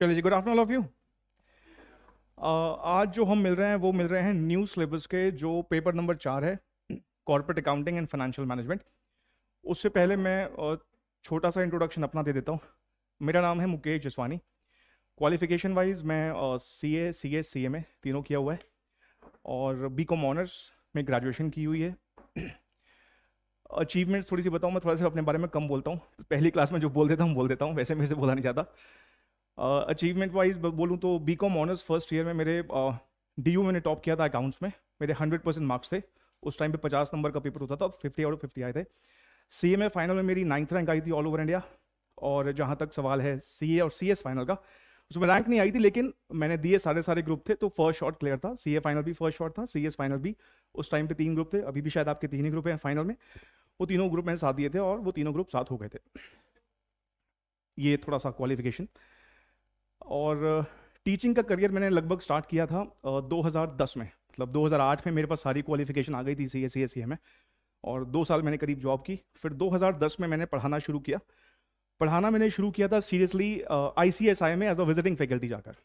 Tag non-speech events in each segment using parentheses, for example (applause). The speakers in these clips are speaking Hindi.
चलिए जी गुड आफ्टरनून ऑफ यू आज जो हम मिल रहे हैं वो मिल रहे हैं न्यू सिलेबस के जो पेपर नंबर चार है corporate accounting and financial management उससे पहले मैं छोटा सा इंट्रोडक्शन अपना दे देता हूँ मेरा नाम है मुकेश जसवानी क्वालिफिकेशन वाइज मैं सी ए C S C M A तीनों किया हुआ है और बी कॉम ऑनर्स में ग्रेजुएशन की हुई है अचीवमेंट्स थोड़ी सी बताऊँ मैं थोड़ा सा अपने बारे में कम बोलता हूँ पहली क्लास में जो बोल देता हूँ बोल देता हूँ वैसे मेरे से बोला नहीं जाता अचीवमेंट वाइज बोलूँ तो B com honours first year में मेरे डी यू मैंने टॉप किया था अकाउंट्स में मेरे हंड्रेड परसेंट मार्क्स थे उस टाइम पे पचास नंबर का पेपर होता था फिफ्टी आउट ऑफ फिफ्टी आए थे सी ए में फाइनल में मेरी नाइन्थ रैंक आई थी ऑल ओवर इंडिया और जहाँ तक सवाल है सी ए और सी एस फाइनल का उसमें रैंक नहीं आई थी लेकिन मैंने दिए सारे सारे ग्रुप थे तो फर्स्ट शॉट क्लियर था सी ए फाइनल भी फर्स्ट शॉट था सी एस फाइनल भी उस टाइम पे तीन ग्रुप थे अभी भी शायद आपके तीन ही ग्रुप हैं फाइनल में वो तीनों ग्रुप मैंने साथ दिए थे और वो तीनों ग्रुप साथ हो गए थे ये थोड़ा सा क्वालिफिकेशन और टीचिंग का करियर मैंने लगभग स्टार्ट किया था दो में मतलब 2008 में मेरे पास सारी क्वालिफिकेशन आ गई थी सी एस सी में और दो साल मैंने करीब जॉब की फिर 2010 में मैंने पढ़ाना शुरू किया पढ़ाना मैंने शुरू किया था seriously I C S I में एज अ विजिटिंग फैकल्टी जाकर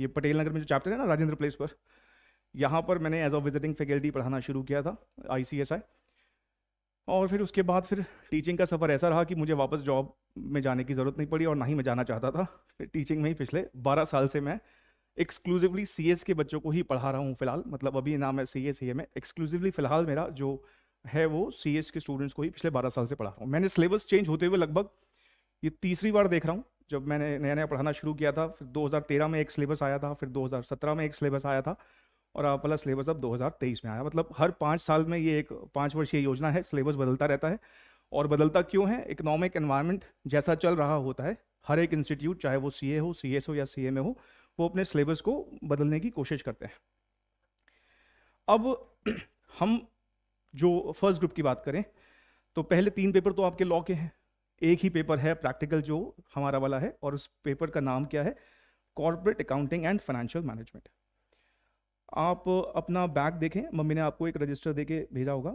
ये पटेल नगर में जो चैप्टर है ना राजेंद्र प्लेस पर यहाँ पर मैंने एज अ विजिटिंग फैकल्टी पढ़ाना शुरू किया था आई सी एस आई और फिर उसके बाद फिर टीचिंग का सफ़र ऐसा रहा कि मुझे वापस जॉब में जाने की ज़रूरत नहीं पड़ी और ना ही मैं जाना चाहता था फिर टीचिंग में ही पिछले बारह साल से मैं एक्सक्लूसिवली सी के बच्चों को ही पढ़ा रहा हूँ फिलहाल मतलब अभी नाम है सी एस सी ए में एक्सक्लूसिवली फ़िलहाल मेरा जो है वो सी के स्टूडेंट्स को ही पिछले बारह साल से पढ़ा रहा हूँ मैंने सिलेबस चेंज होते हुए लगभग ये तीसरी बार देख रहा हूँ जब मैंने नया नया पढ़ाना शुरू किया था फिर 2013 में एक सिलेबस आया था फिर 2017 में एक सिलेबस आया था और आप वाला सिलेबस अब 2023 में आया मतलब हर पाँच साल में ये एक पाँच वर्षीय योजना है सिलेबस बदलता रहता है और बदलता क्यों है इकोनॉमिक एनवायरनमेंट जैसा चल रहा होता है हर एक इंस्टीट्यूट चाहे वो सी हो सी हो या सी हो वो अपने सिलेबस को बदलने की कोशिश करते हैं अब (clears throat) हम जो फर्स्ट ग्रुप की बात करें तो पहले तीन पेपर तो आपके लॉ के हैं एक ही पेपर है प्रैक्टिकल जो हमारा वाला है और उस पेपर का नाम क्या है corporate accounting and financial management आप अपना बैग देखें मम्मी ने आपको एक रजिस्टर दे के भेजा होगा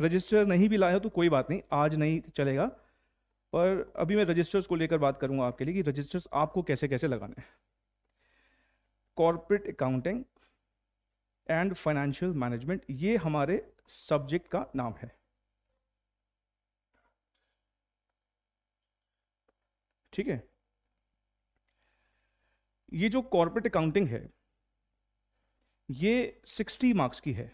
रजिस्टर नहीं भी लाया हो तो कोई बात नहीं आज नहीं चलेगा पर अभी मैं रजिस्टर्स को लेकर बात करूंगा आपके लिए कि रजिस्टर्स आपको कैसे कैसे लगाने हैं corporate accounting and financial management ये हमारे सब्जेक्ट का नाम है ठीक है ये जो कॉर्पोरेट अकाउंटिंग है ये 60 मार्क्स की है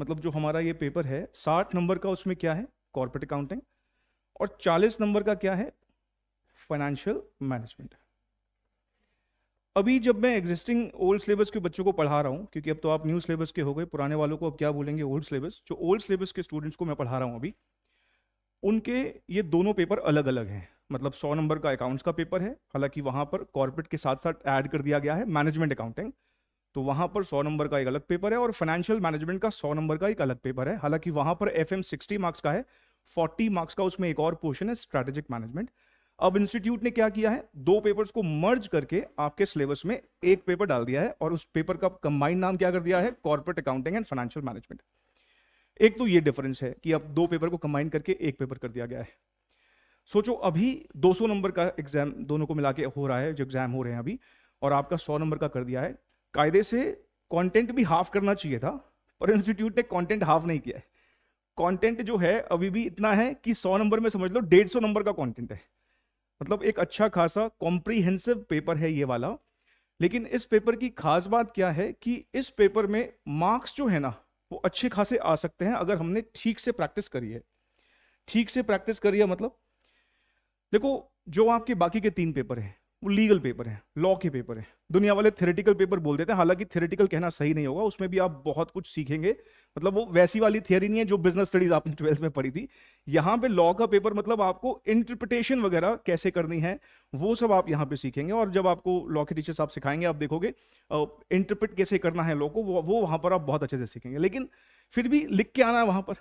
मतलब जो हमारा ये पेपर है 60 नंबर का उसमें क्या है कॉर्पोरेट अकाउंटिंग और 40 नंबर का क्या है फाइनेंशियल मैनेजमेंट अभी जब मैं एग्जिस्टिंग ओल्ड सिलेबस के बच्चों को पढ़ा रहा हूँ क्योंकि अब तो आप न्यू सिलेबस के हो गए पुराने वालों को अब क्या बोलेंगे ओल्ड सिलेबस जो ओल्ड सिलेबस के स्टूडेंट्स को मैं पढ़ा रहा हूँ अभी उनके ये दोनों पेपर अलग अलग हैं मतलब सौ नंबर का अकाउंट्स का पेपर है हालांकि वहाँ पर कॉर्पोरेट के साथ साथ ऐड कर दिया गया है मैनेजमेंट अकाउंटिंग तो वहाँ पर सौ नंबर का एक अलग पेपर है और फाइनेंशियल मैनेजमेंट का सौ नंबर का एक अलग पेपर है हालांकि वहाँ पर एफ एम मार्क्स का है फोर्टी मार्क्स का उसमें एक और पोर्शन है स्ट्रैटेजिक मैनेजमेंट अब इंस्टीट्यूट ने क्या किया है दो पेपर्स को मर्ज करके आपके सिलेबस में एक पेपर डाल दिया है और उस पेपर का कंबाइंड नाम क्या कर दिया है corporate accounting and financial management एक तो ये डिफरेंस है कि अब दो पेपर को कंबाइन करके एक पेपर कर दिया गया है सोचो अभी 200 नंबर का एग्जाम दोनों को मिला के हो रहा है जो एग्जाम हो रहे हैं अभी और आपका 100 नंबर का कर दिया है कायदे से कंटेंट भी हाफ करना चाहिए था पर इंस्टीट्यूट ने कंटेंट हाफ नहीं किया है कॉन्टेंट जो है अभी भी इतना है कि 100 नंबर में समझ लो 150 नंबर का कॉन्टेंट है मतलब एक अच्छा खासा कॉम्प्रीहेंसिव पेपर है ये वाला लेकिन इस पेपर की खास बात क्या है कि इस पेपर में मार्क्स जो है ना वो अच्छे खासे आ सकते हैं अगर हमने ठीक से प्रैक्टिस करी है ठीक से प्रैक्टिस करी है मतलब देखो जो आपके बाकी के तीन पेपर हैं वो लीगल पेपर हैं लॉ के पेपर हैं दुनिया वाले थेरेटिकल पेपर बोल देते हैं हालांकि थेरेटिकल कहना सही नहीं होगा उसमें भी आप बहुत कुछ सीखेंगे मतलब वो वैसी वाली थियरी नहीं है जो बिजनेस स्टडीज आपने ट्वेल्थ में पढ़ी थी यहाँ पे लॉ का पेपर मतलब आपको इंटरप्रिटेशन वगैरह कैसे करनी है वो सब आप यहाँ पे सीखेंगे और जब आपको लॉ के टीचर्स आप सिखाएंगे आप देखोगे इंटरप्रिट कैसे करना है लॉ को वो वो वहाँ पर आप बहुत अच्छे से सीखेंगे लेकिन फिर भी लिख के आना है वहाँ पर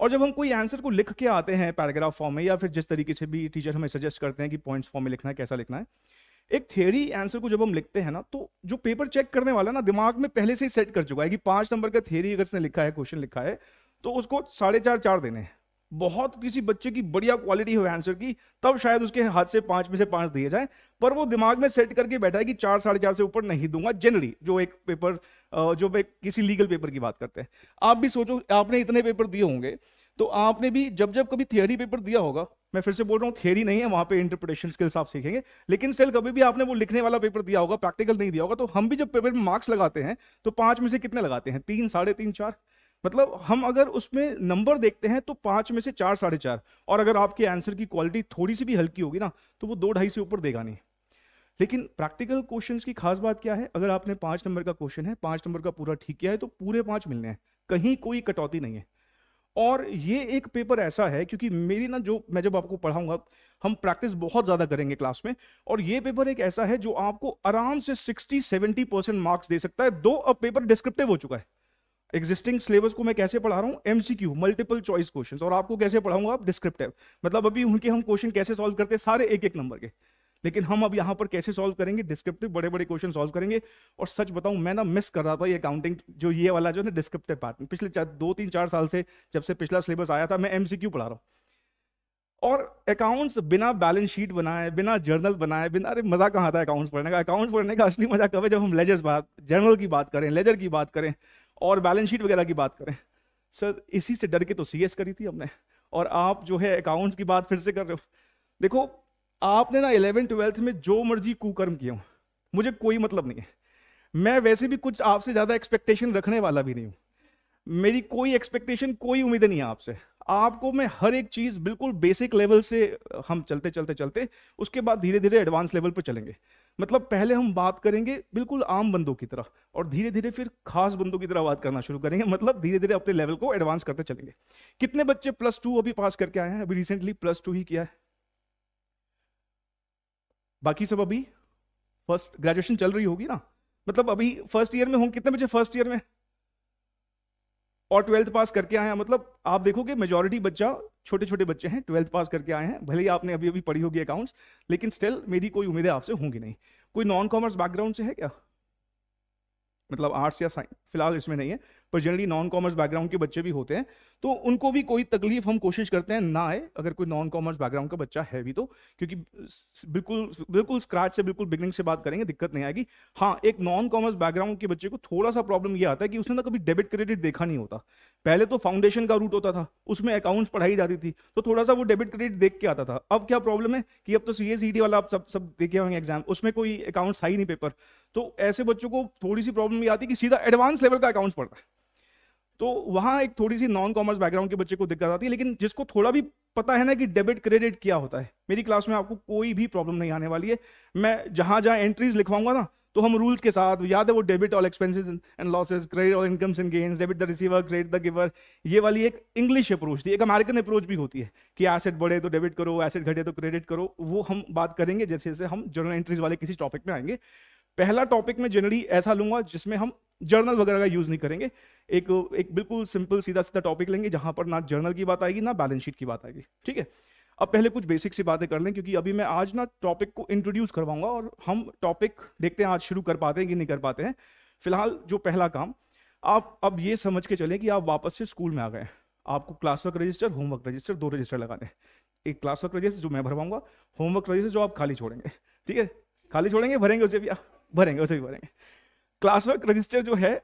और जब हम कोई आंसर को लिख के आते हैं पैराग्राफ फॉर्म में या फिर जिस तरीके से भी टीचर हमें सजेस्ट करते हैं कि पॉइंट्स फॉर्म में लिखना है कैसा लिखना है एक थेरी आंसर को जब हम लिखते हैं ना तो जो पेपर चेक करने वाला ना दिमाग में पहले से ही सेट कर चुका है कि पांच नंबर का थेरी अगर इसने लिखा है क्वेश्चन लिखा है तो उसको साढ़े चार चार देने हैं बहुत किसी बच्चे की बढ़िया क्वालिटी हो आंसर की तब शायद उसके हाथ से पांच में से पांच दिए जाए पर वो दिमाग में सेट करके बैठा है कि चार साढ़े चार से ऊपर नहीं दूंगा जनरली जो एक पेपर जो एक किसी लीगल पेपर की बात करते हैं आप भी सोचो आपने इतने पेपर दिए होंगे तो आपने भी जब जब कभी थियरी पेपर दिया होगा मैं फिर से बोल रहा हूँ थियरी नहीं है वहां पे इंटरप्रिटेशन स्किल्स आप सीखेंगे लेकिन स्टिल कभी भी आपने वो लिखने वाला पेपर दिया होगा प्रैक्टिकल नहीं दिया होगा तो हम भी जब पेपर में मार्क्स लगाते हैं तो पांच में से कितने लगाते हैं तीन साढ़े तीन चार मतलब हम अगर उसमें नंबर देखते हैं तो पाँच में से चार साढ़े चार और अगर आपके आंसर की क्वालिटी थोड़ी सी भी हल्की होगी ना तो वो दो ढाई से ऊपर देगा नहीं लेकिन प्रैक्टिकल क्वेश्चन की खास बात क्या है अगर आपने पाँच नंबर का क्वेश्चन है पाँच नंबर का पूरा ठीक किया है तो पूरे पांच मिलने हैं कहीं कोई कटौती नहीं है और ये एक पेपर ऐसा है क्योंकि मेरी ना जो मैं जब आपको पढ़ाऊंगा हम प्रैक्टिस बहुत ज़्यादा करेंगे क्लास में और ये पेपर एक ऐसा है जो आपको आराम से 60-70 परसेंट मार्क्स दे सकता है दो अब पेपर डिस्क्रिप्टिव हो चुका है एग्जिस्टिंग सिलेबस को मैं कैसे पढ़ा रहा हूँ एमसीक्यू मल्टीपल चॉइस क्वेश्चन और आपको कैसे पढ़ाऊंगा आप डिस्क्रिप्टिव मतलब अभी उनके हम क्वेश्चन कैसे सॉल्व करते हैं सारे एक एक नंबर के लेकिन हम अब यहाँ पर कैसे सॉल्व करेंगे डिस्क्रिप्टिव बड़े बड़े क्वेश्चन सॉल्व करेंगे और सच बताऊं मैं ना मिस कर रहा था ये अकाउंटिंग जो ये वाला जो ना डिस्क्रिप्टिव पार्ट पिछले चार, दो तीन चार साल से जब से पिछला सिलेबस आया था मैं एमसीक्यू पढ़ा रहा हूँ और अकाउंट्स बिना बैलेंस शीट बनाए बिना जर्नल बनाए बिना अरे मज़ा कहाँ आता है अकाउंट्स पढ़ने का अकाउंट्स पढ़ने का असली मज़ा कब है जब हम लेजर्स बात जर्नल की बात करें लेजर की बात करें और बैलेंस शीट वगैरह की बात करें सर इसी से डर के तो सी करी थी हमने और आप जो है अकाउंट्स की बात फिर से कर रहे हो देखो आपने ना इलेवन ट्वेल्थ में जो मर्जी कुकर्म किया हूँ मुझे कोई मतलब नहीं है मैं वैसे भी कुछ आपसे ज़्यादा एक्सपेक्टेशन रखने वाला भी नहीं हूँ मेरी कोई एक्सपेक्टेशन कोई उम्मीद नहीं है आपसे आपको मैं हर एक चीज़ बिल्कुल बेसिक लेवल से हम चलते चलते चलते उसके बाद धीरे धीरे एडवांस लेवल पर चलेंगे मतलब पहले हम बात करेंगे बिल्कुल आम बंदों की तरह और धीरे धीरे फिर खास बंदों की तरह बात करना शुरू करेंगे मतलब धीरे धीरे अपने लेवल को एडवांस करते चलेंगे कितने बच्चे प्लस टू अभी पास करके आए हैं अभी रिसेंटली प्लस टू ही किया है बाकी सब अभी फर्स्ट ग्रेजुएशन चल रही होगी ना मतलब अभी फर्स्ट ईयर में होंगे कितने बच्चे फर्स्ट ईयर में और ट्वेल्थ पास करके आए हैं मतलब आप देखोगे मेजोरिटी बच्चा छोटे छोटे बच्चे हैं ट्वेल्थ पास करके आए हैं भले ही आपने अभी अभी पढ़ी होगी अकाउंट्स लेकिन स्टिल मेरी कोई उम्मीदें आपसे होंगी नहीं कोई नॉन कॉमर्स बैकग्राउंड से है क्या मतलब आर्ट्स या साइंस फिलहाल इसमें नहीं है पर जनरली नॉन कॉमर्स बैकग्राउंड के बच्चे भी होते हैं तो उनको भी कोई तकलीफ हम कोशिश करते हैं ना आए अगर कोई नॉन कॉमर्स बैकग्राउंड का बच्चा है भी तो क्योंकि बिल्कुल बिल्कुल स्क्रैच से बिल्कुल बिगनिंग से बात करेंगे दिक्कत नहीं आएगी हाँ एक नॉन कॉमर्स बैकग्राउंड के बच्चे को थोड़ा सा प्रॉब्लम यह आता है कि उसने ना कभी डेबिट क्रेडिट देखा नहीं होता पहले तो फाउंडेशन का रूट होता था उसमें अकाउंट्स पढ़ाई जाती थी तो थोड़ा सा वो डेबिट क्रेडिट देख के आता था अब क्या प्रॉब्लम है कि अब तो सी एस वाला आप सब सब देखे होंगे एग्जाम उसमें कोई अकाउंट्स था ही नहीं पेपर तो ऐसे बच्चों को थोड़ी सी प्रॉब्लम ये आती कि सीधा एडवांस कॉमर्स लेवल का अकाउंट्स पढ़ता है तो वहाँ एक थोड़ी सी नॉन कॉमर्स बैकग्राउंड के बच्चे को दिक्कत आती है लेकिन जिसको थोड़ा भी पता है ना कि डेबिट क्रेडिट क्या होता है मेरी क्लास में आपको कोई भी प्रॉब्लम नहीं आने वाली है मैं जहाँ जहाँ एंट्रीज लिखवाऊंगा ना तो हम रूल्स के साथ याद है वो debit all expenses and losses credit all incomes and gains debit the receiver credit the giver ये वाली एक इंग्लिश अप्रोच थी एक अमेरिकन अप्रोच भी होती है कि एसेट बढ़े तो डेबिट करो एसेट घटे तो क्रेडिट करो वो हम बात करेंगे जैसे जैसे हम जर्नल एंट्रीज वाले किसी टॉपिक में आएंगे पहला टॉपिक मैं जनरली ऐसा लूंगा जिसमें हम जर्नल वगैरह का यूज़ नहीं करेंगे एक एक बिल्कुल सिंपल सीधा सीधा टॉपिक लेंगे जहाँ पर ना जर्नल की बात आएगी ना बैलेंस शीट की बात आएगी ठीक है अब पहले कुछ बेसिक सी बातें कर लें क्योंकि अभी मैं आज ना टॉपिक को इंट्रोड्यूस करवाऊंगा और हम टॉपिक देखते हैं आज शुरू कर पाते हैं कि नहीं कर पाते हैं फिलहाल जो पहला काम आप अब ये समझ के चलें कि आप वापस से स्कूल में आ गए आपको class work register homework register दो रजिस्टर लगाने एक क्लास वर्क रजिस्टर जो मैं भरवाऊंगा होमवर्क रजिस्टर जो आप खाली छोड़ेंगे ठीक है खाली छोड़ेंगे भरेंगे उसे भी भरेंगे उसे भी भरेंगे क्लास वर्क रजिस्टर जो है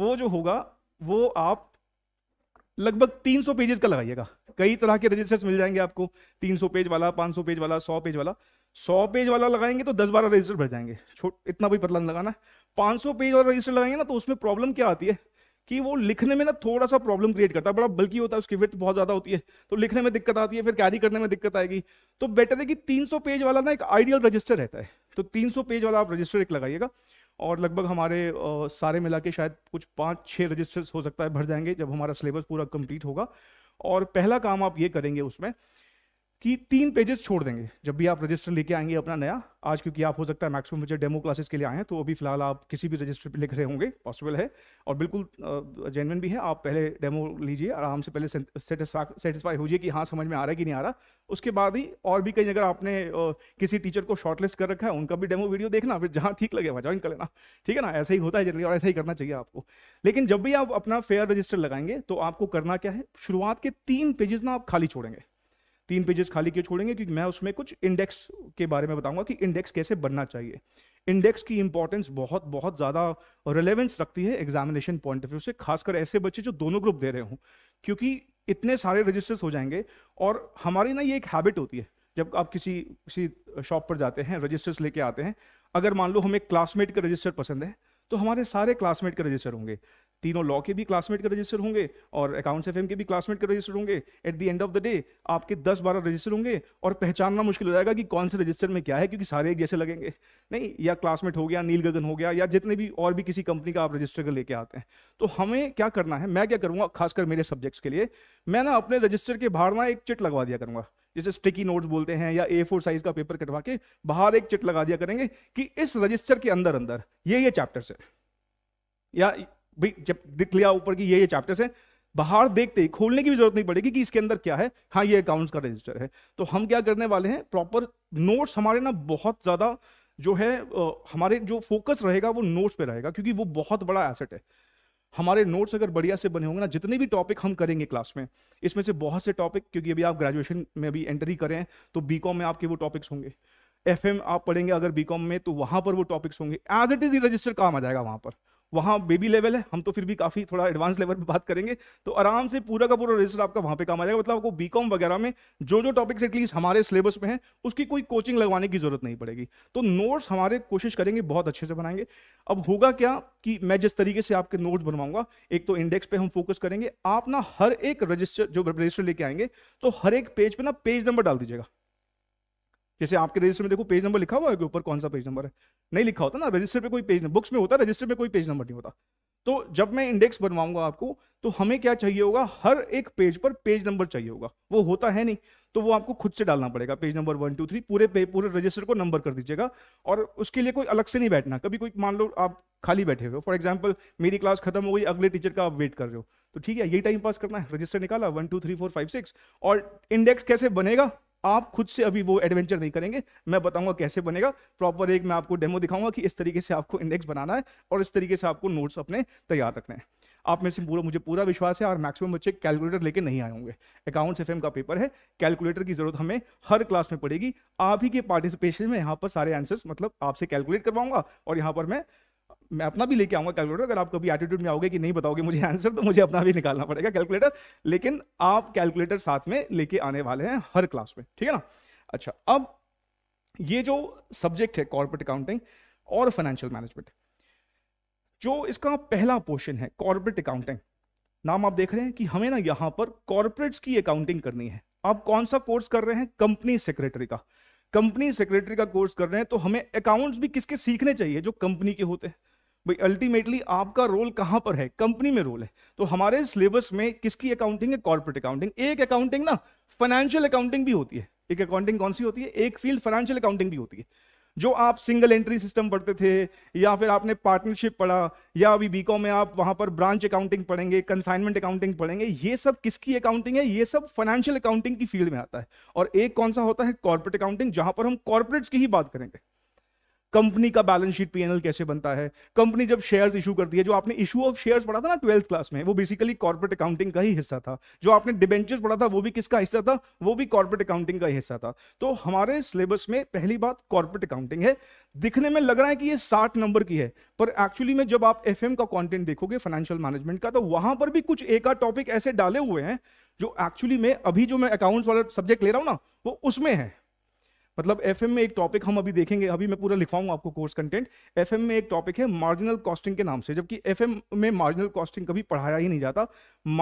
वो जो होगा वो आप लगभग 300 पेजेस का लगाइएगा कई तरह के रजिस्टर्स मिल जाएंगे आपको 300 पेज वाला 500 पेज वाला 100 पेज वाला 100 पेज वाला लगाएंगे तो 10 बारह रजिस्टर भर जाएंगे छोट इतना भी पतला लगाना 500 पेज वाला रजिस्टर लगाएंगे ना तो उसमें प्रॉब्लम क्या आती है कि वो लिखने में ना थोड़ा सा प्रॉब्लम क्रिएट करता है बड़ा बल्कि होता है उसकी विथ बहुत ज़्यादा होती है तो लिखने में दिक्कत आती है फिर कैरी करने में दिक्कत आएगी तो बेटर है कि 300 पेज वाला ना एक आइडियल रजिस्टर रहता है तो 300 पेज वाला आप रजिस्टर एक लगाइएगा और लगभग हमारे आ, सारे मिला के शायद कुछ पाँच छः रजिस्टर्स हो सकता है भर जाएंगे जब हमारा सिलेबस पूरा कंप्लीट होगा और पहला काम आप ये करेंगे उसमें कि तीन पेजेस छोड़ देंगे जब भी आप रजिस्टर लेके आएंगे अपना नया आज क्योंकि आप हो सकता है मैक्सिमम मुझे डेमो क्लासेस के लिए आए हैं तो अभी फिलहाल आप किसी भी रजिस्टर पे लिख रहे होंगे पॉसिबल है और बिल्कुल जेनविन भी है आप पहले डेमो लीजिए आराम से पहले सेटिस्फाई हो जाइए कि हाँ समझ में आ रहा है कि नहीं आ रहा उसके बाद ही और भी कहीं अगर आपने किसी टीचर को शॉर्टलिस्ट कर रखा है उनका भी डेमो वीडियो देखना फिर जहाँ ठीक लगे वहाँ ज्वाइन कर लेना ठीक है ना ऐसा ही होता है जनरली और ऐसा ही करना चाहिए आपको लेकिन जब भी आप अपना फेयर रजिस्टर लगाएंगे तो आपको करना क्या है शुरुआत के तीन पेजेस ना आप खाली छोड़ेंगे तीन पेजेस खाली क्यों छोड़ेंगे क्योंकि मैं उसमें कुछ इंडेक्स के बारे में बताऊंगा कि इंडेक्स कैसे बनना चाहिए इंडेक्स की इंपॉर्टेंस बहुत बहुत ज़्यादा रिलेवेंस रखती है एग्जामिनेशन पॉइंट ऑफ व्यू से खासकर ऐसे बच्चे जो दोनों ग्रुप दे रहे हों क्योंकि इतने सारे रजिस्टर्स हो जाएंगे और हमारी ना ये एक हैबिट होती है जब आप किसी किसी शॉप पर जाते हैं रजिस्टर्स लेके आते हैं अगर मान लो हमें क्लासमेट का रजिस्टर पसंद है तो हमारे सारे क्लासमेट के रजिस्टर होंगे तीनों लॉ के भी क्लासमेट के रजिस्टर होंगे और अकाउंट्स एफ के भी क्लासमेट के रजिस्टर होंगे at the end of the day आपके दस बारह रजिस्टर होंगे और पहचानना मुश्किल हो जाएगा कि कौन से रजिस्टर में क्या है क्योंकि सारे एक जैसे लगेंगे नहीं या क्लासमेट हो गया नील गगन हो गया या जितने भी और भी किसी कंपनी का आप रजिस्टर लेके आते हैं तो हमें क्या करना है मैं क्या करूँगा खासकर मेरे सब्जेक्ट्स के लिए मैं ना अपने रजिस्टर के बाहर ना एक चिट लगवा दिया करूँगा जैसे स्टिकी नोट्स बोलते हैं या ए फोर साइज का पेपर कटवा के बाहर एक चिट लगा दिया करेंगे कि इस रजिस्टर के अंदर अंदर ये ये चैप्टर्स है या भाई जब दिख लिया ऊपर की ये ये चैप्टर्स हैं बाहर देखते ही खोलने की भी जरूरत नहीं पड़ेगी कि इसके अंदर क्या है हाँ ये अकाउंट्स का रजिस्टर है तो हम क्या करने वाले हैं प्रॉपर नोट्स हमारे ना बहुत ज़्यादा जो है हमारे जो फोकस रहेगा वो नोट्स पे रहेगा क्योंकि वो बहुत बड़ा एसेट है हमारे नोट्स अगर बढ़िया से बने होंगे ना जितने भी टॉपिक हम करेंगे क्लास में इसमें से बहुत से टॉपिक क्योंकि अभी आप ग्रेजुएशन में अभी एंट्री करें तो बी में आपके वो टॉपिक्स होंगे एफ आप पढ़ेंगे अगर बी में तो वहाँ पर वो टॉपिक्स होंगे एज इट इज़ रजिस्टर काम आ जाएगा वहाँ पर वहाँ बेबी लेवल है हम तो फिर भी काफ़ी थोड़ा एडवांस लेवल पर बात करेंगे तो आराम से पूरा का पूरा रजिस्टर आपका वहाँ पे काम आ जाएगा मतलब आपको बी वगैरह में जो जो टॉपिक्स एटलीस्ट हमारे सिलेबस में हैं उसकी कोई कोचिंग लगवाने की ज़रूरत नहीं पड़ेगी तो नोट्स हमारे कोशिश करेंगे बहुत अच्छे से बनाएंगे अब होगा क्या कि मैं जिस तरीके से आपके नोट्स बनवाऊंगा एक तो इंडेक्स पे हम फोकस करेंगे आप ना हर एक रजिस्टर जो रजिस्टर लेके आएंगे तो हर एक पेज पे ना पेज नंबर डाल दीजिएगा जैसे आपके रजिस्टर में देखो पेज नंबर लिखा हुआ है कि ऊपर कौन सा पेज नंबर है नहीं लिखा होता ना रजिस्टर पे कोई पेज नंबर बुक्स में होता है रजिस्टर में कोई पेज नंबर नहीं होता तो जब मैं इंडेक्स बनवाऊंगा आपको तो हमें क्या चाहिए होगा हर एक पेज पर पेज नंबर चाहिए होगा वो होता है नहीं तो वो आपको खुद से डालना पड़ेगा page number one two three पूरे पूरे रजिस्टर को नंबर कर दीजिएगा और उसके लिए कोई अलग से नहीं बैठना कभी कोई मान लो आप खाली बैठे हुए फॉर एग्जाम्पल मेरी क्लास खत्म हो गई अगले टीचर का आप वेट कर रहे हो तो ठीक है यही टाइम पास करना है रजिस्टर निकाला one two three four five six और इंडेक्स कैसे बनेगा आप खुद से अभी वो एडवेंचर नहीं करेंगे मैं बताऊंगा कैसे बनेगा प्रॉपर एक मैं आपको डेमो दिखाऊंगा कि इस तरीके से आपको इंडेक्स बनाना है और इस तरीके से आपको नोट्स अपने तैयार रखने हैं आप में से पूरा मुझे पूरा विश्वास है और मैक्सिमम बच्चे कैलकुलेटर लेके नहीं आए होंगे अकाउंट्स एफ का पेपर है कैलकुलेटर की जरूरत हमें हर क्लास में पड़ेगी आप ही के पार्टिसिपेशन में यहाँ पर सारे आंसर्स मतलब आपसे कैलकुलेट करवाऊंगा और यहाँ पर मैं मैं अपना भी लेके आऊंगा कैलकुलेटर अगर आप कभी एटीट्यूड में आओगे कि नहीं बताओगे मुझे आंसर तो मुझे अपना भी निकालना पड़ेगा कैलकुलेटर लेकिन आप कैलकुलेटर साथ में लेके आने वाले हैं हर क्लास में ठीक है ना अच्छा अब ये जो सब्जेक्ट है कॉर्पोरेट अकाउंटिंग और फाइनेंशियल मैनेजमेंट जो इसका पहला पोर्शन है कॉर्पोरेट अकाउंटिंग नाम आप देख रहे हैं कि हमें ना यहां पर कॉर्पोरेट्स की अकाउंटिंग करनी है आप कौन सा कोर्स कर रहे हैं कंपनी सेक्रेटरी का कंपनी सेक्रेटरी का कोर्स कर रहे हैं तो हमें अकाउंट्स भी किसके सीखने चाहिए जो कंपनी के होते हैं भाई अल्टीमेटली आपका रोल कहाँ पर है कंपनी में रोल है तो हमारे सिलेबस में किसकी अकाउंटिंग है कॉर्पोरेट अकाउंटिंग एक अकाउंटिंग ना फाइनेंशियल अकाउंटिंग भी होती है एक अकाउंटिंग कौन सी होती है एक फील्ड फाइनेंशियल अकाउंटिंग भी होती है जो आप सिंगल एंट्री सिस्टम पढ़ते थे या फिर आपने पार्टनरशिप पढ़ा या अभी बीकॉम में आप वहां पर ब्रांच अकाउंटिंग पढ़ेंगे कंसाइनमेंट अकाउंटिंग पढ़ेंगे ये सब किसकी अकाउंटिंग है ये सब फाइनेंशियल अकाउंटिंग की फील्ड में आता है और एक कौन सा होता है कॉर्पोरेट अकाउंटिंग जहां पर हम कॉर्पोरेट्स की ही बात करेंगे कंपनी का बैलेंस शीट पीएनएल कैसे बनता है कंपनी जब शेयर्स इशू करती है जो आपने इशू ऑफ शेयर्स पढ़ा था ना ट्वेल्थ क्लास में वो बेसिकली कॉर्पोरेट अकाउंटिंग का ही हिस्सा था जो आपने डिबेंचर्स पढ़ा था वो भी किसका हिस्सा था वो भी कॉर्पोरेट अकाउंटिंग का हिस्सा था तो हमारे सिलेबस में पहली बात कॉर्पोरेट अकाउंटिंग है दिखने में लग रहा है कि ये साठ नंबर की है पर एक्चुअली में जब आप एफ का कॉन्टेंट देखोगे फाइनेंशियल मैनेजमेंट का तो वहां पर भी कुछ एक टॉपिक ऐसे डाले हुए हैं जो एक्चुअली में अभी जो मैं अकाउंट्स वाला सब्जेक्ट ले रहा हूँ ना वो उसमें है मतलब एफ में एक टॉपिक हम अभी देखेंगे अभी मैं पूरा लिखवाऊंगा आपको कोर्स कंटेंट एफ में एक टॉपिक है मार्जिनल कॉस्टिंग के नाम से जबकि एफ में मार्जिनल कॉस्टिंग कभी पढ़ाया ही नहीं जाता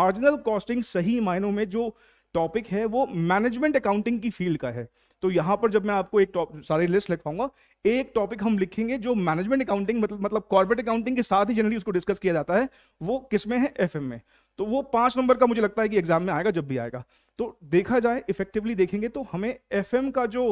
मार्जिनल कॉस्टिंग सही मायनों में जो टॉपिक है वो मैनेजमेंट अकाउंटिंग की फील्ड का है तो यहाँ पर जब मैं आपको एक टॉप सारी लिस्ट लिखवाऊंगा एक टॉपिक हम लिखेंगे जो मैनेजमेंट अकाउंटिंग मतलब मतलब कॉर्पोरेट अकाउंटिंग के साथ ही जनरली उसको डिस्कस किया जाता है वो किस में है एफ में तो वो पांच नंबर का मुझे लगता है कि एग्जाम में आएगा जब भी आएगा तो देखा जाए इफेक्टिवली देखेंगे तो हमें एफ का जो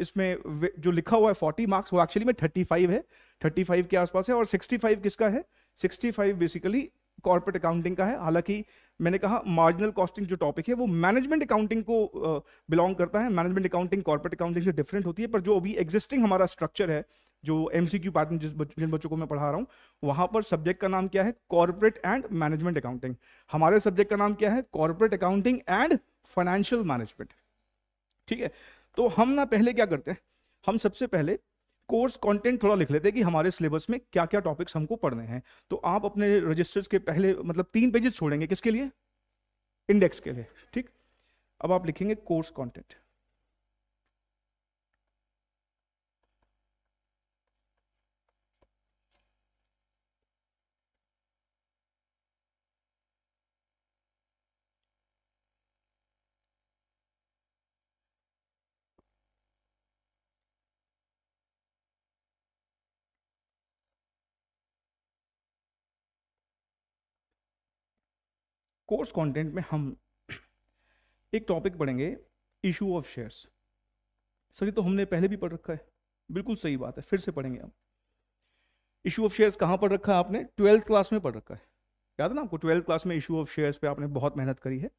इसमें जो लिखा हुआ है फोर्टी मार्क्स वो एक्चुअली में थर्टी फाइव है थर्टी फाइव के आसपास है और सिक्सटी फाइव किसका है sixty five basically corporate accounting का है हालांकि मैंने कहा मार्जिनल कॉस्टिंग जो टॉपिक है वो मैनेजमेंट अकाउंटिंग को बिलोंग करता है मैनेजमेंट अकाउंटिंग कॉर्पोरेट अकाउंटिंग से डिफरेंट होती है पर जो अभी एग्जिस्टिंग हमारा स्ट्रक्चर है जो एम सी क्यू पैटर्न जिस बच, जिन बच्चों को मैं पढ़ा रहा हूँ वहाँ पर सब्जेक्ट का नाम क्या है कॉर्पोरेट एंड मैनेजमेंट अकाउंटिंग हमारे सब्जेक्ट का नाम क्या है corporate accounting and financial management ठीक है तो हम ना पहले क्या करते हैं हम सबसे पहले कोर्स कंटेंट थोड़ा लिख लेते हैं कि हमारे सिलेबस में क्या क्या टॉपिक्स हमको पढ़ने हैं तो आप अपने रजिस्टर्स के पहले मतलब तीन पेजेस छोड़ेंगे किसके लिए इंडेक्स के लिए ठीक अब आप लिखेंगे कोर्स कॉन्टेंट कोर्स कंटेंट में हम एक टॉपिक पढ़ेंगे इशू ऑफ शेयर्स सर ये तो हमने पहले भी पढ़ रखा है बिल्कुल सही बात है फिर से पढ़ेंगे हम इशू ऑफ शेयर्स कहाँ पढ़ रखा है आपने ट्वेल्थ क्लास में पढ़ रखा है याद है ना आपको ट्वेल्थ क्लास में इशू ऑफ शेयर्स पे आपने बहुत मेहनत करी है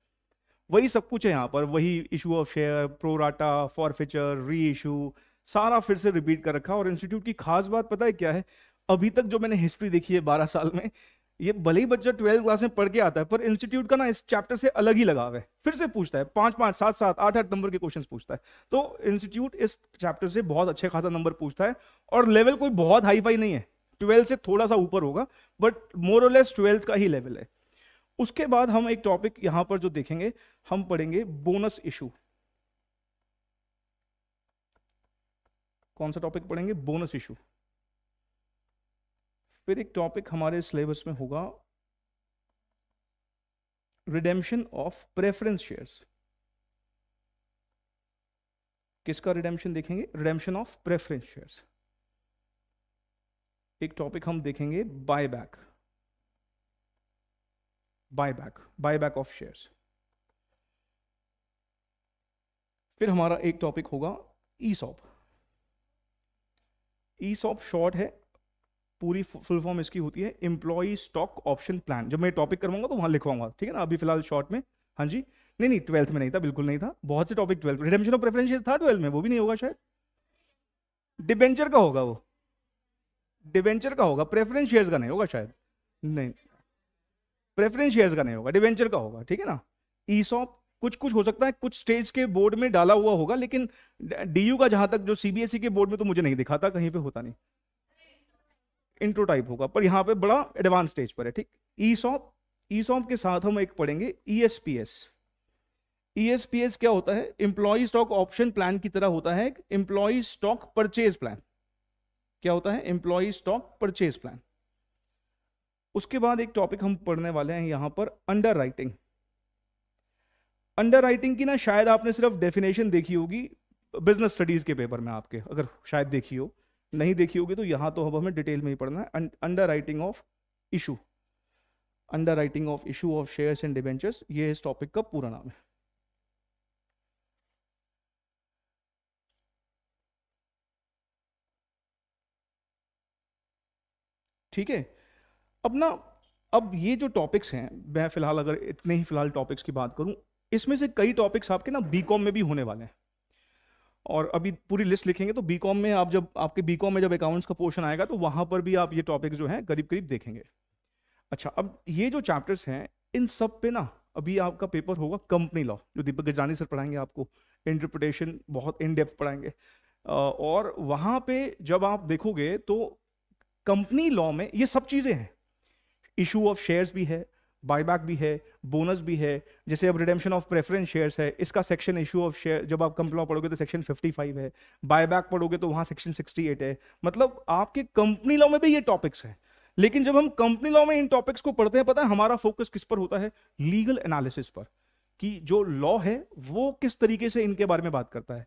वही सब कुछ है यहाँ पर वही issue of share pro rata forfeiture reissue issue फिर से रिपीट कर रखा और इंस्टीट्यूट की खास बात पता है क्या है अभी तक जो मैंने हिस्ट्री देखी है बारह साल में ये भले ही बच्चा ट्वेल्थ क्लास में पढ़ के आता है पर इंस्टीट्यूट का ना इस चैप्टर से अलग ही लगाव है फिर से पूछता है पांच पांच सात सात आठ आठ नंबर के क्वेश्चंस पूछता है तो इंस्टीट्यूट इस चैप्टर से बहुत अच्छे खासा नंबर पूछता है और लेवल कोई बहुत हाई फाई नहीं है ट्वेल्थ से थोड़ा सा ऊपर होगा बट मोर लेस ट्वेल्थ का ही लेवल है उसके बाद हम एक टॉपिक यहां पर जो देखेंगे हम पढ़ेंगे बोनस इशू कौन सा टॉपिक पढ़ेंगे बोनस इशू फिर एक टॉपिक हमारे सिलेबस में होगा रिडेम्पशन ऑफ प्रेफरेंस शेयर्स किसका रिडेम्पशन देखेंगे रिडेम्पशन ऑफ प्रेफरेंस शेयर्स एक टॉपिक हम देखेंगे buyback buyback buyback of shares फिर हमारा एक टॉपिक होगा ESOP ESOP short है पूरी फुल फॉर्म इसकी होती है एम्प्लॉई स्टॉक ऑप्शन प्लान जब मैं टॉपिक करवाऊंगा तो वहां लिखवाऊंगा ठीक है ना अभी फिलहाल शॉर्ट में हाँ जी नहीं नहीं ट्वेल्थ में नहीं था बिल्कुल नहीं था बहुत से topic twelfth redemption of preference था ट्वेल्थ में वो भी नहीं होगा शायद डिबेंचर का होगा वो डिबेंचर का होगा प्रेफरेंस शेयर्स का नहीं होगा शायद नहीं प्रेफरेंस शेयर्स का नहीं होगा डिबेंचर का होगा ठीक है ना ईसॉप कुछ कुछ हो सकता है कुछ स्टेट्स के बोर्ड में डाला हुआ होगा लेकिन डीयू का जहां तक जो सीबीएसई e के बोर्ड में तो मुझे नहीं दिखाता कहीं पे होता नहीं इंट्रो टाइप होगा पर यहाँ पे बड़ा एडवांस स्टेज पर है ठीक ई सॉप ई सॉप के साथ हम एक पढ़ेंगे E S P S E S P S क्या होता है एम्प्लॉय स्टॉक ऑप्शन प्लान की तरह होता है एम्प्लॉय स्टॉक परचेज प्लान क्या होता है एम्प्लॉय स्टॉक परचेज प्लान उसके बाद एक टॉपिक हम पढ़ने वाले हैं यहां पर अंडर राइटिंग अंडर राइटिंग की ना शायद आपने सिर्फ डेफिनेशन देखी होगी बिजनेस स्टडीज के पेपर में आपके अगर शायद देखी हो नहीं देखी होगी तो यहाँ तो अब हमें डिटेल में ही पढ़ना है underwriting of issue underwriting of issue of shares and debentures ये इस टॉपिक का पूरा नाम है ठीक है अब ना अब ये जो टॉपिक्स हैं मैं फिलहाल अगर इतने ही फिलहाल टॉपिक्स की बात करूं इसमें से कई टॉपिक्स आपके ना बीकॉम में भी होने वाले हैं और अभी पूरी लिस्ट लिखेंगे तो बी में आप जब आपके बी में जब अकाउंट्स का पोर्शन आएगा तो वहाँ पर भी आप ये टॉपिक जो है करीब करीब देखेंगे अच्छा अब ये जो चैप्टर्स हैं इन सब पे ना अभी आपका पेपर होगा कंपनी लॉ जो दीपक गजानी सर पढ़ाएंगे आपको इंटरप्रिटेशन बहुत इन डेप्थ पढ़ाएंगे और वहाँ पे जब आप देखोगे तो कंपनी लॉ में ये सब चीज़ें हैं इशू ऑफ शेयर्स भी है बायबैक भी है बोनस भी है जैसे अब रिडेम्पशन ऑफ प्रेफरेंस शेयर्स है इसका सेक्शन इशू ऑफ शेयर जब आप कंपनी पढ़ोगे तो सेक्शन 55 है बायबैक पढ़ोगे तो वहाँ सेक्शन 68 है मतलब आपके कंपनी लॉ में भी ये टॉपिक्स हैं लेकिन जब हम कंपनी लॉ में इन टॉपिक्स को पढ़ते हैं पता है हमारा फोकस किस पर होता है लीगल एनालिसिस पर कि जो लॉ है वो किस तरीके से इनके बारे में बात करता है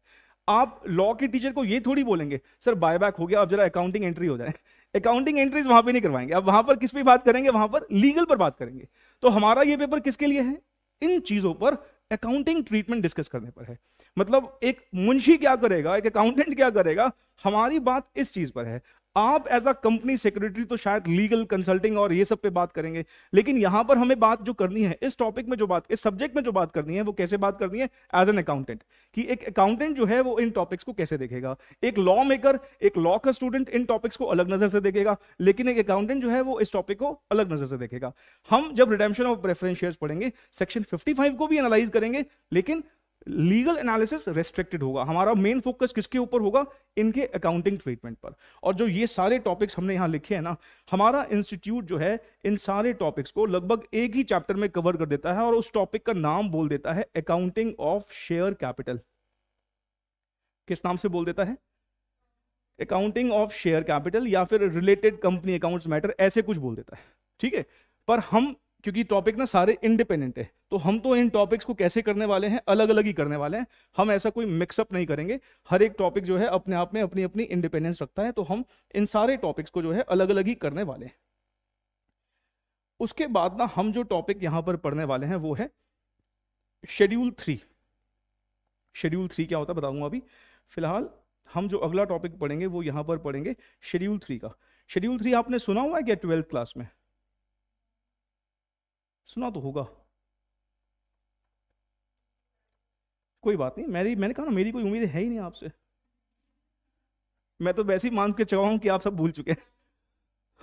आप लॉ के टीचर को ये थोड़ी बोलेंगे सर बायबैक हो गया अब जरा अकाउंटिंग एंट्री हो जाए अकाउंटिंग एंट्रीज वहां पे नहीं करवाएंगे अब वहां पर किस पे बात करेंगे वहां पर लीगल पर बात करेंगे तो हमारा ये पेपर किसके लिए है इन चीजों पर अकाउंटिंग ट्रीटमेंट डिस्कस करने पर है मतलब एक मुंशी क्या करेगा एक अकाउंटेंट क्या करेगा हमारी बात इस चीज पर है आप एज अ कंपनी सेक्रेटरी तो शायद लीगल कंसल्टिंग और ये सब पे बात करेंगे लेकिन यहां पर हमें बात जो करनी है इस टॉपिक में जो बात इस सब्जेक्ट में जो बात करनी है वो कैसे बात करनी है एज एन अकाउंटेंट कि एक अकाउंटेंट जो है वो इन टॉपिक्स को कैसे देखेगा एक लॉ मेकर एक लॉ का स्टूडेंट इन टॉपिक्स को अलग नजर से देखेगा लेकिन एक अकाउंटेंट जो है वो इस टॉपिक को अलग नजर से देखेगा हम जब रिडेमशन ऑफ प्रेफरेंस शेयर पढ़ेंगे सेक्शन फिफ्टी को भी एनालाइज करेंगे लेकिन लीगल एनालिसिस रेस्ट्रिक्टेड होगा हमारा मेन फोकस किसके ऊपर होगा इनके अकाउंटिंग ट्रीटमेंट पर और जो ये सारे टॉपिक्स हमने यहाँ लिखे हैं ना हमारा इंस्टीट्यूट जो है इन सारे टॉपिक्स को लगभग एक ही चैप्टर में कवर कर देता है और उस टॉपिक का नाम बोल देता है अकाउंटिंग ऑफ शेयर कैपिटल किस नाम से बोल देता है अकाउंटिंग ऑफ शेयर कैपिटल या फिर रिलेटेड कंपनी अकाउंट्स मैटर ऐसे कुछ बोल देता है ठीक है पर हम क्योंकि टॉपिक ना सारे इंडिपेंडेंट है तो हम तो इन टॉपिक्स को कैसे करने वाले हैं अलग अलग ही करने वाले हैं हम ऐसा कोई मिक्सअप नहीं करेंगे हर एक टॉपिक जो है अपने आप में अपनी अपनी इंडिपेंडेंस रखता है तो हम इन सारे टॉपिक्स को जो है अलग अलग ही करने वाले हैं उसके बाद ना हम जो टॉपिक यहां पर पढ़ने वाले हैं वो है शेड्यूल थ्री शेड्यूल थ्री क्या होता है बताऊंगा अभी फिलहाल हम जो अगला टॉपिक पढ़ेंगे वो यहां पर पढ़ेंगे शेड्यूल थ्री का शेड्यूल थ्री आपने सुना हुआ है क्या ट्वेल्थ क्लास में सुना तो होगा कोई बात नहीं मेरी मैंने कहा ना मेरी कोई उम्मीद है ही नहीं आपसे मैं तो वैसे ही मान के चुका हूं कि आप सब भूल चुके हैं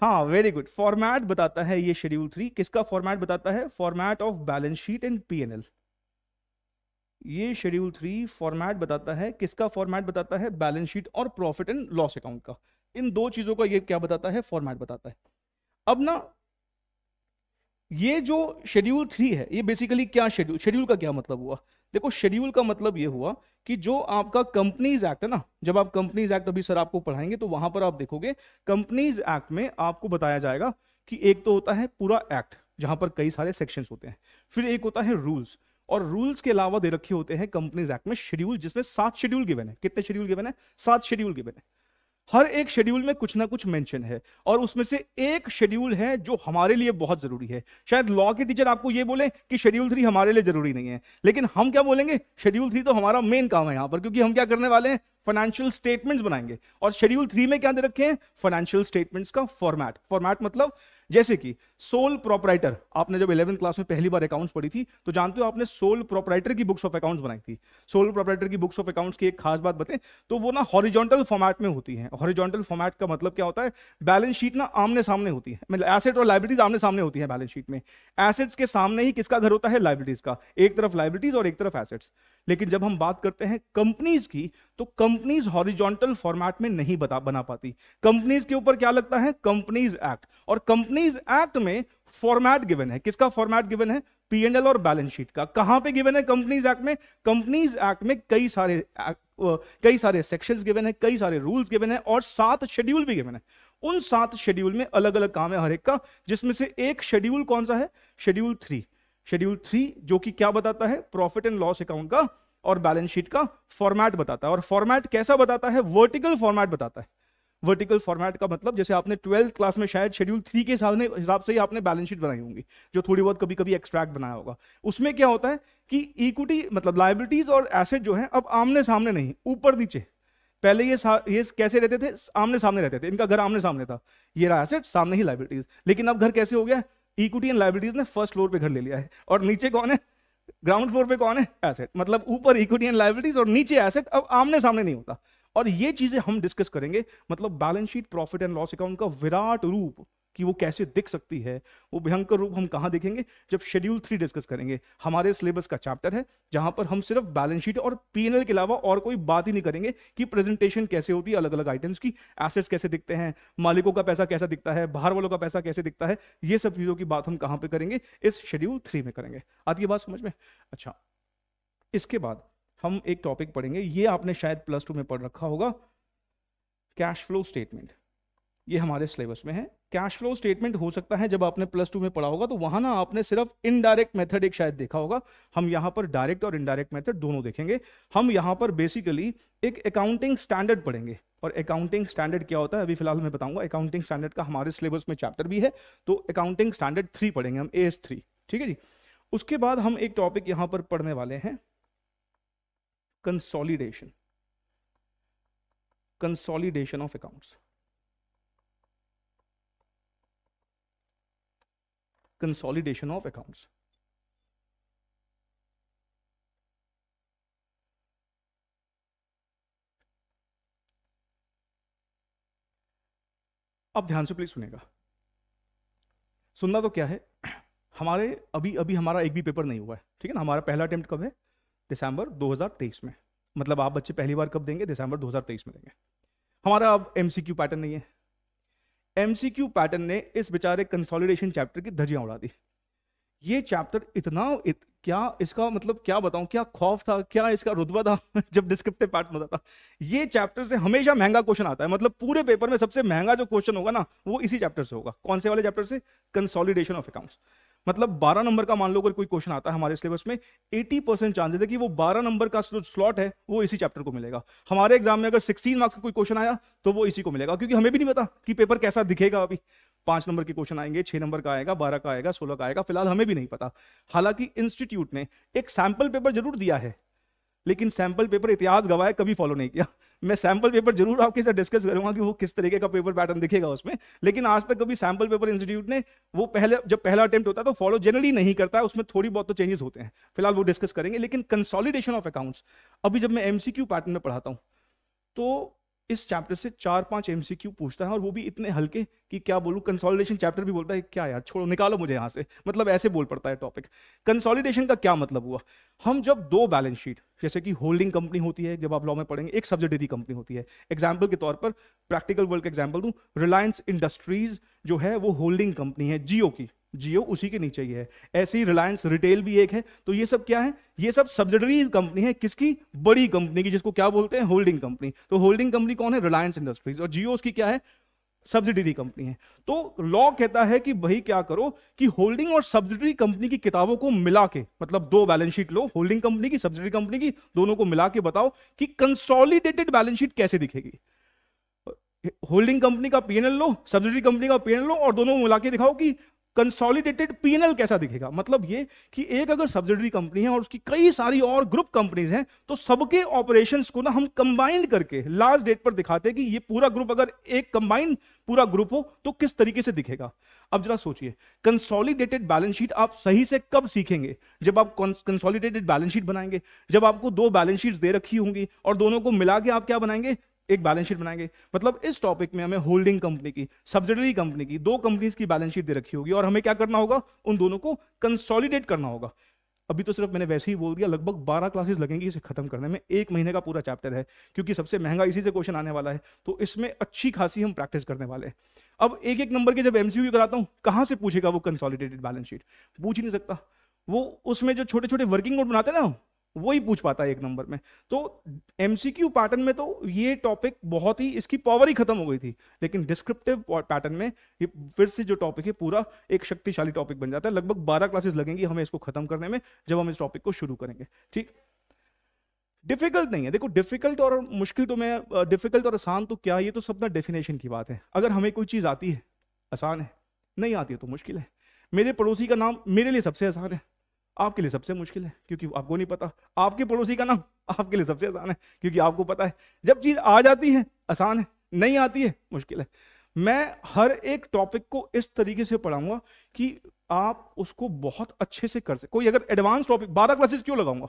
हाँ वेरी गुड फॉर्मेट बताता है ये शेड्यूल थ्री किसका फॉर्मेट बताता है format of balance sheet and PNL ये शेड्यूल थ्री फॉर्मेट बताता है किसका फॉर्मेट बताता है बैलेंस शीट और प्रॉफिट एंड लॉस अकाउंट का इन दो चीज़ों का ये क्या बताता है फॉर्मेट बताता है अब ना ये जो शेड्यूल थ्री है ये बेसिकली क्या शेड्यूल शेड्यूल का क्या मतलब हुआ देखो शेड्यूल का मतलब ये हुआ कि जो आपका कंपनीज एक्ट है ना जब आप कंपनीज एक्ट अभी सर आपको पढ़ाएंगे तो वहां पर आप देखोगे कंपनीज एक्ट में आपको बताया जाएगा कि एक तो होता है पूरा एक्ट जहां पर कई सारे सेक्शंस होते हैं फिर एक होता है रूल्स और रूल्स के अलावा दे रखे होते हैं कंपनीज एक्ट में शेड्यूल जिसमें सात शेड्यूल गिवन है कितने शेड्यूल गिवन है सात शेड्यूल गिवन है हर एक शेड्यूल में कुछ ना कुछ मेंशन है और उसमें से एक शेड्यूल है जो हमारे लिए बहुत जरूरी है शायद लॉ के टीचर आपको ये बोले कि शेड्यूल थ्री हमारे लिए जरूरी नहीं है लेकिन हम क्या बोलेंगे शेड्यूल थ्री तो हमारा मेन काम है यहाँ पर क्योंकि हम क्या करने वाले हैं फाइनेंशियल स्टेटमेंट्स बनाएंगे और शेड्यूल थ्री में क्या दे रखे हैं फाइनेंशियल स्टेटमेंट्स का फॉर्मेट फॉर्मेट मतलब जैसे कि सोल प्रोपराइटर आपने जब इलेवंथ क्लास में पहली बार अकाउंट्स पढ़ी थी तो जानते हो आपने सोल प्रोपराइटर की बुक्स ऑफ अकाउंट्स बनाई थी सोल प्रोपराइटर की बुक्स ऑफ अकाउंट्स की एक खास बात बताएं तो वो ना हॉरिजॉन्टल फॉर्मेट में होती है हॉरिजॉन्टल फॉर्मेट का मतलब क्या होता है बैलेंस शीट ना आमने सामने होती है मतलब एसेट और लाइब्रेटीज आमने सामने होती है बैलेंस शीट में एसेट्स के सामने ही किसका घर होता है लाइब्रेटीज का एक तरफ लाइब्रेटीज और एक तरफ एसेट्स लेकिन जब हम बात करते हैं कंपनीज की तो कंपनी कंपनीज हॉरिजॉन्टल फॉर्मेट में नहीं बता बना पाती कंपनीज के ऊपर क्या लगता है कंपनीज एक्ट और कंपनीज एक्ट में फॉर्मेट गिवन है किसका फॉर्मेट गिवन है पीएनएल और बैलेंस शीट का कहां पे गिवन है कंपनीज एक्ट में कंपनीज एक्ट में कई सारे कई सारे सेक्शंस गिवन है कई सारे रूल्स गिवन है और सात शेड्यूल भी गिवन है उन सात शेड्यूल में अलग अलग काम है हर एक का जिसमें से एक शेड्यूल कौन सा है शेड्यूल थ्री शेड्यूल थ्री जो कि क्या बताता है प्रॉफिट एंड लॉस अकाउंट का और बैलेंस शीट का फॉर्मेट बताता है और फॉर्मेट कैसा बताता है वर्टिकल फॉर्मेट बताता है वर्टिकल फॉर्मेट का मतलब जैसे आपने ट्वेल्थ क्लास में शायद शेड्यूल थ्री के हिसाब से ही आपने बैलेंस शीट बनाई होंगी जो थोड़ी बहुत कभी कभी एक्सट्रैक्ट बनाया होगा उसमें क्या होता है कि इक्विटी मतलब लाइबिलिटीज और एसेट जो है अब आमने सामने नहीं ऊपर नीचे पहले ये ये कैसे रहते थे आमने सामने रहते थे इनका घर आमने सामने था ये रहा एसेट सामने ही लाइबिलिटीज लेकिन अब घर कैसे हो गया इक्विटी एंड लाइबिलिटीज ने फर्स्ट फ्लोर पे घर ले लिया है और नीचे कौन है ग्राउंड फ्लोर पे कौन है एसेट मतलब ऊपर इक्विटी एंड लाइबिलिटीज और नीचे एसेट अब आमने सामने नहीं होता और ये चीजें हम डिस्कस करेंगे मतलब balance sheet profit and loss account का विराट रूप कि वो कैसे दिख सकती है वो भयंकर रूप हम कहाँ देखेंगे जब शेड्यूल थ्री डिस्कस करेंगे हमारे सिलेबस का चैप्टर है जहाँ पर हम सिर्फ बैलेंस शीट और पी के अलावा और कोई बात ही नहीं करेंगे कि प्रेजेंटेशन कैसे होती है अलग अलग आइटम्स की एसेट्स कैसे दिखते हैं मालिकों का पैसा कैसा दिखता है बाहर वालों का पैसा कैसे दिखता है ये सब चीज़ों की बात हम कहाँ पर करेंगे इस शेड्यूल थ्री में करेंगे आती है बात समझ में अच्छा इसके बाद हम एक टॉपिक पढ़ेंगे ये आपने शायद प्लस टू में पढ़ रखा होगा कैश फ्लो स्टेटमेंट ये हमारे सिलेबस में है कैश फ्लो स्टेटमेंट हो सकता है जब आपने प्लस टू में पढ़ा होगा तो वहां ना आपने सिर्फ इनडायरेक्ट मेथड एक शायद देखा होगा हम यहाँ पर डायरेक्ट और इनडायरेक्ट मेथड दोनों देखेंगे हम यहाँ पर बेसिकली एक अकाउंटिंग स्टैंडर्ड पढ़ेंगे और अकाउंटिंग स्टैंडर्ड क्या होता है अभी फिलहाल मैं बताऊंगा अकाउंटिंग स्टैंडर्ड का हमारे सिलेबस में चैप्टर भी है तो अकाउंटिंग स्टैंडर्ड थ्री पढ़ेंगे हम ए एस थ्री ठीक है जी उसके बाद हम एक टॉपिक यहाँ पर पढ़ने वाले हैं consolidation consolidation of accounts consolidation of accounts. अब ध्यान से प्लीज सुनेगा सुनना तो क्या है हमारे अभी अभी हमारा एक भी पेपर नहीं हुआ है ठीक है ना हमारा पहला अटेम्प्ट कब है दिसंबर 2023 में मतलब आप बच्चे पहली बार कब देंगे दिसंबर 2023 में देंगे हमारा अब एमसीक्यू पैटर्न नहीं है एमसीक्यू पैटर्न ने इस बेचारे कंसोलिडेशन चैप्टर की धजियां उड़ा दी ये चैप्टर इतना इत, क्या इसका मतलब क्या बताऊं क्या खौफ था क्या इसका रुतबा था (laughs) जब डिस्क्रिप्टिव पैटर्न होता था ये चैप्टर से हमेशा महंगा क्वेश्चन आता है मतलब पूरे पेपर में सबसे महंगा जो क्वेश्चन होगा ना वो इसी चैप्टर से होगा कौन से वाले चैप्टर से कंसोलिडेशन ऑफ अकाउंट्स मतलब 12 नंबर का मान लो अगर कोई क्वेश्चन आता है हमारे सिलेबस में 80 परसेंट चांसेस है कि वो 12 नंबर का जो स्लॉट है वो इसी चैप्टर को मिलेगा हमारे एग्जाम में अगर 16 मार्क्स का कोई क्वेश्चन आया तो वो इसी को मिलेगा क्योंकि हमें भी नहीं पता कि पेपर कैसा दिखेगा अभी पांच नंबर के क्वेश्चन आएंगे छह नंबर का आएगा बारह का आएगा सोलह का आएगा फिलहाल हमें भी नहीं पता हालांकि इंस्टीट्यूट ने एक सैंपल पेपर जरूर दिया है लेकिन सैम्पल पेपर इतिहास गवाह कभी फॉलो नहीं किया मैं सैम्पल पेपर जरूर आपके साथ डिस्कस करूंगा कि वो किस तरीके का पेपर पैटर्न दिखेगा उसमें लेकिन आज तक कभी सैम्पल पेपर इंस्टीट्यूट ने वो पहले जब पहला अटेम्प्ट होता है तो फॉलो जनरली नहीं करता है उसमें थोड़ी बहुत तो चेंजेस होते हैं फिलहाल वो डिस्कस करेंगे लेकिन कंसॉलिडेशन ऑफ अकाउंट्स अभी जब मैं एमसीक्यू पैटर्न में पढ़ाता हूँ तो इस चैप्टर से चार पांच एमसीक्यू पूछता है और वो भी इतने हल्के कि क्या बोलूँ कंसोलिडेशन चैप्टर भी बोलता है क्या यार छोड़ो निकालो मुझे यहां से मतलब ऐसे बोल पड़ता है टॉपिक कंसोलिडेशन का क्या मतलब हुआ हम जब दो बैलेंस शीट जैसे कि होल्डिंग कंपनी होती है जब आप लॉ में पढ़ेंगे एक सब्जेडरी कंपनी होती है एग्जाम्पल के तौर पर प्रैक्टिकल वर्ल्ड का एग्जाम्पल दू रिलायंस इंडस्ट्रीज जो है वो होल्डिंग कंपनी है जियो की जियो उसी के नीचे ही है ऐसे ही रिलायंस रिटेल भी एक है तो ये सब क्या है ये सब सब्सिडरीज कंपनी है किसकी बड़ी कंपनी की जिसको क्या बोलते हैं होल्डिंग कंपनी तो होल्डिंग कंपनी कौन है रिलायंस इंडस्ट्रीज और जियो उसकी क्या है सब्सिडरी कंपनी है तो लॉ कहता है कि भाई क्या करो कि होल्डिंग और सब्सिडरी कंपनी की किताबों को मिला के मतलब दो बैलेंस शीट लो होल्डिंग कंपनी की सब्सिडरी कंपनी की दोनों को मिला के बताओ कि कंसोलिडेटेड बैलेंस शीट कैसे दिखेगी होल्डिंग कंपनी का पीएनएल लो सब्सिडरी कंपनी का पीएनएल लो और दोनों को मिला के दिखाओ कि कंसोलिडेटेड पीएनएल कैसा दिखेगा मतलब ये कि एक अगर सब्सिडरी कंपनी है और उसकी कई सारी और ग्रुप कंपनीज हैं तो सबके ऑपरेशंस को ना हम कंबाइंड करके लास्ट डेट पर दिखाते हैं कि ये पूरा ग्रुप अगर एक कंबाइंड पूरा ग्रुप हो तो किस तरीके से दिखेगा अब जरा सोचिए कंसोलिडेटेड बैलेंस शीट आप सही से कब सीखेंगे जब आप कंसोलिडेटेड बैलेंस शीट बनाएंगे जब आपको दो बैलेंस शीट दे रखी होंगी और दोनों को मिला के आप क्या बनाएंगे एक बैलेंस शीट बनाएंगे मतलब इस टॉपिक में हमें होल्डिंग कंपनी की सब्सिडरी कंपनी की दो कंपनीज की बैलेंस शीट दे रखी होगी और हमें क्या करना होगा उन दोनों को कंसोलिडेट करना होगा अभी तो सिर्फ मैंने वैसे ही बोल दिया लगभग 12 क्लासेस लगेंगी इसे खत्म करने में एक महीने का पूरा चैप्टर है क्योंकि सबसे महंगा इसी से क्वेश्चन आने वाला है तो इसमें अच्छी खासी हम प्रैक्टिस करने वाले हैं अब एक एक नंबर के जब एमसीक्यू कराता हूं कहां से पूछेगा वो कंसोलिडेटेड बैलेंस शीट पूछ ही नहीं सकता वो उसमें जो छोटे छोटे वर्किंग नोट बनाते ना वही पूछ पाता है एक नंबर में तो एमसीक्यू पैटर्न में तो ये टॉपिक बहुत ही इसकी पावर ही खत्म हो गई थी लेकिन डिस्क्रिप्टिव पैटर्न में ये फिर से जो टॉपिक है पूरा एक शक्तिशाली टॉपिक बन जाता है लगभग बारह क्लासेस लगेंगी हमें इसको खत्म करने में जब हम इस टॉपिक को शुरू करेंगे ठीक डिफिकल्ट नहीं है देखो डिफिकल्ट और मुश्किल तो मैं डिफिकल्ट और आसान तो क्या ये तो सब ना डेफिनेशन की बात है अगर हमें कोई चीज़ आती है आसान है नहीं आती है तो मुश्किल है मेरे पड़ोसी का नाम मेरे लिए सबसे आसान है आपके लिए सबसे मुश्किल है क्योंकि आपको नहीं पता आपके पड़ोसी का नाम आपके लिए सबसे आसान है क्योंकि आपको पता है जब चीज़ आ जाती है आसान है नहीं आती है मुश्किल है मैं हर एक टॉपिक को इस तरीके से पढ़ाऊंगा कि आप उसको बहुत अच्छे से कर सके कोई अगर एडवांस टॉपिक बारह क्लासेस क्यों लगाऊंगा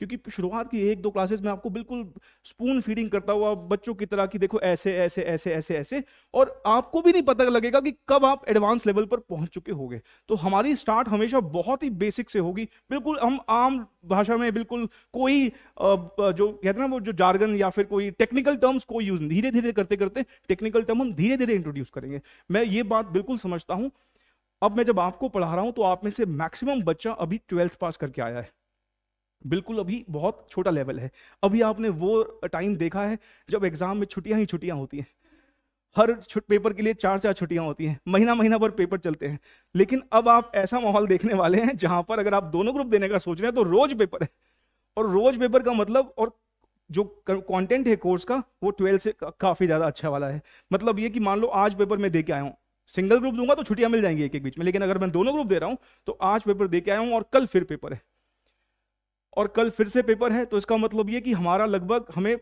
क्योंकि शुरुआत की एक दो क्लासेस में आपको बिल्कुल स्पून फीडिंग करता हुआ बच्चों की तरह की देखो ऐसे ऐसे ऐसे ऐसे ऐसे और आपको भी नहीं पता लगेगा कि कब आप एडवांस लेवल पर पहुंच चुके होंगे तो हमारी स्टार्ट हमेशा बहुत ही बेसिक से होगी बिल्कुल हम आम भाषा में बिल्कुल कोई जो कहते ना वो जो जार्गन या फिर कोई टेक्निकल टर्म्स कोई यूज धीरे धीरे करते करते टेक्निकल टर्म हम धीरे धीरे इंट्रोड्यूस करेंगे मैं ये बात बिल्कुल समझता हूँ अब मैं जब आपको पढ़ा रहा हूँ तो आप में से मैक्सिमम बच्चा अभी ट्वेल्थ पास करके आया है बिल्कुल अभी बहुत छोटा लेवल है अभी आपने वो टाइम देखा है जब एग्जाम में छुट्टियां ही छुट्टियां होती हैं हर पेपर के लिए चार चार छुट्टियां होती हैं महीना महीना भर पेपर चलते हैं लेकिन अब आप ऐसा माहौल देखने वाले हैं जहां पर अगर आप दोनों ग्रुप देने का सोच रहे हैं तो रोज पेपर है और रोज पेपर का मतलब और जो कंटेंट है कोर्स का वो ट्वेल्थ से काफ़ी ज़्यादा अच्छा वाला है मतलब ये कि मान लो आज पेपर में दे के आया हूँ सिंगल ग्रुप दूंगा तो छुट्टियां मिल जाएंगी एक एक बीच में लेकिन अगर मैं दोनों ग्रुप दे रहा हूँ तो आज पेपर दे के आया हूँ और कल फिर पेपर है और कल फिर से पेपर है तो इसका मतलब ये कि हमारा लगभग हमें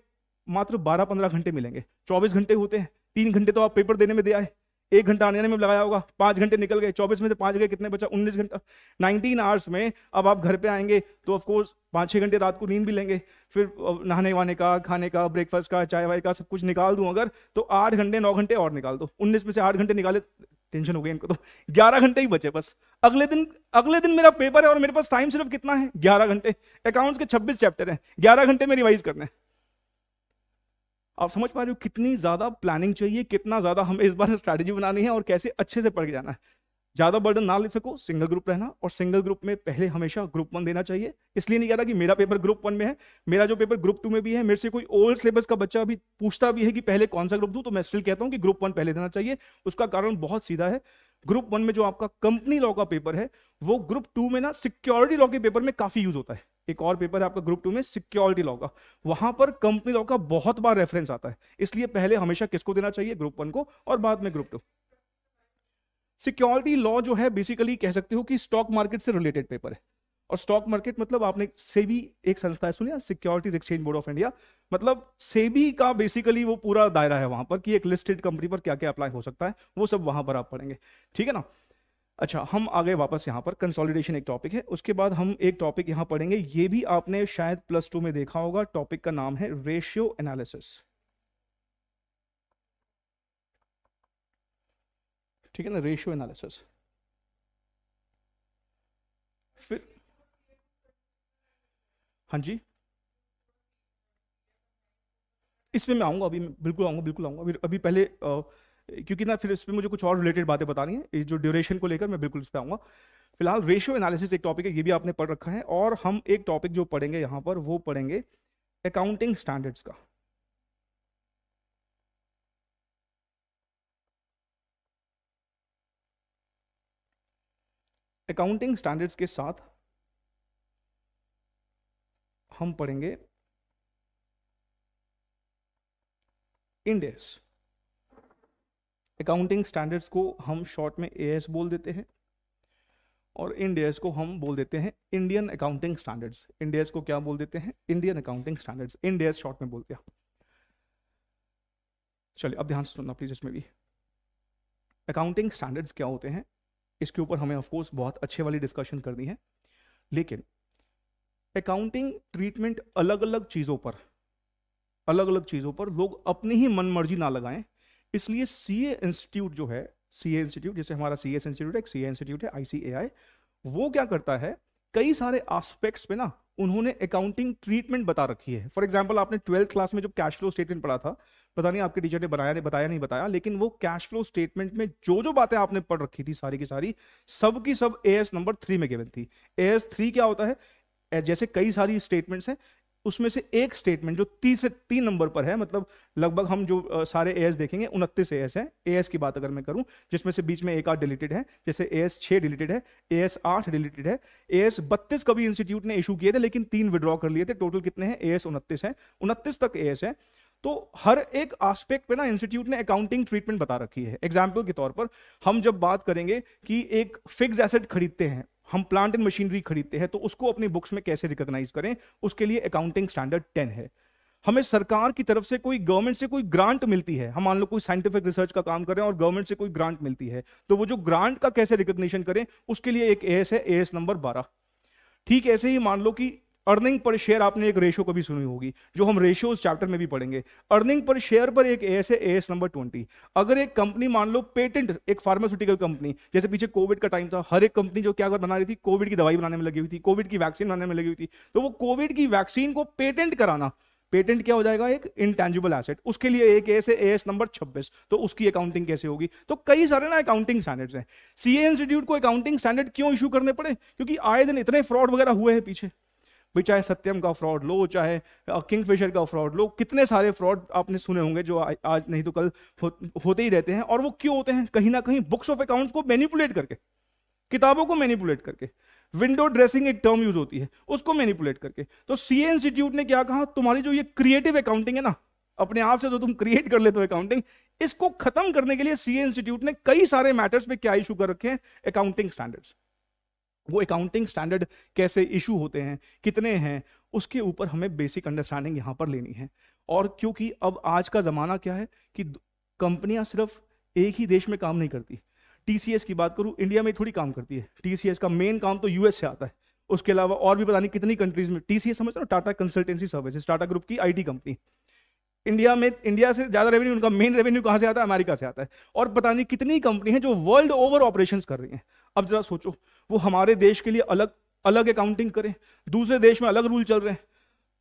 मात्र बारह पंद्रह घंटे मिलेंगे चौबीस घंटे होते हैं तीन घंटे तो आप पेपर देने में दिया है एक घंटा आने में लगाया होगा पाँच घंटे निकल गए चौबीस में से पाँच गए कितने बचा उन्नीस घंटा नाइनटीन आवर्स में अब आप घर पे आएंगे तो ऑफकोर्स पाँच छः घंटे रात को नींद भी लेंगे फिर नहाने वाने का खाने का ब्रेकफास्ट का चाय वाय का सब कुछ निकाल दूँ अगर तो आठ घंटे नौ घंटे और निकाल दो उन्नीस में से आठ घंटे निकाले टेंशन हो गई इनको तो ग्यारह घंटे ही बचे बस अगले दिन अगले दिन मेरा पेपर है और मेरे पास टाइम सिर्फ कितना है ग्यारह घंटे अकाउंट्स के छब्बीस चैप्टर हैं ग्यारह घंटे में रिवाइज करने आप समझ पा रहे हो कितनी ज़्यादा प्लानिंग चाहिए कितना ज़्यादा हमें इस बार स्ट्रैटेजी बनानी है और कैसे अच्छे से पढ़ के जाना है ज़्यादा बर्डन ना ले सको सिंगल ग्रुप रहना और सिंगल ग्रुप में पहले हमेशा ग्रुप वन देना चाहिए इसलिए नहीं कह रहा कि मेरा पेपर ग्रुप वन में है मेरा जो पेपर ग्रुप टू में भी है मेरे से कोई ओल्ड सिलेबस का बच्चा अभी पूछता भी है कि पहले कौन सा ग्रुप दू तो मैं स्टिल कहता हूँ कि ग्रुप वन पहले देना चाहिए उसका कारण बहुत सीधा है ग्रुप वन में जो आपका कंपनी लॉ का पेपर है वो ग्रुप टू में ना सिक्योरिटी लॉ के पेपर में काफ़ी यूज होता है एक और पेपर है आपका ग्रुप टू में सिक्योरिटी लॉ का वहां पर कंपनी लॉ का बहुत बार रेफरेंस आता है इसलिए पहले हमेशा किसको देना चाहिए ग्रुप वन को और बाद में ग्रुप टू सिक्योरिटी लॉ जो है बेसिकली कह सकते हो कि स्टॉक मार्केट से रिलेटेड पेपर है और स्टॉक मार्केट मतलब आपने सेबी एक संस्था है सुनिया securities exchange board of India मतलब सेबी का बेसिकली वो पूरा दायरा है वहां पर कि एक लिस्टेड कंपनी पर क्या क्या अप्लाई हो सकता है वो सब वहां पर आप पढ़ेंगे ठीक है ना अच्छा हम आ गए वापस यहाँ पर कंसोलिडेशन एक टॉपिक है उसके बाद हम एक टॉपिक यहाँ पढ़ेंगे ये भी आपने शायद प्लस टू में देखा होगा टॉपिक का नाम है रेशियो एनालिसिस ठीक है ना रेशियो एनालिसिस फिर हाँ जी इसमें मैं आऊंगा अभी बिल्कुल आऊंगा बिल्कुल आऊंगा अभी अभी पहले आ, क्योंकि ना फिर इसमें मुझे कुछ और रिलेटेड बातें बतानी है जो ड्यूरेशन को लेकर मैं बिल्कुल इस पर आऊंगा फिलहाल रेशियो एनालिसिस एक टॉपिक है ये भी आपने पढ़ रखा है और हम एक टॉपिक जो पढ़ेंगे यहाँ पर वो पढ़ेंगे अकाउंटिंग स्टैंडर्ड्स का अकाउंटिंग स्टैंडर्ड्स के साथ हम पढ़ेंगे इंडेस अकाउंटिंग स्टैंडर्ड्स को हम शॉर्ट में ए बोल देते हैं और इंडेस को हम बोल देते हैं इंडियन अकाउंटिंग स्टैंडर्ड्स इंडेस को क्या बोल देते हैं Indian accounting standards Ind AS short में बोलते हैं चलिए अब ध्यान से सुनना प्लीज इसमें भी अकाउंटिंग स्टैंडर्ड्स क्या होते हैं इसके ऊपर हमें ऑफकोर्स बहुत अच्छे वाली डिस्कशन करनी है लेकिन अकाउंटिंग ट्रीटमेंट अलग अलग चीज़ों पर अलग अलग चीज़ों पर लोग अपनी ही मनमर्जी ना लगाएं इसलिए सी इंस्टीट्यूट जो है सी इंस्टीट्यूट जैसे हमारा सी एस इंस्टीट्यूट है सी इंस्टीट्यूट है आई वो क्या करता है कई सारे आस्पेक्ट्स पे ना उन्होंने अकाउंटिंग ट्रीटमेंट बता रखी है फॉर एग्जाम्पल आपने ट्वेल्थ क्लास में जब कैश फ्लो स्टेटमेंट पढ़ा था पता नहीं आपके टीचर ने बनाया नहीं बताया नहीं बताया लेकिन वो कैश फ्लो स्टेटमेंट में जो जो बातें आपने पढ़ रखी थी सारी की सारी सब की सब ए नंबर थ्री में गिवन थी ए थ्री क्या होता है जैसे कई सारी स्टेटमेंट्स हैं उसमें से एक स्टेटमेंट जो तीसरे तीन नंबर पर है मतलब लगभग हम जो सारे ए देखेंगे उनतीस ए एस है ए की बात अगर मैं करूं जिसमें से बीच में एक आठ डिलीटेड है जैसे ए एस छः डिलीटेड है ए एस आठ डिलीटेड है ए एस बत्तीस कभी इंस्टीट्यूट ने इशू किए थे लेकिन तीन विड्रॉ कर लिए थे टोटल कितने हैं ए एस उनतीस है उनतीस तक ए है तो हर एक आस्पेक्ट पे ना इंस्टीट्यूट ने अकाउंटिंग ट्रीटमेंट बता रखी है एग्जाम्पल के तौर पर हम जब बात करेंगे कि एक फिक्स एसेट खरीदते हैं हम प्लांट एंड मशीनरी खरीदते हैं तो उसको अपनी बुक्स में कैसे रिकॉग्नाइज करें उसके लिए अकाउंटिंग स्टैंडर्ड टेन है हमें सरकार की तरफ से कोई गवर्नमेंट से कोई ग्रांट मिलती है हम मान लो कोई साइंटिफिक रिसर्च का काम कर रहे हैं और गवर्नमेंट से कोई ग्रांट मिलती है तो वो जो ग्रांट का कैसे रिकॉग्निशन करें उसके लिए एक एएस है एएस नंबर बारह ठीक ऐसे ही मान लो कि अर्निंग पर शेयर आपने एक रेशो को भी सुनी होगी जो हम रेशियोज चैप्टर में भी पढ़ेंगे अर्निंग पर शेयर पर एक एएस है एएस नंबर ट्वेंटी अगर एक कंपनी मान लो पेटेंट एक फार्मास्यूटिकल कंपनी जैसे पीछे कोविड का टाइम था हर एक कंपनी जो क्या बना रही थी कोविड की दवाई बनाने में लगी हुई थी कोविड की वैक्सीन बनाने में लगी हुई थी तो वो कोविड की वैक्सीन को पेटेंट कराना पेटेंट क्या हो जाएगा एक इंटेंजिबल एसेट उसके लिए एक एस है एस नंबर 26 तो उसकी अकाउंटिंग कैसे होगी तो कई सारे ना अकाउंटिंग स्टैंडर्ड्स हैं सीए इंस्टीट्यूट को अकाउंटिंग स्टैंडर्ड क्यों इशू करने पड़े क्योंकि आए दिन इतने फ्रॉड वगैरह हुए हैं पीछे भी चाहे सत्यम का फ्रॉड लो चाहे किंगफिशर का फ्रॉड लो कितने सारे फ्रॉड आपने सुने होंगे जो आ, आज नहीं तो कल हो, होते ही रहते हैं और वो क्यों होते हैं कहीं ना कहीं बुक्स ऑफ अकाउंट्स को मैनिपुलेट करके किताबों को मैनिपुलेट करके विंडो ड्रेसिंग एक टर्म यूज होती है उसको मैनिपुलेट करके तो सी इंस्टीट्यूट ने क्या कहा तुम्हारी जो ये क्रिएटिव अकाउंटिंग है ना अपने आप से जो तो तुम क्रिएट कर लेते हो अकाउंटिंग इसको खत्म करने के लिए सी इंस्टीट्यूट ने कई सारे मैटर्स पे क्या इशू कर रखे हैं अकाउंटिंग स्टैंडर्ड्स वो अकाउंटिंग स्टैंडर्ड कैसे इशू होते हैं कितने हैं उसके ऊपर हमें बेसिक अंडरस्टैंडिंग यहाँ पर लेनी है और क्योंकि अब आज का ज़माना क्या है कि कंपनियाँ सिर्फ एक ही देश में काम नहीं करती टी की बात करूँ इंडिया में थोड़ी काम करती है टी का मेन काम तो यूएस से आता है उसके अलावा और भी पता नहीं कितनी कंट्रीज में एस समझते हो Tata consultancy services Tata group की आईटी कंपनी इंडिया में इंडिया से ज़्यादा रेवेन्यू उनका मेन रेवेन्यू कहाँ से आता है अमेरिका से आता है और पता नहीं कितनी कंपनी है जो वर्ल्ड ओवर ऑपरेशन कर रही है अब ज़रा सोचो वो हमारे देश के लिए अलग अलग अकाउंटिंग करें दूसरे देश में अलग रूल चल रहे हैं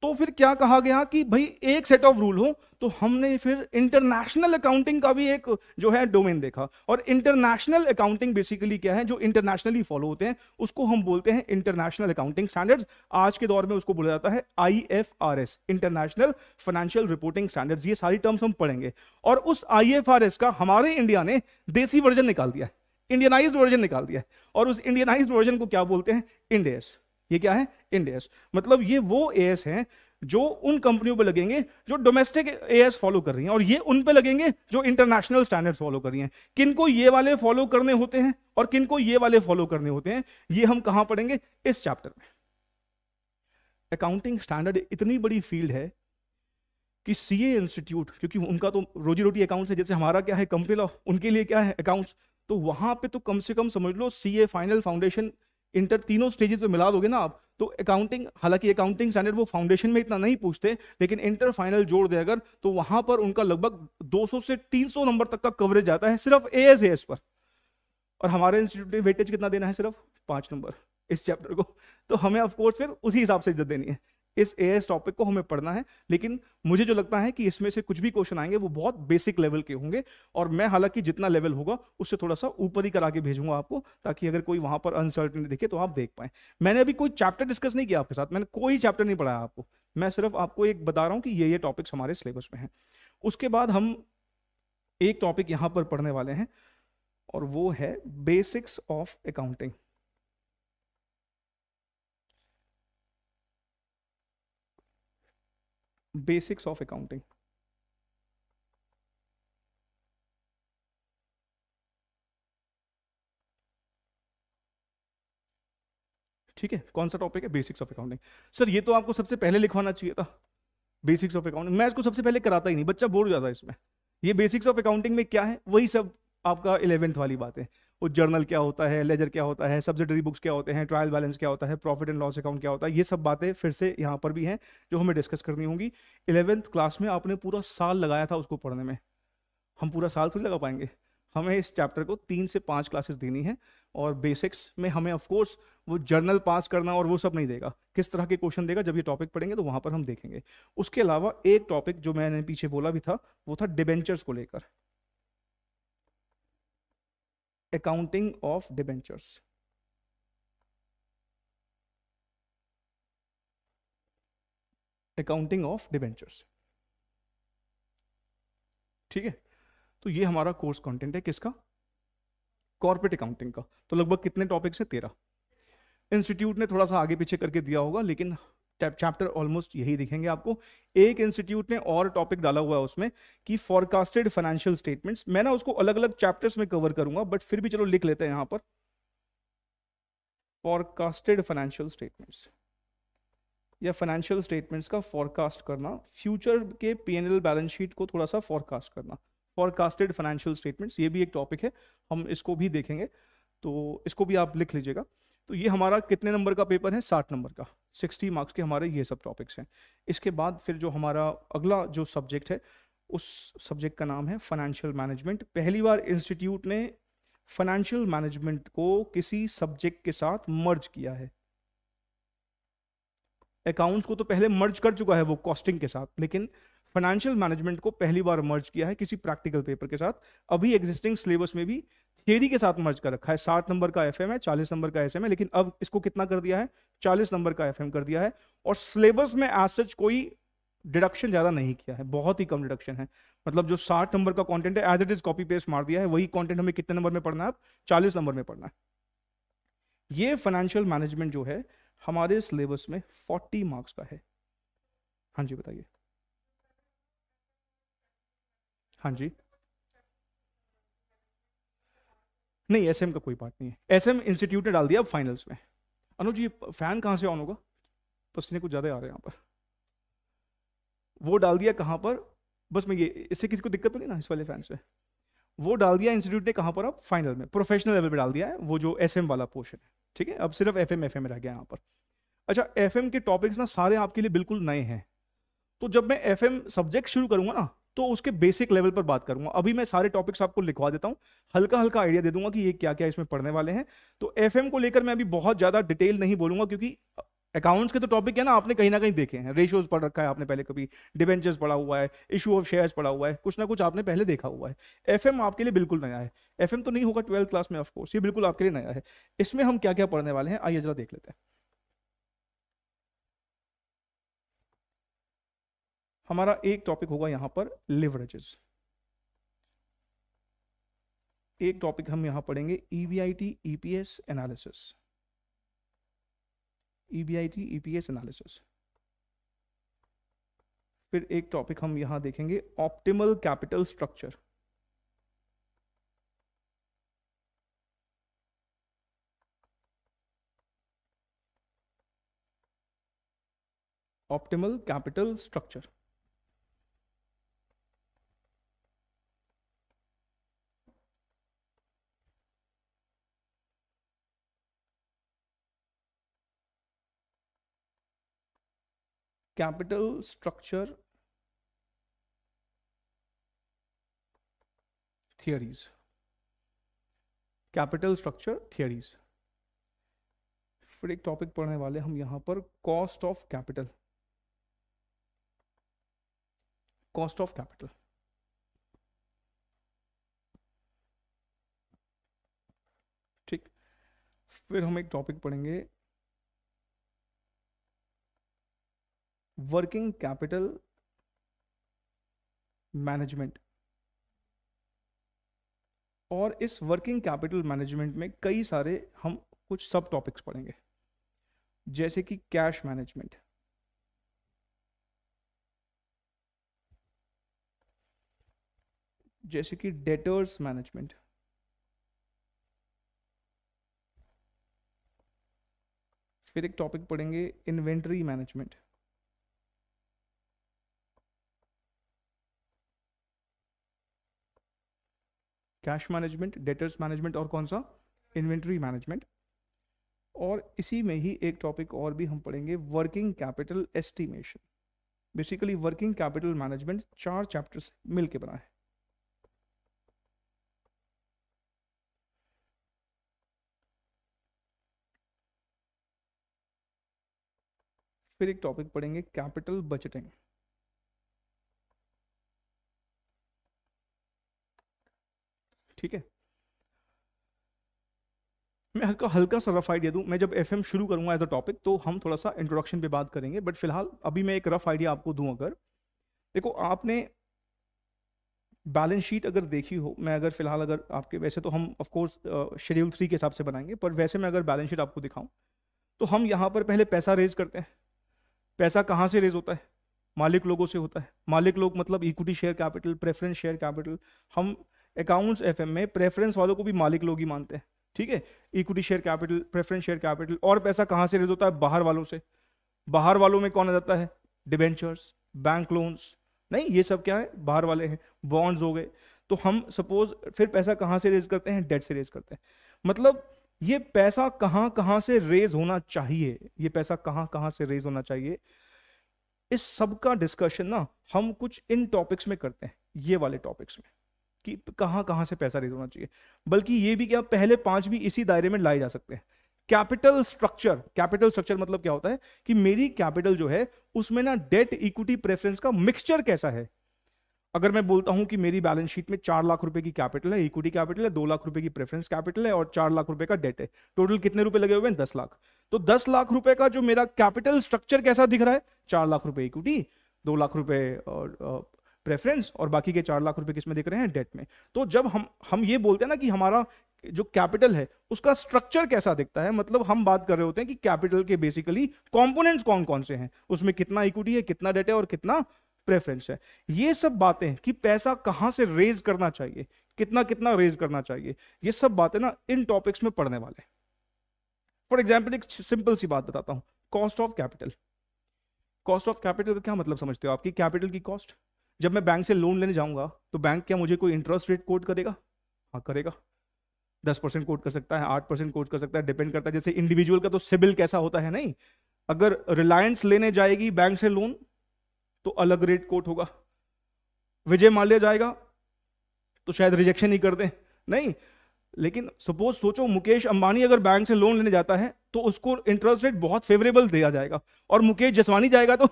तो फिर क्या कहा गया कि भाई एक सेट ऑफ रूल हो तो हमने फिर इंटरनेशनल अकाउंटिंग का भी एक जो है डोमेन देखा और इंटरनेशनल अकाउंटिंग बेसिकली क्या है जो इंटरनेशनली फॉलो होते हैं उसको हम बोलते हैं इंटरनेशनल अकाउंटिंग स्टैंडर्ड्स आज के दौर में उसको बोला जाता है I F R S international financial reporting standards ये सारी टर्म्स हम पढ़ेंगे और उस आई एफ आर एस का हमारे इंडिया ने देसी वर्जन निकाल दिया है इंडियनाइज वर्जन निकाल दिया है और उस इंडियनाइज वर्जन को क्या बोलते हैं इंडेस ये क्या है इंड एस मतलब ये वो ए एस हैं जो उन कंपनियों पे लगेंगे जो डोमेस्टिक ए फॉलो कर रही हैं और ये उन पे लगेंगे जो इंटरनेशनल स्टैंडर्ड्स फॉलो कर रही हैं किनको ये वाले फॉलो करने होते हैं और किनको ये वाले फॉलो करने होते हैं ये हम कहाँ पढ़ेंगे इस चैप्टर में अकाउंटिंग स्टैंडर्ड इतनी बड़ी फील्ड है कि सी इंस्टीट्यूट क्योंकि उनका तो रोजी रोटी अकाउंट है जैसे हमारा क्या है कंपनी लॉ उनके लिए क्या है अकाउंट्स तो वहां पे तो कम से कम समझ लो सी फाइनल फाउंडेशन इंटर तीनों स्टेजेस पे मिला दोगे ना आप तो अकाउंटिंग हालांकि अकाउंटिंग स्टैंडर्ड वो फाउंडेशन में इतना नहीं पूछते लेकिन इंटर फाइनल जोड़ दे अगर तो वहां पर उनका लगभग 200 से 300 नंबर तक का कवरेज जाता है सिर्फ ए एस एस पर और हमारे इंस्टीट्यूट में वेटेज कितना देना है सिर्फ पांच नंबर इस चैप्टर को तो हमें ऑफकोर्स फिर उसी हिसाब से इज्जत देनी है इस ए टॉपिक को हमें पढ़ना है लेकिन मुझे जो लगता है कि इसमें से कुछ भी क्वेश्चन आएंगे वो बहुत बेसिक लेवल के होंगे और मैं हालांकि जितना लेवल होगा उससे थोड़ा सा ऊपर ही करा के भेजूंगा आपको ताकि अगर कोई वहां पर अनसर्टनिटी दिखे तो आप देख पाए मैंने अभी कोई चैप्टर डिस्कस नहीं किया आपके साथ मैंने कोई चैप्टर नहीं पढ़ाया आपको मैं सिर्फ आपको एक बता रहा हूँ कि ये ये टॉपिक्स हमारे सिलेबस में है उसके बाद हम एक टॉपिक यहाँ पर पढ़ने वाले हैं और वो है basics of accounting basics of accounting. ठीक है कौन सा टॉपिक है बेसिक्स ऑफ अकाउंटिंग सर ये तो आपको सबसे पहले लिखवाना चाहिए था बेसिक्स ऑफ अकाउंटिंग मैं इसको सबसे पहले कराता ही नहीं बच्चा बोर हो जाता है इसमें ये बेसिक्स ऑफ अकाउंटिंग में क्या है वही सब आपका इलेवेंथ वाली बात है वो जर्नल क्या होता है लेजर क्या होता है सब्सिडरी बुक्स क्या होते हैं ट्रायल बैलेंस क्या होता है प्रॉफिट एंड लॉस अकाउंट क्या होता है ये सब बातें फिर से यहाँ पर भी हैं जो हमें डिस्कस करनी होंगी इलेवेंथ क्लास में आपने पूरा साल लगाया था उसको पढ़ने में हम पूरा साल थोड़ी लगा पाएंगे हमें इस चैप्टर को तीन से पाँच क्लासेस देनी है और बेसिक्स में हमें ऑफकोर्स वो जर्नल पास करना और वो सब नहीं देगा किस तरह के क्वेश्चन देगा जब ये टॉपिक पढ़ेंगे तो वहाँ पर हम देखेंगे उसके अलावा एक टॉपिक जो मैंने पीछे बोला भी था वो था डिबेंचर्स को लेकर accounting of debentures accounting of debentures ठीक है तो ये हमारा कोर्स कंटेंट है किसका कॉर्पोरेट अकाउंटिंग का तो लगभग कितने टॉपिक्स है तेरह इंस्टीट्यूट ने थोड़ा सा आगे पीछे करके दिया होगा लेकिन चैप्टर ऑलमोस्ट यही दिखेंगे आपको एक इंस्टीट्यूट ने और टॉपिक डाला हुआ है उसमें कि फॉरकास्टेड फाइनेंशियल स्टेटमेंट्स मैं ना उसको अलग अलग चैप्टर्स में कवर करूंगा बट फिर भी चलो लिख लेते हैं यहां पर फॉरकास्टेड फाइनेंशियल स्टेटमेंट्स या फाइनेंशियल स्टेटमेंट्स का फॉरकास्ट करना फ्यूचर के पी बैलेंस शीट को थोड़ा सा फॉरकास्ट करना फॉरकास्टेड फाइनेंशियल स्टेटमेंट्स ये भी एक टॉपिक है हम इसको भी देखेंगे तो इसको भी आप लिख लीजिएगा तो ये हमारा कितने नंबर का पेपर है साठ नंबर का सिक्सटी मार्क्स के हमारे ये सब टॉपिक्स हैं इसके बाद फिर जो हमारा अगला जो सब्जेक्ट है उस सब्जेक्ट का नाम है फाइनेंशियल मैनेजमेंट पहली बार इंस्टीट्यूट ने फाइनेंशियल मैनेजमेंट को किसी सब्जेक्ट के साथ मर्ज किया है अकाउंट्स को तो पहले मर्ज कर चुका है वो कॉस्टिंग के साथ लेकिन फाइनेंशियल मैनेजमेंट को पहली बार मर्ज किया है किसी प्रैक्टिकल पेपर के साथ अभी एग्जिस्टिंग सिलेबस में भी थियरी के साथ मर्ज कर रखा है साठ नंबर का एफ है चालीस नंबर का एस है लेकिन अब इसको कितना कर दिया है चालीस नंबर का एफ कर दिया है और सिलेबस में आज सच कोई डिडक्शन ज़्यादा नहीं किया है बहुत ही कम डिडक्शन है मतलब जो साठ नंबर का कॉन्टेंट है as it is copy paste मार दिया है वही कॉन्टेंट हमें कितने नंबर में पढ़ना है अब चालीस नंबर में पढ़ना है ये फाइनेंशियल मैनेजमेंट जो है हमारे सिलेबस में फोर्टी मार्क्स का है हाँ जी बताइए हाँ जी नहीं एसएम का कोई पार्ट नहीं है एस इंस्टीट्यूट ने डाल दिया अब फाइनल्स में अनुज ये फैन कहाँ से ऑन होगा पसीने कुछ ज़्यादा आ रहे हैं यहाँ पर वो डाल दिया कहाँ पर बस मैं ये इससे किसी को दिक्कत तो नहीं ना इस वाले फैन से वो डाल दिया इंस्टीट्यूट ने कहाँ पर अब फाइनल में प्रोफेशनल लेवल पर डाल दिया है वो जो एस वाला पोर्शन है ठीक है अब सिर्फ एफ एम एफ रह गया यहाँ पर अच्छा एफ के टॉपिक्स ना सारे आपके लिए बिल्कुल नए हैं तो जब मैं एफ सब्जेक्ट शुरू करूँगा ना तो उसके बेसिक लेवल पर बात करूंगा अभी मैं सारे टॉपिक्स आपको लिखवा देता हूं हल्का हल्का आइडिया दे दूंगा कि ये क्या क्या इसमें पढ़ने वाले हैं तो एफ को लेकर मैं अभी बहुत ज़्यादा डिटेल नहीं बोलूंगा क्योंकि अकाउंट्स के तो टॉपिक है ना आपने कहीं ना कहीं देखे हैं रेशियोज पढ़ रखा है आपने पहले कभी डिवेंचर्स पढ़ा हुआ है इशू ऑफ शेयर्स पढ़ा हुआ है कुछ ना कुछ आपने पहले देखा हुआ है एफ आपके लिए बिल्कुल नया है एफ तो नहीं होगा ट्वेल्थ क्लास में ऑफकोर्स ये बिल्कुल आपके लिए नया है इसमें हम क्या क्या पढ़ने वाले हैं आइए जरा देख लेते हैं हमारा एक टॉपिक होगा यहां पर लिवरेजेस एक टॉपिक हम यहां पढ़ेंगे EBIT EPS analysis EBIT EPS analysis फिर एक टॉपिक हम यहां देखेंगे optimal capital structure optimal capital structure capital structure theories capital structure theories फिर एक टॉपिक पढ़ने वाले हम यहां पर cost of capital cost of capital ठीक फिर हम एक टॉपिक पढ़ेंगे वर्किंग कैपिटल मैनेजमेंट और इस वर्किंग कैपिटल मैनेजमेंट में कई सारे हम कुछ सब टॉपिक्स पढ़ेंगे जैसे कि कैश मैनेजमेंट जैसे कि डेटर्स मैनेजमेंट फिर एक टॉपिक पढ़ेंगे inventory management cash management debtors management और कौन सा इन्वेंट्री मैनेजमेंट और इसी में ही एक टॉपिक और भी हम पढ़ेंगे working capital estimation basically working capital management चार चैप्टर्स मिलके बना है फिर एक टॉपिक पढ़ेंगे कैपिटल बजटिंग ठीक है मैं इसको हल्का सा रफ आइडिया दूं मैं जब एफ शुरू करूंगा एज अ टॉपिक तो हम थोड़ा सा इंट्रोडक्शन पे बात करेंगे बट फिलहाल अभी मैं एक रफ आइडिया आपको दूं अगर देखो आपने बैलेंस शीट अगर देखी हो मैं अगर फिलहाल अगर आपके वैसे तो हम ऑफकोर्स शेड्यूल थ्री के हिसाब से बनाएंगे पर वैसे मैं अगर बैलेंस शीट आपको दिखाऊँ तो हम यहाँ पर पहले पैसा रेज करते हैं पैसा कहाँ से रेज होता है मालिक लोगों से होता है मालिक लोग मतलब equity share capital preference share capital हम अकाउंट्स एफ में प्रेफरेंस वालों को भी मालिक लोग ही मानते हैं ठीक है equity share capital preference share capital और पैसा कहाँ से रेज होता है बाहर वालों से बाहर वालों में कौन आ जाता है डिबेंचर्स बैंक लोन्स नहीं ये सब क्या है बाहर वाले हैं बॉन्ड्स हो गए तो हम सपोज फिर पैसा कहाँ से रेज करते हैं डेट से रेज करते हैं मतलब ये पैसा कहाँ कहाँ से रेज होना चाहिए ये पैसा कहाँ कहाँ से रेज होना चाहिए इस सब का डिस्कशन ना हम कुछ इन टॉपिक्स में करते हैं ये वाले टॉपिक्स में कि कहाँ कहाँ से पैसा रेज होना चाहिए बल्कि ये भी क्या पहले पांच भी इसी दायरे में लाए जा सकते हैं कैपिटल स्ट्रक्चर कैपिटल स्ट्रक्चर मतलब क्या होता है कि मेरी कैपिटल जो है उसमें ना डेट इक्विटी प्रेफरेंस का मिक्सचर कैसा है अगर मैं बोलता हूं कि मेरी बैलेंस शीट में चार लाख रुपए की कैपिटल है इक्विटी कैपिटल है दो लाख रुपए की प्रेफरेंस कैपिटल है और चार लाख रुपए का डेट है टोटल कितने रुपए लगे हुए हैं दस लाख तो दस लाख रुपए का जो मेरा कैपिटल स्ट्रक्चर कैसा दिख रहा है चार लाख रुपए इक्विटी दो लाख रुपए प्रेफरेंस और बाकी के चार लाख रुपए किस में देख रहे हैं डेट में तो जब हम हम ये बोलते हैं ना कि हमारा जो कैपिटल है उसका स्ट्रक्चर कैसा दिखता है मतलब हम बात कर रहे होते हैं कि कैपिटल के बेसिकली कॉम्पोनेंट्स कौन कौन से हैं उसमें कितना इक्विटी है कितना डेट है और कितना प्रेफरेंस है ये सब बातें कि पैसा कहाँ से रेज करना चाहिए कितना कितना रेज करना चाहिए ये सब बातें ना इन टॉपिक्स में पढ़ने वाले फॉर एग्जाम्पल एक सिंपल सी बात बताता हूँ cost of capital cost of capital का क्या मतलब समझते हो आपकी कैपिटल की कॉस्ट जब मैं बैंक से लोन लेने जाऊंगा तो बैंक क्या मुझे कोई इंटरेस्ट रेट कोट करेगा हाँ करेगा दस परसेंट कोट कर सकता है आठ परसेंट कोट कर सकता है डिपेंड करता है जैसे इंडिविजुअल का तो सिबिल कैसा होता है नहीं अगर रिलायंस लेने जाएगी बैंक से लोन तो अलग रेट कोट होगा विजय माल्या जाएगा तो शायद रिजेक्शन ही कर दे नहीं लेकिन सपोज सोचो मुकेश अंबानी अगर बैंक से लोन लेने जाता है तो उसको इंटरेस्ट रेट बहुत फेवरेबल दिया जाएगा और मुकेश जसवानी जाएगा तो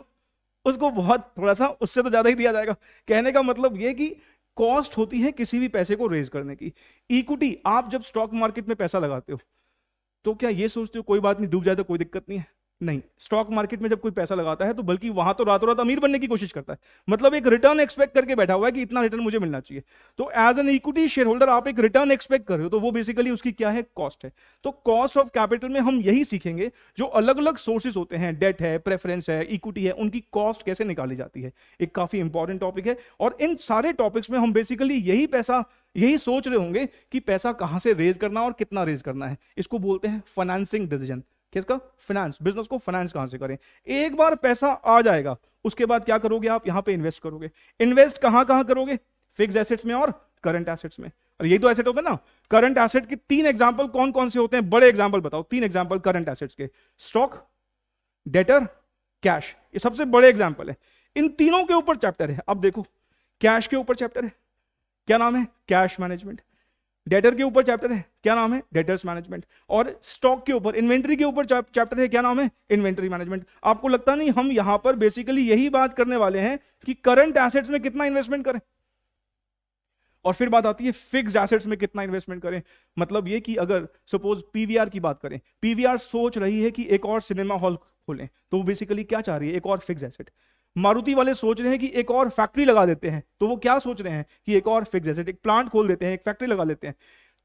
उसको बहुत थोड़ा सा उससे तो ज़्यादा ही दिया जाएगा कहने का मतलब ये कि कॉस्ट होती है किसी भी पैसे को रेज करने की इक्विटी आप जब स्टॉक मार्केट में पैसा लगाते हो तो क्या ये सोचते हो कोई बात नहीं डूब जाए तो कोई दिक्कत नहीं है नहीं स्टॉक मार्केट में जब कोई पैसा लगाता है तो बल्कि वहां तो रातों रात अमीर बनने की कोशिश करता है मतलब एक रिटर्न एक्सपेक्ट करके बैठा हुआ है कि इतना रिटर्न मुझे मिलना चाहिए तो as an equity share holder आप एक रिटर्न एक्सपेक्ट कर रहे हो तो वो बेसिकली उसकी क्या है कॉस्ट है तो कॉस्ट ऑफ कैपिटल में हम यही सीखेंगे जो अलग अलग सोर्सेज होते हैं डेट है प्रेफरेंस है इक्विटी है उनकी कॉस्ट कैसे निकाली जाती है एक काफी इंपॉर्टेंट टॉपिक है और इन सारे टॉपिक्स में हम बेसिकली यही पैसा यही सोच रहे होंगे कि पैसा कहां से रेज करना और कितना रेज करना है इसको बोलते हैं फाइनेंसिंग डिसीजन किसका फाइनेंस बिजनेस को फाइनेंस कहां से करें एक बार पैसा आ जाएगा उसके बाद क्या करोगे आप यहां पे इन्वेस्ट करोगे इन्वेस्ट कहां कहां करोगे फिक्स एसेट्स में और करंट एसेट्स में और यही दो एसेट होते हैं ना करंट एसेट के तीन एग्जाम्पल कौन कौन से होते हैं बड़े एग्जाम्पल बताओ तीन एग्जाम्पल करंट एसेट्स के स्टॉक डेटर कैश ये सबसे बड़े एग्जाम्पल है इन तीनों के ऊपर चैप्टर है अब देखो कैश के ऊपर चैप्टर है क्या नाम है कैश मैनेजमेंट डेटर के ऊपर चैप्टर है क्या नाम है डेटर्स मैनेजमेंट और स्टॉक के ऊपर इन्वेंट्री के ऊपर चैप्टर है क्या नाम है इन्वेंट्री मैनेजमेंट आपको लगता नहीं हम यहां पर बेसिकली यही बात करने वाले हैं कि करंट एसेट्स में कितना इन्वेस्टमेंट करें और फिर बात आती है फिक्स्ड एसेट्स में कितना इन्वेस्टमेंट करें मतलब ये कि अगर सपोज पीवीआर की बात करें पीवीआर सोच रही है कि एक और सिनेमा हॉल खोलें तो बेसिकली क्या चाह रही है एक और फिक्स एसेट मारुति वाले सोच रहे हैं कि एक और फैक्ट्री लगा देते हैं तो वो क्या सोच रहे हैं कि एक और फिक्स एसेट एक प्लांट खोल देते हैं एक फैक्ट्री लगा लेते हैं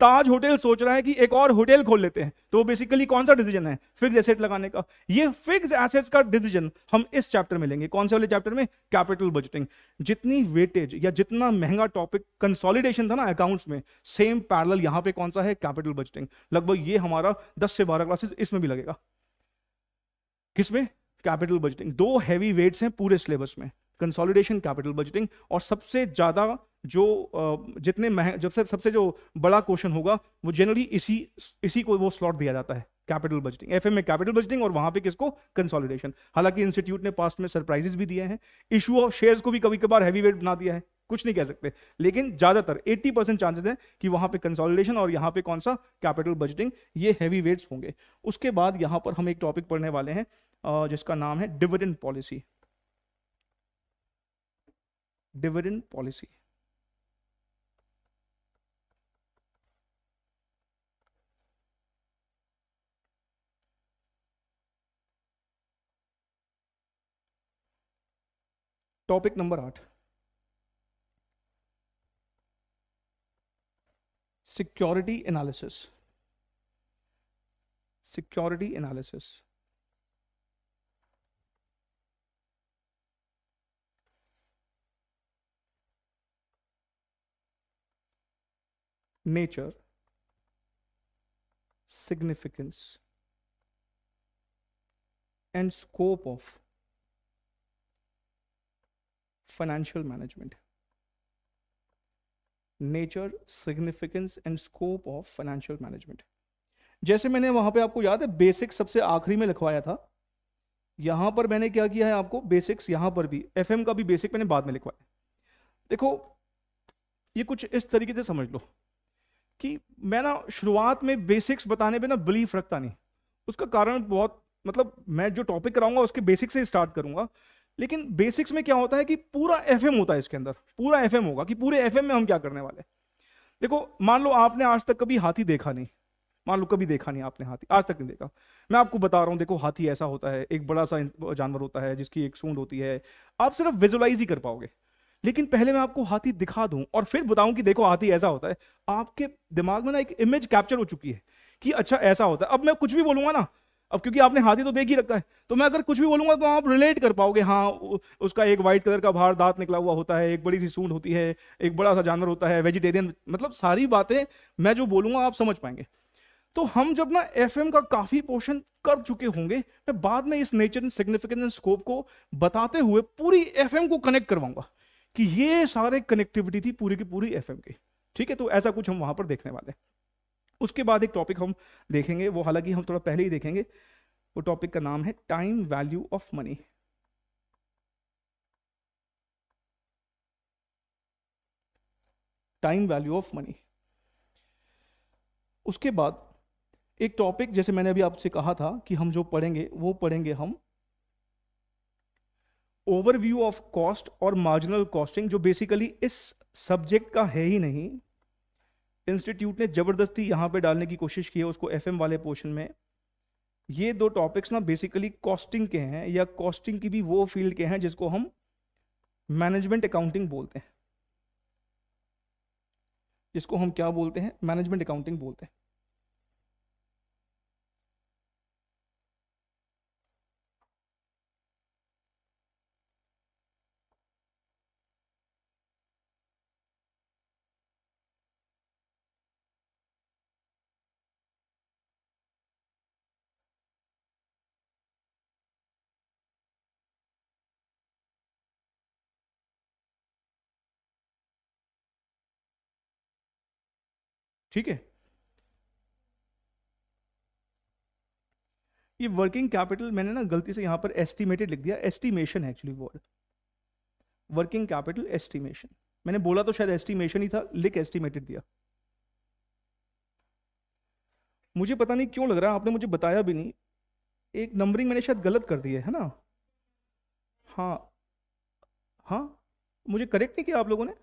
ताज होटल सोच रहा है कि एक और होटल खोल लेते हैं तो बेसिकली कौन सा डिसीजन है फिक्स एसेट लगाने का ये फिक्स एसेट्स का डिसीजन हम इस चैप्टर में लेंगे कौन से वाले चैप्टर में कैपिटल बजटिंग जितनी वेटेज या जितना महंगा टॉपिक कंसोलिडेशन था ना अकाउंट्स में सेम पैरल यहां पर कौन सा है कैपिटल बजटिंग लगभग ये हमारा दस से बारह क्लासेस इसमें भी लगेगा किसमें कैपिटल बजटिंग दो हैवी वेट्स हैं पूरे सिलेबस में कंसोलिडेशन कैपिटल बजटिंग और सबसे ज़्यादा जो जितने जब से सबसे जो बड़ा क्वेश्चन होगा वो जनरली इसी इसी को वो स्लॉट दिया जाता है कैपिटल बजटिंग एफ में कैपिटल बजटिंग और वहां पे किसको कंसोलिडेशन हालांकि इंस्टीट्यूट ने पास्ट में सरप्राइजेस भी दिए हैं इशू ऑफ शेयर्स को भी कभी कभार हैवी वेट बना दिया है कुछ नहीं कह सकते लेकिन ज्यादातर 80 परसेंट चांसेस हैं कि वहां पे कंसोलिडेशन और यहाँ पे कौन सा कैपिटल बजटिंग ये हैवी वेट्स होंगे उसके बाद यहाँ पर हम एक टॉपिक पढ़ने वाले हैं जिसका नाम है dividend policy dividend policy topic number आठ security analysis security analysis nature significance and scope of financial management nature significance and scope of financial management जैसे मैंने वहां पे आपको याद है बेसिक्स सबसे आखिरी में लिखवाया था यहां पर मैंने क्या किया है आपको बेसिक्स यहां पर भी एफ का भी बेसिक मैंने बाद में लिखवाया देखो ये कुछ इस तरीके से समझ लो कि मैं ना शुरुआत में बेसिक्स बताने पे ना बिलीफ रखता नहीं उसका कारण बहुत मतलब मैं जो टॉपिक कराऊंगा उसके बेसिक से स्टार्ट करूंगा लेकिन बेसिक्स में क्या होता है कि पूरा एफ होता है इसके अंदर पूरा एफ होगा कि पूरे एफ में हम क्या करने वाले देखो मान लो आपने आज तक कभी हाथी देखा नहीं मान लो कभी देखा नहीं आपने हाथी आज तक नहीं देखा मैं आपको बता रहा हूँ देखो हाथी ऐसा होता है एक बड़ा सा जानवर होता है जिसकी एक सूंड होती है आप सिर्फ विजुलाइज ही कर पाओगे लेकिन पहले मैं आपको हाथी दिखा दूं और फिर बताऊं कि देखो हाथी ऐसा होता है आपके दिमाग में ना एक इमेज कैप्चर हो चुकी है कि अच्छा ऐसा होता है अब मैं कुछ भी बोलूंगा ना अब क्योंकि आपने हाथी तो देख ही रखा है तो मैं अगर कुछ भी बोलूंगा तो आप रिलेट कर पाओगे हाँ उसका एक व्हाइट कलर का बाहर दांत निकला हुआ होता है एक बड़ी सी सूंड होती है एक बड़ा सा जानवर होता है वेजिटेरियन मतलब सारी बातें मैं जो बोलूंगा आप समझ पाएंगे तो हम जब ना एफ का काफ़ी पोर्शन कर चुके होंगे मैं बाद में इस nature and significance and scope को बताते हुए पूरी एफ को कनेक्ट करवाऊंगा कि ये सारे कनेक्टिविटी थी पूरी की पूरी एफ की ठीक है तो ऐसा कुछ हम वहां पर देखने वाले हैं उसके बाद एक टॉपिक हम देखेंगे वो हालांकि हम थोड़ा पहले ही देखेंगे वो टॉपिक का नाम है time value of money time value of money उसके बाद एक टॉपिक जैसे मैंने अभी आपसे कहा था कि हम जो पढ़ेंगे वो पढ़ेंगे हम ओवरव्यू ऑफ कॉस्ट और मार्जिनल कॉस्टिंग जो बेसिकली इस सब्जेक्ट का है ही नहीं इंस्टीट्यूट ने ज़बरदस्ती यहाँ पे डालने की कोशिश की है उसको एफ वाले पोर्शन में ये दो टॉपिक्स ना बेसिकली कॉस्टिंग के हैं या कॉस्टिंग की भी वो फील्ड के हैं जिसको हम मैनेजमेंट अकाउंटिंग बोलते हैं जिसको हम क्या बोलते हैं मैनेजमेंट अकाउंटिंग बोलते हैं ठीक है ये वर्किंग कैपिटल मैंने ना गलती से यहाँ पर एस्टिमेटेड लिख दिया एस्टिमेशन है actually word working capital estimation मैंने बोला तो शायद एस्टिमेशन ही था लिख एस्टिमेटेड दिया मुझे पता नहीं क्यों लग रहा है आपने मुझे बताया भी नहीं एक नंबरिंग मैंने शायद गलत कर दी है है ना हाँ हाँ मुझे करेक्ट नहीं किया आप लोगों ने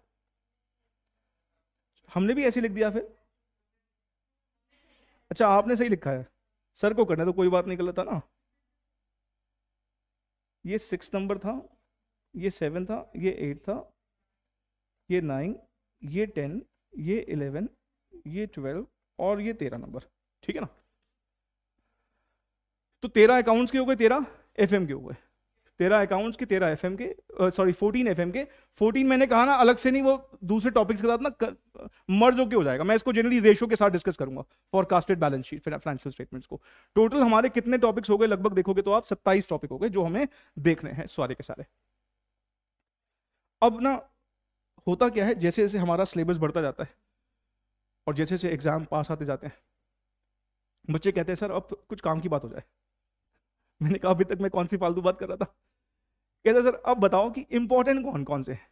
हमने भी ऐसे लिख दिया फिर अच्छा आपने सही लिखा है सर को करने तो कोई बात नहीं गलत था ना ये सिक्स नंबर था ये सेवन था ये एट था ये नाइन ये टेन ये इलेवन ये ट्वेल्व और ये तेरह नंबर ठीक है ना तो तेरह अकाउंट्स के हो गए तेरह एफ के हो गए तेरह अकाउंट्स के तेरह एफएम के सॉरी फोर्टीन एफएम के फोर्टीन मैंने कहा ना अलग से नहीं वो दूसरे टॉपिक्स के साथ ना मर्ज होकर हो जाएगा मैं इसको जनरली रेशो के साथ डिस्कस करूंगा forecasted balance sheet financial statements को टोटल हमारे कितने टॉपिक्स हो गए लगभग देखोगे तो आप सत्ताईस टॉपिक हो गए जो हमें देखने हैं सारे के सारे अब ना होता क्या है जैसे जैसे हमारा सिलेबस बढ़ता जाता है और जैसे जैसे एग्जाम पास आते जाते हैं बच्चे कहते हैं सर अब तो कुछ काम की बात हो जाए मैंने कहा अभी तक मैं कौन सी फालतू बात कर रहा था कहता सर अब बताओ कि इंपॉर्टेंट कौन कौन से हैं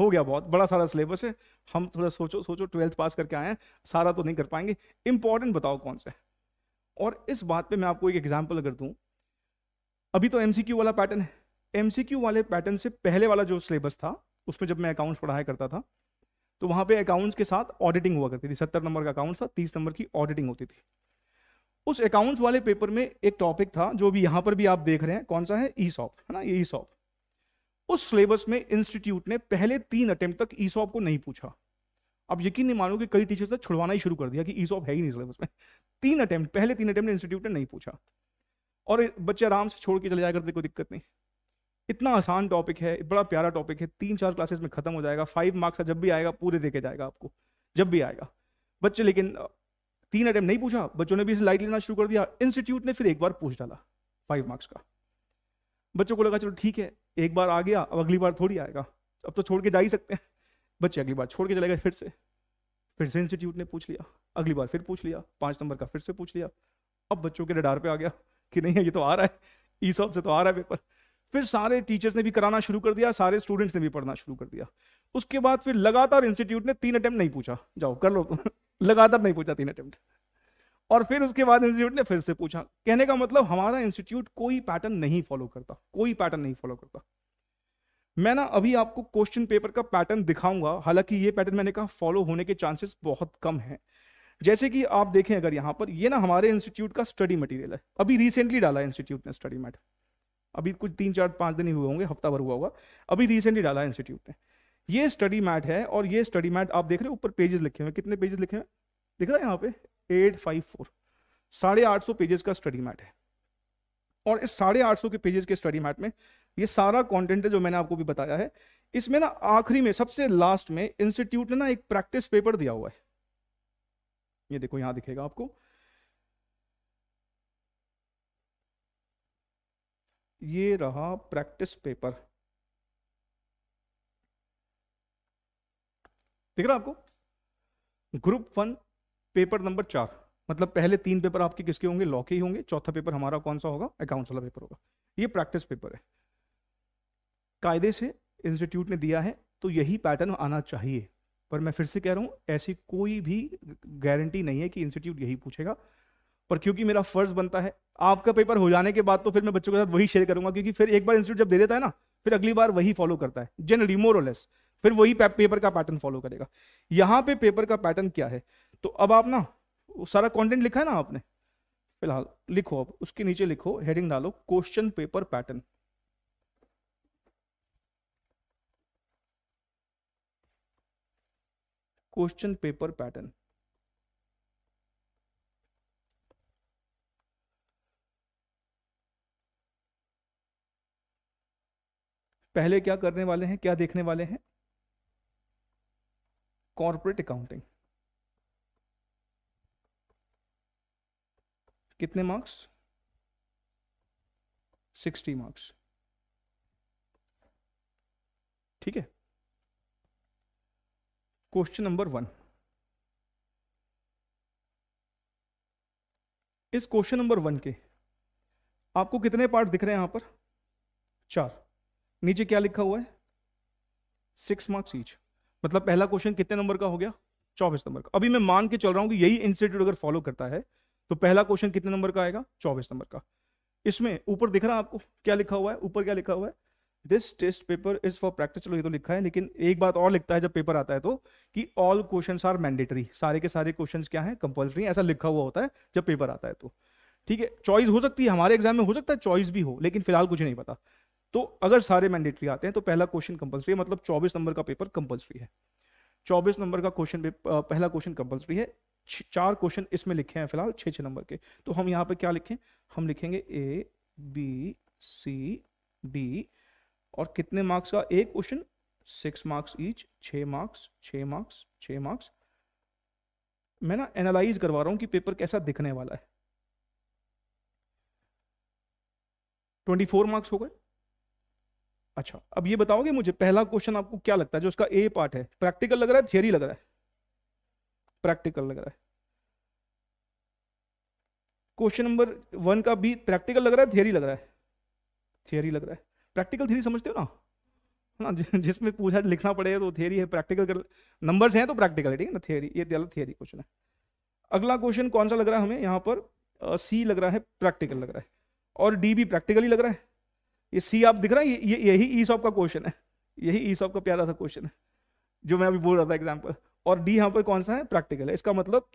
हो गया बहुत बड़ा सारा सिलेबस है हम थोड़ा सोचो सोचो ट्वेल्थ पास करके आए हैं सारा तो नहीं कर पाएंगे इंपॉर्टेंट बताओ कौन से और इस बात पे मैं आपको एक एग्जांपल अगर दूँ अभी तो एम वाला पैटर्न है एम वाले पैटर्न से पहले वाला जो सिलेबस था उसमें जब मैं अकाउंट्स पढ़ाया करता था तो वहाँ पे अकाउंट्स के साथ ऑडिटिंग हुआ करती थी सत्तर नंबर का अकाउंट्स था तीस नंबर की ऑडिटिंग होती थी उस अकाउंट्स वाले पेपर में एक टॉपिक था जो भी यहां पर भी आप देख रहे हैं कौन सा है ई सॉप है ना ये ई सॉप उस सिलेबस में इंस्टीट्यूट ने पहले तीन अटेम्प्ट तक ई सॉप को नहीं पूछा अब यकीन नहीं मानो कि कई टीचर्स ने छुड़वाना ही शुरू कर दिया कि ई सॉप है ही नहीं सिलेबस में तीन अटेम्प्ट पहले तीन अटेम्प्ट इंस्टीट्यूट ने नहीं पूछा और बच्चे आराम से छोड़ के चले जाकर करते कोई दिक्कत नहीं इतना आसान टॉपिक है बड़ा प्यारा टॉपिक है तीन चार क्लासेस में खत्म हो जाएगा फाइव मार्क्स का जब भी आएगा पूरे देखे जाएगा आपको जब भी आएगा बच्चे लेकिन तीन अटैम्प्ट नहीं पूछा बच्चों ने भी इसे लाइट लेना शुरू कर दिया इंस्टीट्यूट ने फिर एक बार पूछ डाला फाइव मार्क्स का बच्चों को लगा चलो ठीक है एक बार आ गया अब अगली बार थोड़ी आएगा अब तो छोड़ के जा ही सकते हैं बच्चे अगली बार छोड़ के चले गए फिर से फिर से इंस्टीट्यूट ने पूछ लिया अगली बार फिर पूछ लिया पाँच नंबर का फिर से पूछ लिया अब बच्चों के रडार पे आ गया कि नहीं है ये तो आ रहा है ई सब से तो आ रहा है पेपर फिर सारे टीचर्स ने भी कराना शुरू कर दिया सारे स्टूडेंट्स ने भी पढ़ना शुरू कर दिया उसके बाद फिर लगातार इंस्टीट्यूट ने तीन अटैम्प्ट नहीं पूछा जाओ कर लो तुम लगातार नहीं पूछा तीन अटेम्प्ट और फिर उसके बाद इंस्टीट्यूट ने फिर से पूछा कहने का मतलब हमारा इंस्टीट्यूट कोई पैटर्न नहीं फॉलो करता कोई पैटर्न नहीं फॉलो करता मैं ना अभी आपको क्वेश्चन पेपर का पैटर्न दिखाऊंगा हालांकि ये पैटर्न मैंने कहा फॉलो होने के चांसेस बहुत कम हैं जैसे कि आप देखें अगर यहाँ पर ये ना हमारे इंस्टीट्यूट का स्टडी मटेरियल है अभी रिसेंटली डाला है इंस्टीट्यूट ने स्टडी मैट अभी कुछ तीन चार पाँच दिन ही हुए होंगे हफ्ता भर हुआ होगा अभी रिसेंटली डाला है इंस्टीट्यूट ने ये स्टडी मैट है और ये स्टडी मैट आप देख रहे हो ऊपर पेजेस लिखे हुए कितने पेजेस लिखे हुए हैं दिख रहा है यहाँ पे एट फाइव फोर साढ़े आठ सौ पेजेस का स्टडी मैट है और इस साढ़े आठ सौ के पेजेस के स्टडी मैट में ये सारा कंटेंट है जो मैंने आपको भी बताया है इसमें ना आखिरी में सबसे लास्ट में इंस्टीट्यूट ने ना एक प्रैक्टिस पेपर दिया हुआ है ये देखो यहां दिखेगा आपको ये रहा प्रैक्टिस पेपर दिख रहा आपको ग्रुप वन पेपर नंबर चार मतलब पहले तीन पेपर आपके किसके होंगे लॉ के ही होंगे चौथा पेपर हमारा कौन सा होगा अकाउंट्स वाला पेपर होगा ये प्रैक्टिस पेपर है कायदे से इंस्टीट्यूट ने दिया है तो यही पैटर्न आना चाहिए पर मैं फिर से कह रहा हूँ ऐसी कोई भी गारंटी नहीं है कि इंस्टीट्यूट यही पूछेगा पर क्योंकि मेरा फर्ज बनता है आपका पेपर हो जाने के बाद तो फिर मैं बच्चों के साथ वही शेयर करूंगा क्योंकि फिर एक बार इंस्टीट्यूट जब दे देता है ना फिर अगली बार वही फॉलो करता है जनरली मोर और लेस फिर वही पेपर का पैटर्न फॉलो करेगा यहाँ पे पेपर का पैटर्न क्या है तो अब आप ना सारा कंटेंट लिखा है ना आपने फिलहाल लिखो अब उसके नीचे लिखो हेडिंग डालो question paper pattern question paper pattern पहले क्या करने वाले हैं क्या देखने वाले हैं कॉर्पोरेट अकाउंटिंग कितने मार्क्स सिक्सटी मार्क्स ठीक है क्वेश्चन नंबर वन इस क्वेश्चन नंबर वन के आपको कितने पार्ट दिख रहे हैं यहां पर चार नीचे क्या लिखा हुआ है सिक्स मार्क्स ईच मतलब पहला क्वेश्चन कितने नंबर का हो गया चौबीस नंबर का अभी मैं मान के चल रहा हूँ कि यही इंस्टीट्यूट अगर फॉलो करता है तो पहला क्वेश्चन कितने नंबर का आएगा चौबीस नंबर का इसमें ऊपर दिख रहा है आपको क्या लिखा हुआ है ऊपर क्या लिखा हुआ है this test paper is for practice चलो ये तो लिखा है लेकिन एक बात और लिखता है जब पेपर आता है तो कि ऑल क्वेश्चन आर मैंडेटरी सारे के सारे क्वेश्चन क्या है कंपल्सरी ऐसा लिखा हुआ होता है जब पेपर आता है तो ठीक है चॉइस हो सकती है हमारे एग्जाम में हो सकता है चॉइस भी हो लेकिन फिलहाल कुछ नहीं पता तो अगर सारे मैंडेटरी आते हैं तो पहला क्वेश्चन कंपलसरी है मतलब चौबीस नंबर का पेपर कंपलसरी है चौबीस नंबर का क्वेश्चन पहला क्वेश्चन कंपलसरी है चार क्वेश्चन इसमें लिखे हैं फिलहाल छः छः नंबर के तो हम यहाँ पर क्या लिखें हम लिखेंगे ए बी सी डी और कितने मार्क्स का एक क्वेश्चन सिक्स मार्क्स ईच छः मार्क्स छः मार्क्स छः मार्क्स मैं ना एनालाइज करवा रहा हूँ कि पेपर कैसा दिखने वाला है ट्वेंटी फोर मार्क्स हो गए अच्छा अब ये बताओगे मुझे पहला क्वेश्चन आपको क्या लगता है जो उसका ए पार्ट है प्रैक्टिकल लग रहा है थियरी लग रहा है प्रैक्टिकल लग रहा है क्वेश्चन नंबर वन का भी प्रैक्टिकल लग रहा है थियरी लग रहा है थियरी लग रहा है प्रैक्टिकल थियरी समझते हो ना ना जिसमें पूछा लिखना पड़ेगा तो थियरी है प्रैक्टिकल कर नंबर्स हैं तो प्रैक्टिकल है ठीक है ना थियरी ये अलग थियरी क्वेश्चन है अगला क्वेश्चन कौन सा लग रहा है हमें यहाँ पर सी लग रहा है प्रैक्टिकल लग रहा है और डी भी प्रैक्टिकली लग रहा है ये सी आप दिख रहा है ये यही सॉप e का क्वेश्चन है यही ई e सॉप का प्यारा सा क्वेश्चन है जो मैं अभी बोल रहा था एग्जाम्पल और डी यहाँ पर कौन सा है प्रैक्टिकल है इसका मतलब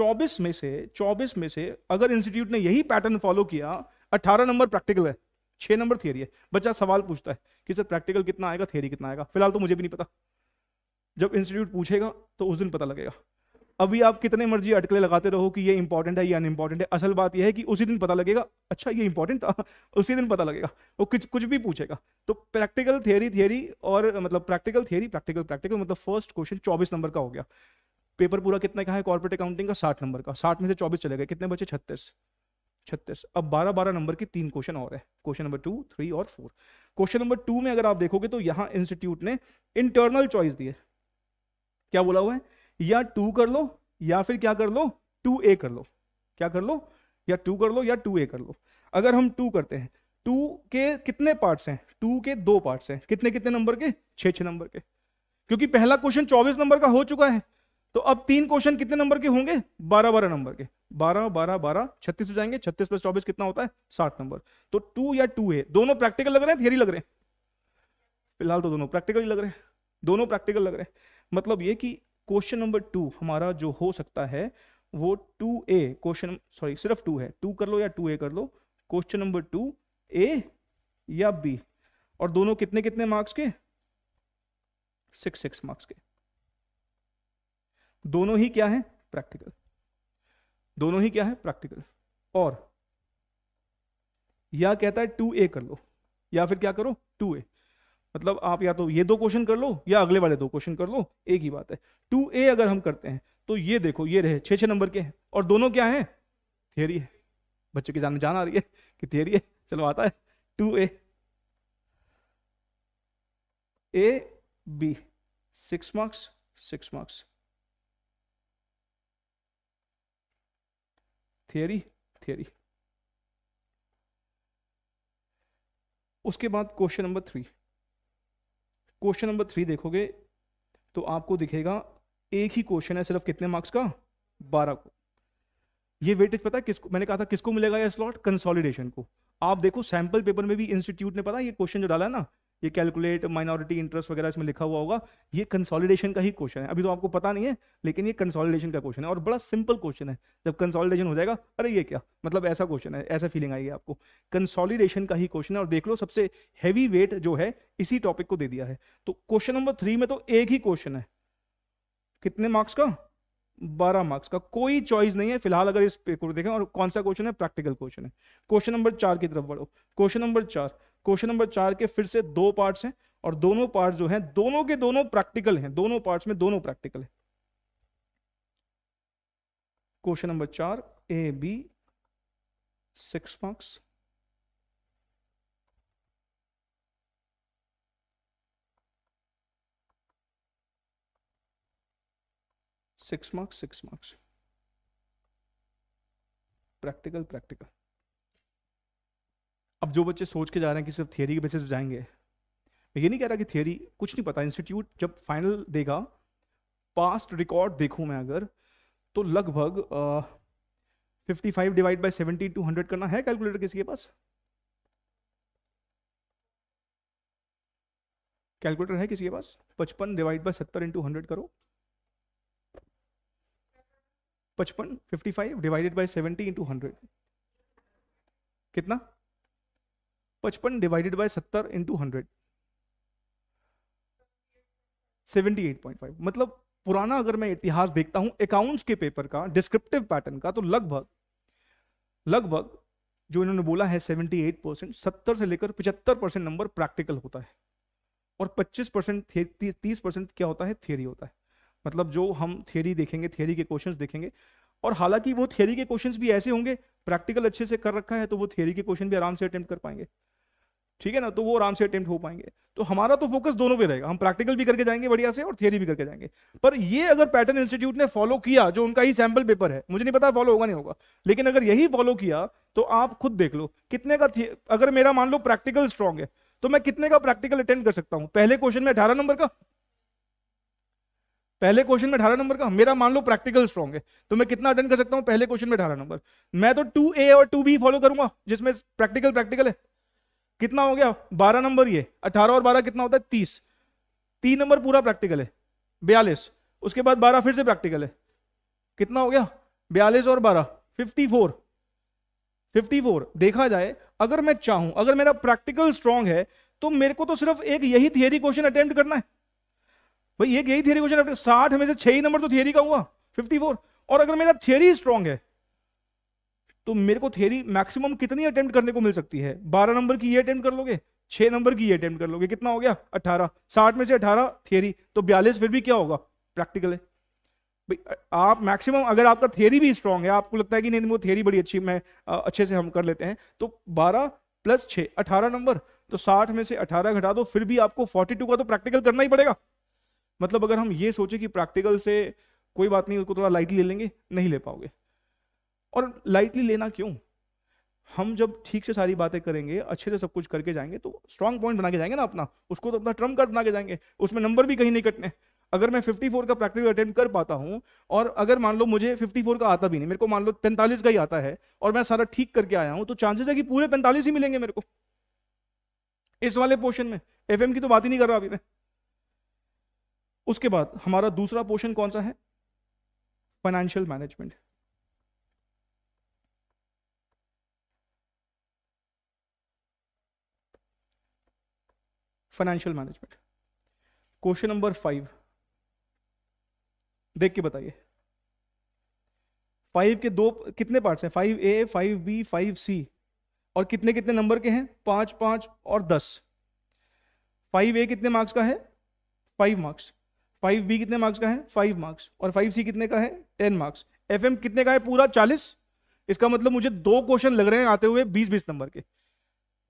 24 में से 24 में से अगर इंस्टीट्यूट ने यही पैटर्न फॉलो किया 18 नंबर प्रैक्टिकल है 6 नंबर थियरी है बच्चा सवाल पूछता है कि सर प्रैक्टिकल कितना आएगा थियरी कितना आएगा फिलहाल तो मुझे भी नहीं पता जब इंस्टीट्यूट पूछेगा तो उस दिन पता लगेगा अभी आप कितने मर्जी अटकले लगाते रहो कि ये इंपॉर्टेंट है या अनइम्पॉर्टेंट है असल बात यह है कि उसी दिन पता लगेगा अच्छा ये इंपॉर्टेंट था (laughs) उसी दिन पता लगेगा वो कुछ कुछ भी पूछेगा तो प्रैक्टिकल थियरी थियरी और मतलब प्रैक्टिकल थियरी प्रैक्टिकल प्रैक्टिकल मतलब फर्स्ट क्वेश्चन चौबीस नंबर का हो गया पेपर पूरा कितने का है कॉर्पोरेट अकाउंटिंग का साठ नंबर का साठ में से चौबीस चले गए कितने बचे छत्तीस छत्तीस अब बारह बारह नंबर के तीन क्वेश्चन और है क्वेश्चन नंबर टू थ्री और फोर क्वेश्चन नंबर टू में अगर आप देखोगे तो यहाँ इंस्टीट्यूट ने इंटरनल चॉइस दिए क्या बोला हुआ है या टू कर लो या फिर क्या कर लो टू ए कर लो क्या कर लो या टू कर लो या टू ए कर लो अगर हम टू करते हैं टू के कितने पार्ट्स हैं टू के दो पार्ट्स हैं कितने कितने नंबर के छ छ नंबर के क्योंकि पहला क्वेश्चन चौबीस नंबर का हो चुका है तो अब तीन क्वेश्चन कितने नंबर के होंगे बारह बारह नंबर के बारह बारह बारह छत्तीस हो जाएंगे छत्तीस प्लस चौबीस कितना होता है साठ नंबर तो टू या टू ए दोनों प्रैक्टिकल लग रहे हैं थियरी लग रहे हैं फिलहाल तो दोनों प्रैक्टिकल ही लग रहे हैं दोनों प्रैक्टिकल लग रहे हैं मतलब ये कि क्वेश्चन नंबर टू हमारा जो हो सकता है वो टू ए क्वेश्चन सॉरी सिर्फ टू है टू कर लो या टू ए कर लो क्वेश्चन नंबर टू ए या बी और दोनों कितने कितने मार्क्स के सिक्स सिक्स मार्क्स के दोनों ही क्या है प्रैक्टिकल दोनों ही क्या है प्रैक्टिकल और या कहता है टू ए कर लो या फिर क्या करो टू ए मतलब आप या तो ये दो क्वेश्चन कर लो या अगले वाले दो क्वेश्चन कर लो एक ही बात है टू ए अगर हम करते हैं तो ये देखो ये रहे छः छः नंबर के हैं और दोनों क्या हैं थियरी है बच्चों की जान में जान आ रही है कि थियरी है चलो आता है two A A B six marks six marks theory theory उसके बाद question number three question number three देखोगे तो आपको दिखेगा एक ही क्वेश्चन है सिर्फ कितने मार्क्स का बारह को ये वेटेज पता है किसको मैंने कहा था किसको मिलेगा यह स्लॉट कंसोलिडेशन को आप देखो सैंपल पेपर में भी इंस्टीट्यूट ने पता ये क्वेश्चन जो डाला है ना ये कैलकुलेट माइनॉरिटी इंटरेस्ट वगैरह इसमें लिखा हुआ होगा ये कंसोलिडेशन का ही क्वेश्चन है अभी तो आपको पता नहीं है लेकिन ये कंसोलिडेशन का क्वेश्चन है और बड़ा सिंपल क्वेश्चन है जब कंसोलिडेशन हो जाएगा अरे ये क्या मतलब ऐसा क्वेश्चन है ऐसा फीलिंग आएगी आपको कंसोलिडेशन का ही क्वेश्चन है और देख लो सबसे हैवी वेट जो है इसी टॉपिक को दे दिया है तो क्वेश्चन नंबर थ्री में तो एक ही क्वेश्चन है कितने मार्क्स का बारह मार्क्स का कोई चॉइस नहीं है फिलहाल अगर इस पेपर देखें और कौन सा क्वेश्चन है प्रैक्टिकल क्वेश्चन है क्वेश्चन नंबर चार की तरफ बढ़ो क्वेश्चन नंबर चार क्वेश्चन नंबर चार के फिर से दो पार्ट्स हैं और दोनों पार्ट्स जो हैं दोनों के दोनों प्रैक्टिकल हैं दोनों पार्ट्स में दोनों प्रैक्टिकल है क्वेश्चन नंबर चार A B six marks six marks six marks practical practical अब जो बच्चे सोच के जा रहे हैं कि सिर्फ थियोरी के बेसिस जाएंगे मैं ये नहीं कह रहा कि थियोरी कुछ नहीं पता इंस्टीट्यूट जब फाइनल देगा पास्ट रिकॉर्ड देखूँ मैं अगर तो लगभग fifty five divide by seventy two hundred करना है कैलकुलेटर किसी के पास कैलकुलेटर है किसी के पास पचपन डिवाइड बाई सत्तर इंटू हंड्रेड करो पचपन fifty five divided by seventy into hundred कितना पचपन डिवाइडेड बाय सत्तर into hundred seventy eight point five मतलब पुराना अगर मैं इतिहास देखता हूं अकाउंट्स के पेपर का डिस्क्रिप्टिव पैटर्न का तो लगभग लगभग जो इन्होंने बोला है सेवेंटी एट परसेंट सत्तर से लेकर पचहत्तर परसेंट नंबर प्रैक्टिकल होता है और पच्चीस परसेंट तीस परसेंट क्या होता है थियरी होता है मतलब जो हम थियरी देखेंगे थियरी के क्वेश्चन देखेंगे और हालांकि वो थियोरी के क्वेश्चंस भी ऐसे होंगे प्रैक्टिकल अच्छे से कर रखा है तो वो थियोरी के क्वेश्चन भी आराम से अटेम्प्ट कर पाएंगे ठीक है ना तो वो आराम से अटेम्प्ट हो पाएंगे तो हमारा तो फोकस दोनों पे रहेगा हम प्रैक्टिकल भी करके जाएंगे बढ़िया से और थियरी भी करके जाएंगे पर ये अगर पैटर्न इंस्टीट्यूट ने फॉलो किया जो उनका ही सैंपल पेपर है मुझे नहीं पता फॉलो होगा नहीं होगा लेकिन अगर यही फॉलो किया तो आप खुद देख लो कितने का अगर मेरा मान लो प्रैक्टिकल स्ट्रांग है तो मैं कितने का प्रैक्टिकल अटेंड कर सकता हूँ पहले क्वेश्चन में अठारह नंबर का पहले क्वेश्चन में अठारह नंबर का मेरा मान लो प्रैक्टिकल स्ट्रॉन्ग है तो मैं कितना अटेंड कर सकता हूँ पहले क्वेश्चन में अठारह नंबर मैं तो टू ए और टू बी फॉलो करूंगा जिसमें प्रैक्टिकल प्रैक्टिकल है कितना हो गया बारह नंबर ये अठारह और बारह कितना होता है तीस तीन नंबर पूरा प्रैक्टिकल है बयालीस उसके बाद बारह फिर से प्रैक्टिकल है कितना हो गया बयालीस और बारह फिफ्टी फोर फिफ्टी फोर देखा जाए अगर मैं चाहूं अगर मेरा प्रैक्टिकल स्ट्रांग है तो मेरे को तो सिर्फ एक यही थियरी क्वेश्चन अटेम्प्ट करना है भाई एक यही थियरी क्वेश्चन साठ में से छह ही नंबर तो थियरी का हुआ फिफ्टी फोर और अगर मेरा थियरी स्ट्रांग है तो मेरे को थियरी मैक्सिमम कितनी अटेम्प्ट करने को मिल सकती है बारह नंबर की ये अटेम्प्ट कर लोगे छह नंबर की ये अटेम्प्ट कर लोगे कितना हो गया अठारह साठ में से अठारह थियरी तो बयालीस फिर भी क्या होगा प्रैक्टिकल है आप मैक्सिमम अगर आपका थियरी भी स्ट्रांग है आपको लगता है कि नहीं वो थियरी बड़ी अच्छी मैं अच्छे से हम कर लेते हैं तो बारह प्लस 6 अठारह नंबर तो साठ में से अठारह घटा दो फिर भी आपको 42 का तो प्रैक्टिकल करना ही पड़ेगा मतलब अगर हम ये सोचे कि प्रैक्टिकल से कोई बात नहीं उसको थोड़ा लाइटली ले लेंगे नहीं ले पाओगे और लाइटली लेना क्यों हम जब ठीक से सारी बातें करेंगे अच्छे से सब कुछ करके जाएंगे तो स्ट्रांग पॉइंट बना के जाएंगे ना अपना उसको तो अपना ट्रम्प कार्ड बना के जाएंगे उसमें नंबर भी कहीं नहीं कटने अगर मैं 54 का प्रैक्टिकल अटेम्प्ट कर पाता हूँ और अगर मान लो मुझे 54 का आता भी नहीं मेरे को मान लो 45 का ही आता है और मैं सारा ठीक करके आया हूँ तो चांसेस है कि पूरे 45 ही मिलेंगे मेरे को इस वाले पोर्शन में एफ की तो बात ही नहीं कर रहा अभी मैं उसके बाद हमारा दूसरा पोर्शन कौन सा है financial management financial management question number five देख के बताइए फाइव के दो कितने पार्ट्स हैं five A five B five C और कितने कितने नंबर के हैं पांच पांच और दस फाइव ए कितने मार्क्स का है फाइव मार्क्स फाइव बी कितने मार्क्स का है फाइव मार्क्स और फाइव सी कितने का है टेन मार्क्स एफ एम कितने का है पूरा चालीस इसका मतलब मुझे दो क्वेश्चन लग रहे हैं आते हुए बीस बीस नंबर के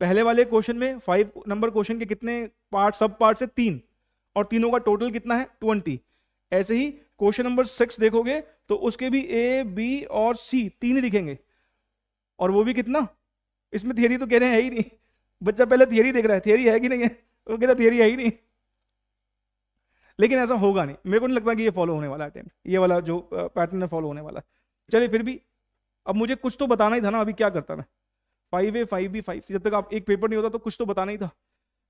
पहले वाले क्वेश्चन में फाइव नंबर क्वेश्चन के कितने पार्ट सब पार्ट से तीन और तीनों का टोटल कितना है ट्वेंटी ऐसे ही क्वेश्चन नंबर सिक्स देखोगे तो उसके भी ए बी और सी तीन ही दिखेंगे और वो भी कितना इसमें थियरी तो कह रहे हैं ही नहीं बच्चा पहले थियरी देख रहा है थियरी है कि नहीं है वो कह रहा थियरी है ही नहीं लेकिन ऐसा होगा नहीं मेरे को नहीं लगता कि ये फॉलो होने वाला है ये वाला जो पैटर्न है फॉलो होने वाला है चलिए फिर भी अब मुझे कुछ तो बताना ही था ना अभी क्या करता मैं five A five B five जब तक आप एक पेपर नहीं होता तो कुछ तो बताना ही था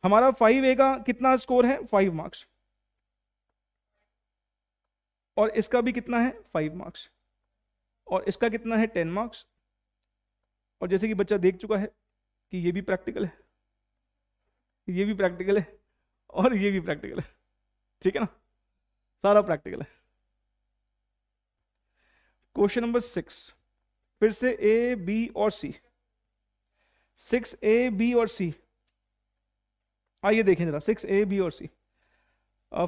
हमारा फाइव ए का कितना स्कोर है फाइव मार्क्स और इसका भी कितना है फाइव मार्क्स और इसका कितना है टेन मार्क्स और जैसे कि बच्चा देख चुका है कि ये भी प्रैक्टिकल है ये भी प्रैक्टिकल है और ये भी प्रैक्टिकल है ठीक है ना सारा प्रैक्टिकल है क्वेश्चन नंबर सिक्स फिर से ए बी और सी सिक्स ए बी और सी आइए देखें जरा सिक्स ए बी और सी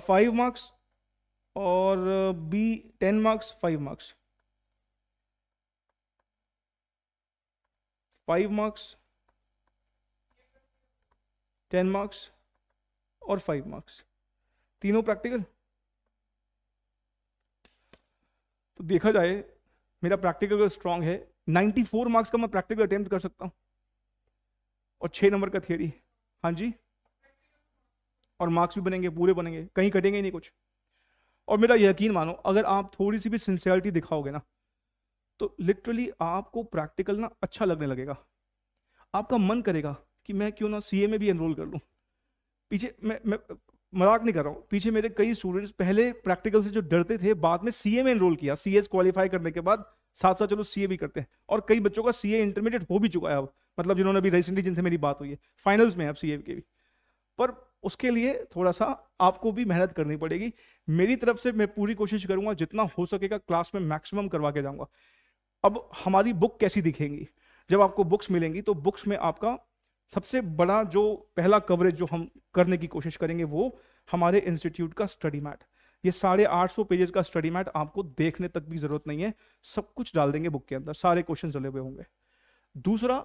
फाइव मार्क्स और B ten marks five marks five marks ten marks और फाइव मार्क्स तीनों प्रैक्टिकल तो देखा जाए मेरा प्रैक्टिकल स्ट्रांग है 94 मार्क्स का मैं प्रैक्टिकल अटेम्प्ट कर सकता हूं और छह नंबर का थियरी हाँ जी और मार्क्स भी बनेंगे पूरे बनेंगे कहीं कटेंगे ही नहीं कुछ और मेरा यकीन मानो अगर आप थोड़ी सी भी सिंसियरिटी दिखाओगे ना तो लिटरली आपको प्रैक्टिकल ना अच्छा लगने लगेगा आपका मन करेगा कि मैं क्यों ना सीए में भी एनरोल कर लूं पीछे मैं मैं मजाक नहीं कर रहा हूँ पीछे मेरे कई स्टूडेंट्स पहले प्रैक्टिकल से जो डरते थे बाद में सीए में एनरोल किया सी एस क्वालिफाई करने के बाद साथ साथ चलो सीए भी करते हैं और कई बच्चों का सीए इंटरमीडिएट हो भी चुका है अब मतलब जिन्होंने अभी रिसेंटली जिनसे मेरी बात हुई है फाइनल्स में अब अब सीए के भी पर उसके लिए थोड़ा सा आपको भी मेहनत करनी पड़ेगी मेरी तरफ से मैं पूरी कोशिश करूंगा जितना हो सकेगा क्लास में मैक्सिमम करवा के जाऊंगा अब हमारी बुक कैसी दिखेंगी जब आपको बुक्स मिलेंगी तो बुक्स में आपका सबसे बड़ा जो पहला कवरेज जो हम करने की कोशिश करेंगे वो हमारे इंस्टीट्यूट का स्टडी मैट ये साढ़े आठ सौ पेजेस का स्टडी मैट आपको देखने तक भी जरूरत नहीं है सब कुछ डाल देंगे बुक के अंदर सारे क्वेश्चन जले हुए होंगे दूसरा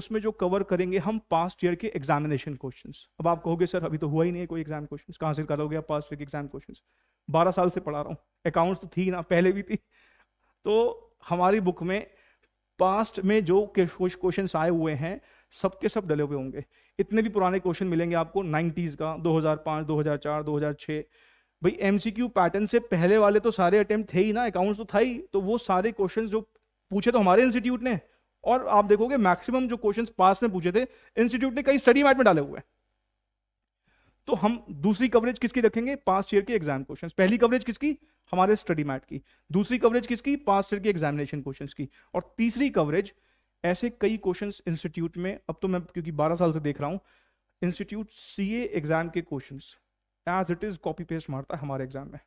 उसमें जो कवर करेंगे हम पास्ट ईयर के एग्जामिनेशन क्वेश्चंस अब आप कहोगे सर अभी तो हुआ ही नहीं है कोई एग्जाम क्वेश्चंस कहाँ से करोगे आप पास्ट ईयर के एग्जाम क्वेश्चंस बारह साल से पढ़ा रहा हूँ अकाउंट्स तो थी ना पहले भी थी तो हमारी बुक में पास्ट में जो क्वेश्चंस आए हुए हैं सबके सब डले हुए होंगे इतने भी पुराने क्वेश्चन मिलेंगे आपको 90s का 2005 2004 2006 भाई एमसीक्यू पैटर्न से पहले वाले तो सारे अटेम्प्ट थे ही ना अकाउंट्स तो था ही तो वो सारे क्वेश्चंस जो पूछे तो हमारे इंस्टीट्यूट ने और आप देखोगे मैक्सिमम जो क्वेश्चन पास में पूछे थे इंस्टीट्यूट ने कई स्टडी मैट में डाले हुए तो हम दूसरी कवरेज किसकी रखेंगे पास्ट ईयर के एग्जाम क्वेश्चन पहली कवरेज किसकी हमारे स्टडी मैट की दूसरी कवरेज किसकी पास्ट ईयर के एग्जामिनेशन क्वेश्चन की और तीसरी कवरेज ऐसे कई क्वेश्चन इंस्टीट्यूट में अब तो मैं क्योंकि बारह साल से देख रहा हूँ इंस्टीट्यूट सी एग्जाम के question as it is copy paste मारता है हमारे एग्जाम में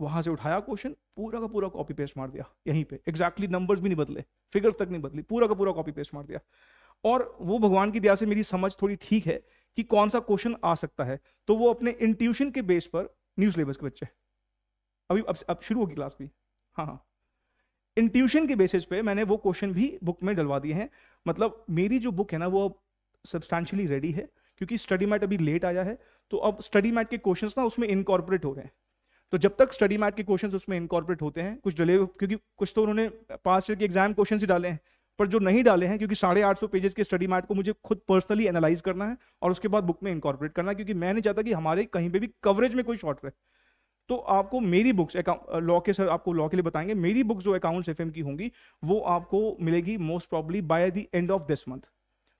वहां से उठाया क्वेश्चन पूरा का पूरा कॉपी पेस्ट मार दिया यहीं पे एग्जैक्टली exactly नंबर्स भी नहीं बदले फिगर्स तक नहीं बदली पूरा का पूरा कॉपी पेस्ट मार दिया और वो भगवान की दया से मेरी समझ थोड़ी ठीक है कि कौन सा क्वेश्चन आ सकता है तो वो अपने इंट्यूशन के बेस पर न्यू सिलेबस के बच्चे अभी अब, अब शुरू होगी क्लास भी हाँ हाँ इंट्यूशन के बेसिस पे मैंने वो क्वेश्चन भी बुक में डलवा दिए हैं मतलब मेरी जो बुक है ना वो अब सब्सटैंशली रेडी है क्योंकि स्टडी मैट अभी लेट आया है तो अब स्टडी मैट के क्वेश्चंस ना उसमें इनकॉर्पोरेट हो रहे हैं तो जब तक स्टडी मैट के क्वेश्चंस उसमें इनकॉर्पोरेट होते हैं कुछ डले क्योंकि कुछ तो उन्होंने पास ईयर के एग्जाम क्वेश्चन ही डाले हैं पर जो नहीं डाले हैं क्योंकि साढ़े आठ सौ पेजेस के स्टडी मैट को मुझे खुद पर्सनली एनालाइज करना है और उसके बाद बुक में इनकॉर्पोरेट करना है क्योंकि मैं नहीं चाहता कि हमारे कहीं पे भी कवरेज में कोई शॉर्ट रहे तो आपको मेरी बुक्स लॉ के सर आपको लॉ के लिए बताएंगे मेरी बुक्स जो अकाउंट्स एफ की होंगी वो आपको मिलेगी most probably by the end of this month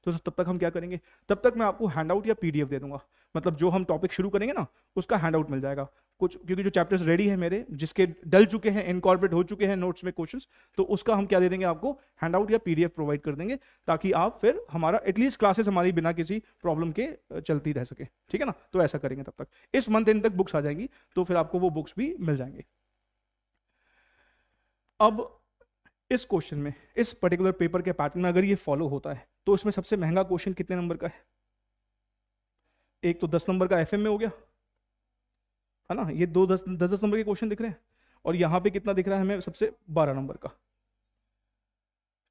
तो तब तक हम क्या करेंगे तब तक मैं आपको हैंड आउट या पीडीएफ दे दूंगा मतलब जो हम टॉपिक शुरू करेंगे ना उसका हैंड आउट मिल जाएगा कुछ क्योंकि जो चैप्टर्स रेडी है मेरे जिसके डल चुके हैं इनकॉर्पोरेट हो चुके हैं नोट्स में क्वेश्चंस तो उसका हम क्या दे देंगे आपको हैंड आउट या पीडीएफ प्रोवाइड कर देंगे ताकि आप फिर हमारा एटलीस्ट क्लासेस हमारी बिना किसी प्रॉब्लम के चलती रह सके ठीक है ना तो ऐसा करेंगे तब तक इस मंथ एंड तक बुक्स आ जाएंगी तो फिर आपको वो बुक्स भी मिल जाएंगे अब इस क्वेश्चन में इस पर्टिकुलर पेपर के पैटर्न में अगर ये फॉलो होता है तो इसमें सबसे महंगा क्वेश्चन कितने नंबर का है एक तो दस नंबर का एफ में हो गया है ना ये दो दस दस दस नंबर के क्वेश्चन दिख रहे हैं और यहां पे कितना दिख रहा है हमें सबसे बारह नंबर का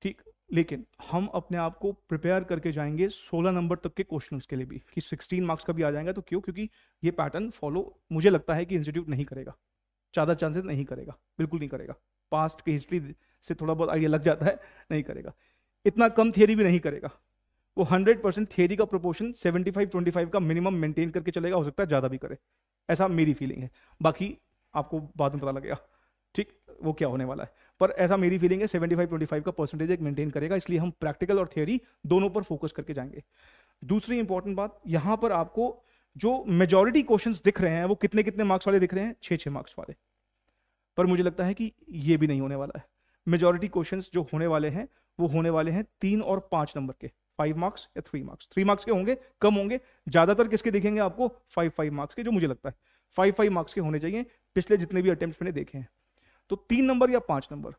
ठीक लेकिन हम अपने आप को प्रिपेयर करके जाएंगे सोलह नंबर तक के क्वेश्चंस के लिए भी कि सिक्सटीन मार्क्स का भी आ जाएगा तो क्यों क्योंकि ये पैटर्न फॉलो मुझे लगता है कि इंस्टीट्यूट नहीं करेगा ज़्यादा चांसेस नहीं करेगा बिल्कुल नहीं करेगा पास्ट की हिस्ट्री से थोड़ा बहुत आइडिया लग जाता है नहीं करेगा इतना कम थियरी भी नहीं करेगा वो 100 परसेंट थियरी का प्रोपोर्शन 75 25 का मिनिमम मेंटेन करके चलेगा हो सकता है ज़्यादा भी करे ऐसा मेरी फीलिंग है बाकी आपको बाद में पता लगेगा ठीक वो क्या होने वाला है पर ऐसा मेरी फीलिंग है 75 25 का परसेंटेज एक मेंटेन करेगा इसलिए हम प्रैक्टिकल और थियोरी दोनों पर फोकस करके जाएंगे दूसरी इंपॉर्टेंट बात यहाँ पर आपको जो मेजोरिटी क्वेश्चन दिख रहे हैं वो कितने कितने मार्क्स वाले दिख रहे हैं छः छः मार्क्स वाले पर मुझे लगता है कि ये भी नहीं होने वाला है मेजोरिटी क्वेश्चन जो होने वाले हैं वो होने वाले हैं तीन और पांच नंबर के फाइव मार्क्स या थ्री मार्क्स थ्री मार्क्स के होंगे कम होंगे ज्यादातर किसके देखेंगे आपको फाइव फाइव मार्क्स के जो मुझे लगता है फाइव फाइव मार्क्स के होने चाहिए पिछले जितने भी अटेम्प्ट मैंने देखे हैं तो तीन नंबर या पांच नंबर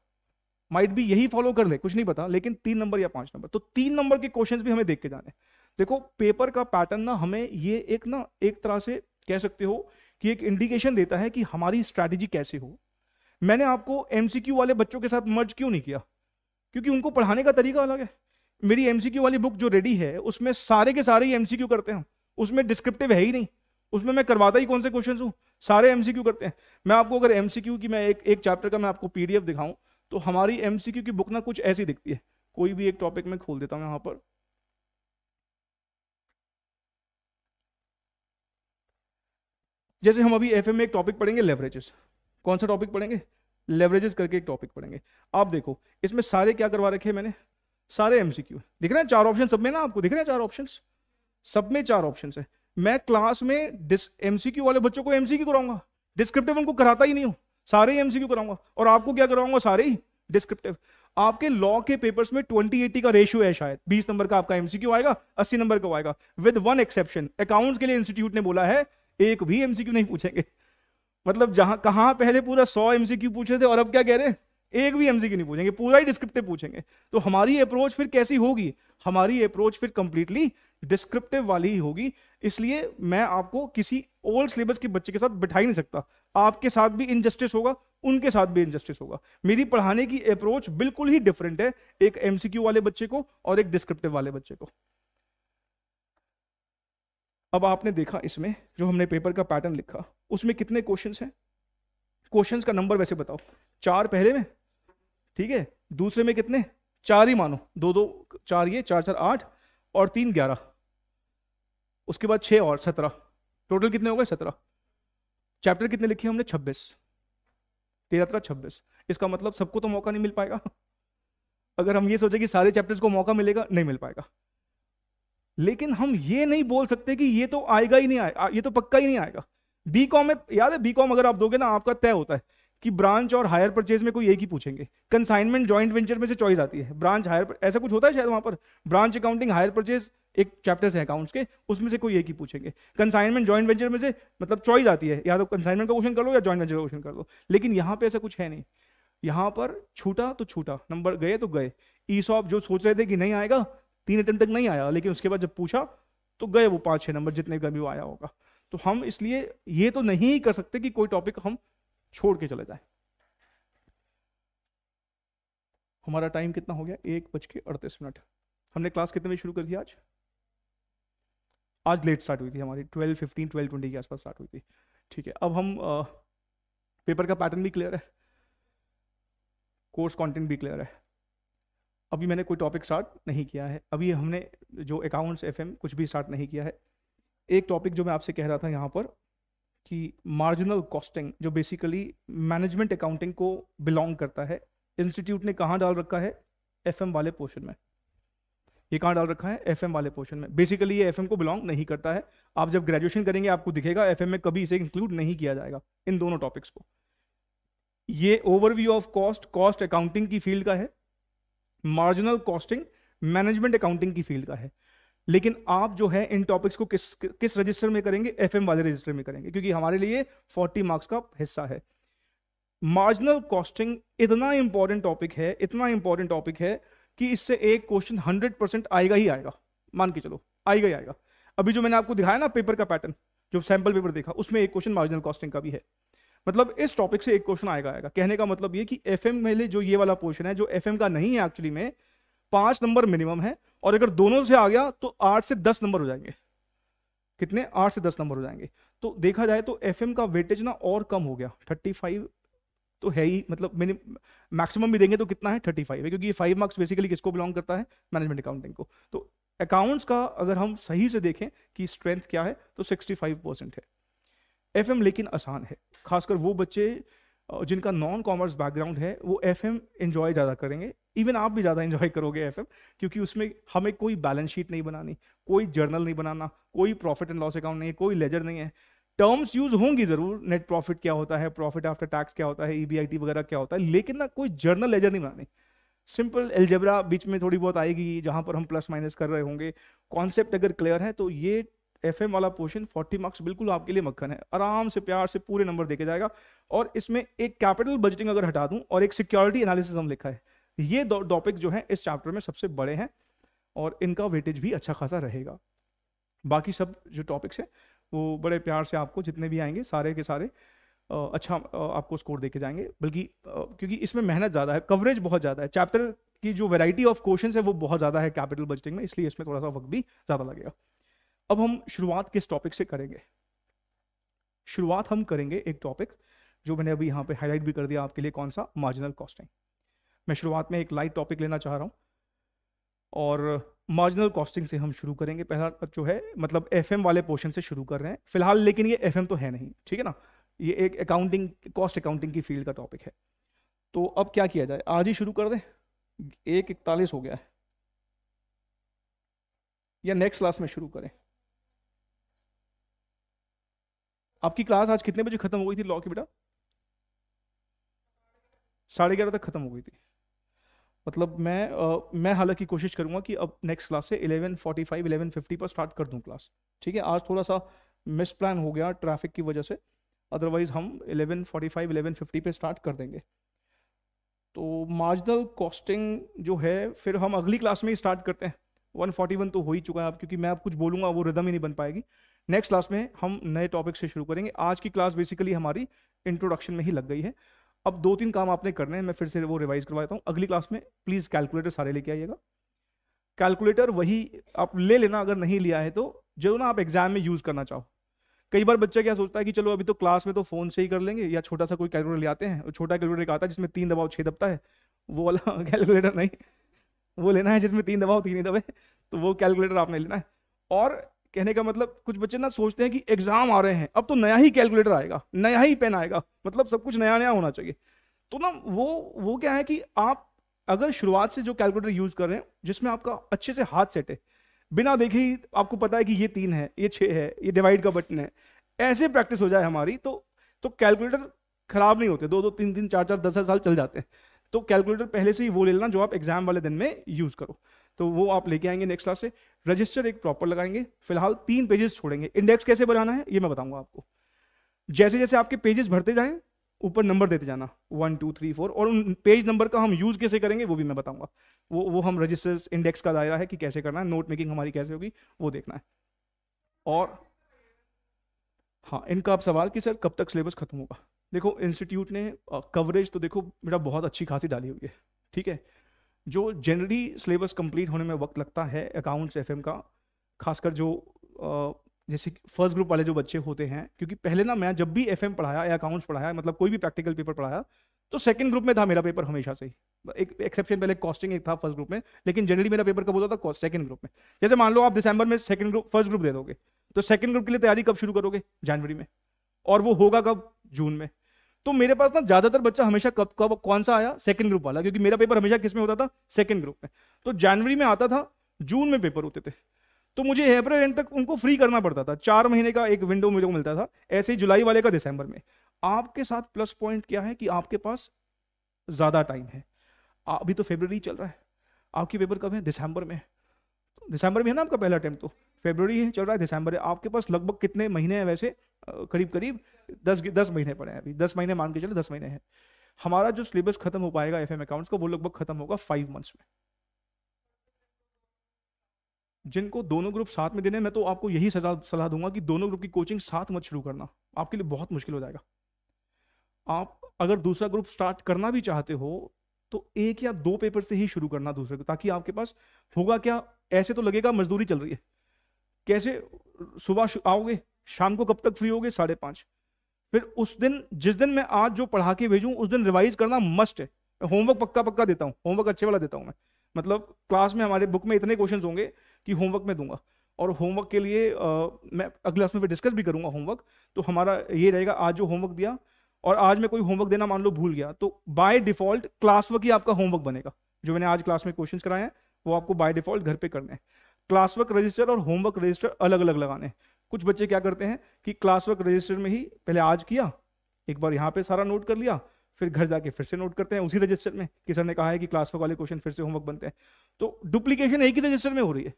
माइट भी यही फॉलो कर ले कुछ नहीं पता लेकिन तीन नंबर या पांच नंबर तो तीन नंबर के क्वेश्चन भी हमें देख के जाने देखो पेपर का पैटर्न ना हमें ये एक ना एक तरह से कह सकते हो कि एक इंडिकेशन देता है कि हमारी स्ट्रैटेजी कैसे हो मैंने आपको एमसीक्यू वाले बच्चों के साथ मर्ज क्यों नहीं किया क्योंकि उनको पढ़ाने का तरीका अलग है मेरी एमसीक्यू वाली बुक जो रेडी है उसमें सारे के सारे ही एमसीक्यू करते हैं उसमें डिस्क्रिप्टिव है ही नहीं उसमें मैं करवाता ही कौन से क्वेश्चन हूँ सारे एमसीक्यू करते हैं मैं आपको अगर एमसीक्यू की मैं एक एक चैप्टर का मैं आपको पीडीएफ दिखाऊं तो हमारी एमसीक्यू की बुक ना कुछ ऐसी दिखती है कोई भी एक टॉपिक में खोल देता हूँ यहाँ पर जैसे हम अभी एफ में एक टॉपिक पढ़ेंगे लेवरेजेस कौन सा टॉपिक पढ़ेंगे लेवरेजेस करके एक टॉपिक पढ़ेंगे आप देखो इसमें सारे क्या करवा रखे हैं मैंने सारे एम दिख रहे हैं चार ऑप्शन सब में ना आपको दिख रहे हैं चार ऑप्शन सब में चार ऑप्शन है मैं क्लास में डिस एम वाले बच्चों को एम कराऊंगा डिस्क्रिप्टिव उनको कराता ही नहीं हूँ सारे ही एमसीक्यू कराऊंगा और आपको क्या कराऊंगा सारे ही डिस्क्रिप्टिव आपके लॉ के पेपर्स में ट्वेंटी एटी का रेशियो है शायद बीस नंबर का आपका एमसीक्यू आएगा अस्सी नंबर का आएगा विद वन एक्सेप्शन अकाउंट्स के लिए इंस्टीट्यूट ने बोला है एक भी एमसीक्यू नहीं पूछेंगे मतलब जहां कहां पहले पूरा सौ एमसीक्यू पूछे थे और अब क्या कह रहे हैं एक भी एमसीक्यू नहीं पूछेंगे पूरा ही डिस्क्रिप्टिव पूछेंगे तो हमारी अप्रोच फिर कैसी होगी हमारी अप्रोच फिर कंप्लीटली डिस्क्रिप्टिव वाली ही होगी इसलिए मैं आपको किसी ओल्ड सिलेबस के बच्चे के साथ बिठा ही नहीं सकता आपके साथ भी इनजस्टिस होगा उनके साथ भी इनजस्टिस होगा मेरी पढ़ाने की अप्रोच बिल्कुल ही डिफरेंट है एक एमसीक्यू वाले बच्चे को और एक डिस्क्रिप्टिव वाले बच्चे को अब आपने देखा इसमें जो हमने पेपर का पैटर्न लिखा उसमें कितने क्वेश्चन हैं क्वेश्चन का नंबर वैसे बताओ चार पहले में ठीक है दूसरे में कितने चार ही मानो दो दो चार ये चार चार आठ और तीन ग्यारह उसके बाद छः और सत्रह टोटल कितने हो गए सत्रह चैप्टर कितने लिखे हमने छब्बीस तेरह तरह छब्बीस इसका मतलब सबको तो मौका नहीं मिल पाएगा अगर हम ये सोचें कि सारे चैप्टर्स को मौका मिलेगा नहीं मिल पाएगा लेकिन हम ये नहीं बोल सकते कि ये तो आएगा ही नहीं आएगा ये तो पक्का ही नहीं आएगा बी कॉम में याद है बी कॉम अगर आप दोगे ना आपका तय होता है कि ब्रांच और हायर परचेज में कोई एक ही पूछेंगे कंसाइनमेंट जॉइंट वेंचर में से चॉइस आती है ब्रांच हायर ऐसा कुछ होता है शायद वहां पर ब्रांच अकाउंटिंग हायर परचेज एक चैप्टर है अकाउंट्स के उसमें से कोई एक ही पूछेंगे कंसाइनमेंट जॉइंट वेंचर में से मतलब चॉइस आती है या तो कंसाइनमेंट का क्वेश्चन कर लो या जॉइंट वेंचर का क्वेश्चन कर लो लेकिन यहाँ पे ऐसा कुछ है नहीं यहाँ पर छूटा तो छूटा नंबर गए तो गए ईसॉप जो सोच रहे थे कि नहीं आएगा तीन अटेम्प्ट तक नहीं आया लेकिन उसके बाद जब पूछा तो गए वो पाँच छः नंबर जितने का भी वो आया होगा तो हम इसलिए ये तो नहीं कर सकते कि कोई टॉपिक हम छोड़ के चले जाए हमारा टाइम कितना हो गया एक बज के अड़तीस मिनट हमने क्लास कितने बजे शुरू कर दी आज आज लेट स्टार्ट हुई थी हमारी ट्वेल्व फिफ्टीन ट्वेल्व ट्वेंटी के आसपास स्टार्ट हुई थी ठीक है अब हम आ, पेपर का पैटर्न भी क्लियर है कोर्स कंटेंट भी क्लियर है अभी मैंने कोई टॉपिक स्टार्ट नहीं किया है अभी हमने जो अकाउंट्स एफ कुछ भी स्टार्ट नहीं किया है एक टॉपिक जो मैं आपसे कह रहा था यहाँ पर कि मार्जिनल कॉस्टिंग जो बेसिकली मैनेजमेंट अकाउंटिंग को बिलोंग करता है इंस्टीट्यूट ने कहाँ डाल रखा है एफ वाले पोर्शन में ये कहाँ डाल रखा है एफ वाले पोर्शन में बेसिकली ये एफ को बिलोंग नहीं करता है आप जब ग्रेजुएशन करेंगे आपको दिखेगा एफ में कभी इसे इंक्लूड नहीं किया जाएगा इन दोनों टॉपिक्स को ये overview of cost cost accounting की फील्ड का है मार्जिनल कॉस्टिंग मैनेजमेंट अकाउंटिंग की फील्ड का है लेकिन आप जो है इन टॉपिक्स को किस किस रजिस्टर में करेंगे एफ वाले रजिस्टर में करेंगे क्योंकि हमारे लिए 40 मार्क्स का हिस्सा है मार्जिनल कॉस्टिंग इतना इंपॉर्टेंट टॉपिक है इतना इंपॉर्टेंट टॉपिक है कि इससे एक क्वेश्चन 100 परसेंट आएगा ही आएगा मान के चलो आएगा ही आएगा अभी जो मैंने आपको दिखाया ना पेपर का पैटर्न जो सैंपल पेपर देखा उसमें एक क्वेश्चन मार्जिनल कॉस्टिंग का भी है मतलब इस टॉपिक से एक क्वेश्चन आएगा आएगा कहने का मतलब ये कि एफ में जो ये वाला पोर्शन है जो एफ का नहीं है एक्चुअली में पांच नंबर मिनिमम है और अगर दोनों से आ गया तो आठ से दस नंबर हो जाएंगे कितने आठ से दस नंबर हो जाएंगे तो देखा जाए तो एफ का वेटेज ना और कम हो गया थर्टी फाइव तो है ही मतलब मैक्सिमम भी देंगे तो कितना है थर्टी फाइव है क्योंकि ये फाइव मार्क्स बेसिकली किसको बिलोंग करता है मैनेजमेंट अकाउंटिंग को तो अकाउंट्स का अगर हम सही से देखें कि स्ट्रेंथ क्या है तो सिक्सटी फाइव परसेंट है एफ लेकिन आसान है खासकर वो बच्चे जिनका नॉन कॉमर्स बैकग्राउंड है वो एफ एम इन्जॉय ज़्यादा करेंगे इवन आप भी ज़्यादा इन्जॉय करोगे एफ क्योंकि उसमें हमें कोई बैलेंस शीट नहीं बनानी कोई जर्नल नहीं बनाना कोई प्रॉफिट एंड लॉस अकाउंट नहीं है कोई लेजर नहीं है टर्म्स यूज होंगी जरूर नेट प्रॉफिट क्या होता है प्रॉफिट आफ्टर टैक्स क्या होता है ई e वगैरह क्या होता है लेकिन ना कोई जर्नल लेजर नहीं बनानी सिंपल एल्जेब्रा बीच में थोड़ी बहुत आएगी जहाँ पर हम प्लस माइनस कर रहे होंगे कॉन्सेप्ट अगर क्लियर है तो ये एफ वाला पोर्शन 40 मार्क्स बिल्कुल आपके लिए मक्खन है आराम से प्यार से पूरे नंबर देखे जाएगा और इसमें एक कैपिटल बजटिंग अगर हटा दूं और एक सिक्योरिटी एनालिसिस हम लिखा है ये दो टॉपिक जो है इस चैप्टर में सबसे बड़े हैं और इनका वेटेज भी अच्छा खासा रहेगा बाकी सब जो टॉपिक्स हैं वो बड़े प्यार से आपको जितने भी आएंगे सारे के सारे अच्छा आपको स्कोर देके जाएंगे बल्कि क्योंकि इसमें मेहनत ज़्यादा है कवरेज बहुत ज़्यादा है चैप्टर की जो वैरायटी ऑफ क्वेश्चन है वो बहुत ज़्यादा है कैपिटल बजटिंग में इसलिए इसमें थोड़ा सा वक्त भी ज़्यादा लगेगा अब हम शुरुआत किस टॉपिक से करेंगे शुरुआत हम करेंगे एक टॉपिक जो मैंने अभी यहाँ पे हाईलाइट भी कर दिया आपके लिए कौन सा मार्जिनल कॉस्टिंग मैं शुरुआत में एक लाइट टॉपिक लेना चाह रहा हूँ और मार्जिनल कॉस्टिंग से हम शुरू करेंगे पहला जो है मतलब एफ वाले पोर्शन से शुरू कर रहे हैं फिलहाल लेकिन ये एफ तो है नहीं ठीक है ना ये एक अकाउंटिंग कॉस्ट अकाउंटिंग की फील्ड का टॉपिक है तो अब क्या किया जाए आज ही शुरू कर दें एक इकतालीस हो गया है या नेक्स्ट क्लास में शुरू करें आपकी क्लास आज कितने बजे खत्म हो गई थी लॉ की बेटा साढ़े ग्यारह तक खत्म हो गई थी मतलब मैं आ, मैं हालांकि कोशिश करूंगा कि अब नेक्स्ट क्लास से eleven forty five eleven fifty पर स्टार्ट कर दूं क्लास ठीक है आज थोड़ा सा मिस प्लान हो गया ट्रैफिक की वजह से अदरवाइज हम eleven forty five eleven fifty पर स्टार्ट कर देंगे तो मार्जिनल कॉस्टिंग जो है फिर हम अगली क्लास में ही स्टार्ट करते हैं वन फोर्टी वन तो हो ही चुका है अब क्योंकि मैं अब कुछ बोलूँगा वो रिदम ही नहीं बन पाएगी नेक्स्ट क्लास में हम नए टॉपिक से शुरू करेंगे आज की क्लास बेसिकली हमारी इंट्रोडक्शन में ही लग गई है अब दो तीन काम आपने करने हैं मैं फिर से वो रिवाइज करवा देता हूँ अगली क्लास में प्लीज़ कैलकुलेटर सारे लेके आइएगा कैलकुलेटर वही आप ले लेना अगर नहीं लिया है तो जो ना आप एग्जाम में यूज़ करना चाहो कई बार बच्चा क्या सोचता है कि चलो अभी तो क्लास में तो फ़ोन से ही कर लेंगे या छोटा सा कोई कैलकुलेटर ले आते हैं छोटा कैलकुलेटर एक आता है जिसमें तीन दबाव छः दबता है वो वाला कैलकुलेटर (laughs) नहीं वो लेना है जिसमें तीन दबाव तीन ही दबे तो वो कैलकुलेटर आपने लेना है और कहने का मतलब कुछ बच्चे ना सोचते हैं कि एग्जाम आ रहे हैं अब तो नया ही कैलकुलेटर आएगा नया ही पेन आएगा मतलब सब कुछ नया नया होना चाहिए तो ना वो वो क्या है कि आप अगर शुरुआत से जो कैलकुलेटर यूज कर रहे हैं जिसमें आपका अच्छे से हाथ सेट है बिना देखे ही आपको पता है कि ये तीन है ये छः है ये डिवाइड का बटन है ऐसे प्रैक्टिस हो जाए हमारी तो तो कैलकुलेटर खराब नहीं होते दो दो तीन तीन चार चार दस साल चल जाते हैं तो कैलकुलेटर पहले से ही वो ले लेना जो आप एग्जाम वाले दिन में यूज करो तो वो आप लेके आएंगे नेक्स्ट क्लास से रजिस्टर एक प्रॉपर लगाएंगे फिलहाल तीन पेजेस छोड़ेंगे इंडेक्स कैसे बनाना है ये मैं बताऊंगा आपको जैसे जैसे आपके पेजेस भरते जाएं ऊपर नंबर देते जाना वन टू थ्री फोर और उन पेज नंबर का हम यूज़ कैसे करेंगे वो भी मैं बताऊंगा वो वो हम रजिस्टर इंडेक्स का दायरा है कि कैसे करना है नोट मेकिंग हमारी कैसे होगी वो देखना है और हाँ इनका आप सवाल कि सर कब तक सिलेबस खत्म होगा देखो इंस्टीट्यूट ने कवरेज तो देखो बेटा बहुत अच्छी खासी डाली हुई है ठीक है जो जनरली सिलेबस कंप्लीट होने में वक्त लगता है अकाउंट्स एफ का खासकर जो जैसे फर्स्ट ग्रुप वाले जो बच्चे होते हैं क्योंकि पहले ना मैं जब भी एफ पढ़ाया या अकाउंट्स पढ़ाया मतलब कोई भी प्रैक्टिकल पेपर पढ़ाया तो सेकंड ग्रुप में था मेरा पेपर हमेशा से ही एक एक्सेप्शन पहले कॉस्टिंग एक था फर्स्ट ग्रुप में लेकिन जनरली मेरा पेपर कब होता था सेकंड ग्रुप में जैसे मान लो आप दिसंबर में सेकंड ग्रुप फर्स्ट ग्रुप दे दोगे तो सेकंड ग्रुप के लिए तैयारी कब शुरू करोगे जनवरी में और वो होगा कब जून में तो मेरे पास ना ज्यादातर बच्चा हमेशा कब कब कौन सा आया सेकंड ग्रुप वाला क्योंकि मेरा पेपर हमेशा किस में होता था सेकंड ग्रुप में तो जनवरी में आता था जून में पेपर होते थे तो मुझे अप्रैल एंड तक उनको फ्री करना पड़ता था चार महीने का एक विंडो मुझे मिलता था ऐसे ही जुलाई वाले का दिसंबर में आपके साथ प्लस पॉइंट क्या है कि आपके पास ज़्यादा टाइम है अभी तो फेबर चल रहा है आपके पेपर कब है दिसंबर में है दिसंबर में है ना आपका पहला अटैम्प्ट तो फेबररी है चल रहा है दिसंबर है आपके पास लगभग कितने महीने हैं वैसे करीब करीब दस दस महीने पड़े हैं अभी दस महीने मान के चले दस महीने हैं हमारा जो सिलेबस खत्म हो पाएगा एफ एम अकाउंट्स का वो लगभग खत्म होगा फाइव मंथ्स में जिनको दोनों ग्रुप साथ में देने मैं तो आपको यही सलाह सलाह दूंगा कि दोनों ग्रुप की कोचिंग साथ मत शुरू करना आपके लिए बहुत मुश्किल हो जाएगा आप अगर दूसरा ग्रुप स्टार्ट करना भी चाहते हो तो एक या दो पेपर से ही शुरू करना दूसरे को ताकि आपके पास होगा क्या ऐसे तो लगेगा मजदूरी चल रही है कैसे सुबह आओगे शाम को कब तक फ्री होगे साढ़े पाँच फिर उस दिन जिस दिन मैं आज जो पढ़ा के भेजूं उस दिन रिवाइज करना मस्ट है होमवर्क पक्का पक्का देता हूँ होमवर्क अच्छे वाला देता हूँ मैं मतलब क्लास में हमारे बुक में इतने क्वेश्चन होंगे कि होमवर्क में दूंगा और होमवर्क के लिए आ, मैं अगले क्लास में फिर डिस्कस भी करूंगा होमवर्क तो हमारा ये रहेगा आज जो होमवर्क दिया और आज मैं कोई होमवर्क देना मान लो भूल गया तो बाय डिफॉल्ट क्लास वर्क ही आपका होमवर्क बनेगा जो मैंने आज क्लास में क्वेश्चन कराए हैं वो आपको बाय डिफॉल्ट घर पे करने हैं क्लास वर्क रजिस्टर और होमवर्क रजिस्टर अलग अलग लगाने कुछ बच्चे क्या करते हैं कि क्लास वर्क रजिस्टर में ही पहले आज किया एक बार यहाँ पे सारा नोट कर लिया फिर घर जाके फिर से नोट करते हैं उसी रजिस्टर में कि सर ने कहा है कि क्लास वर्क वाले क्वेश्चन फिर से होमवर्क बनते हैं तो डुप्लीकेशन एक ही रजिस्टर में हो रही है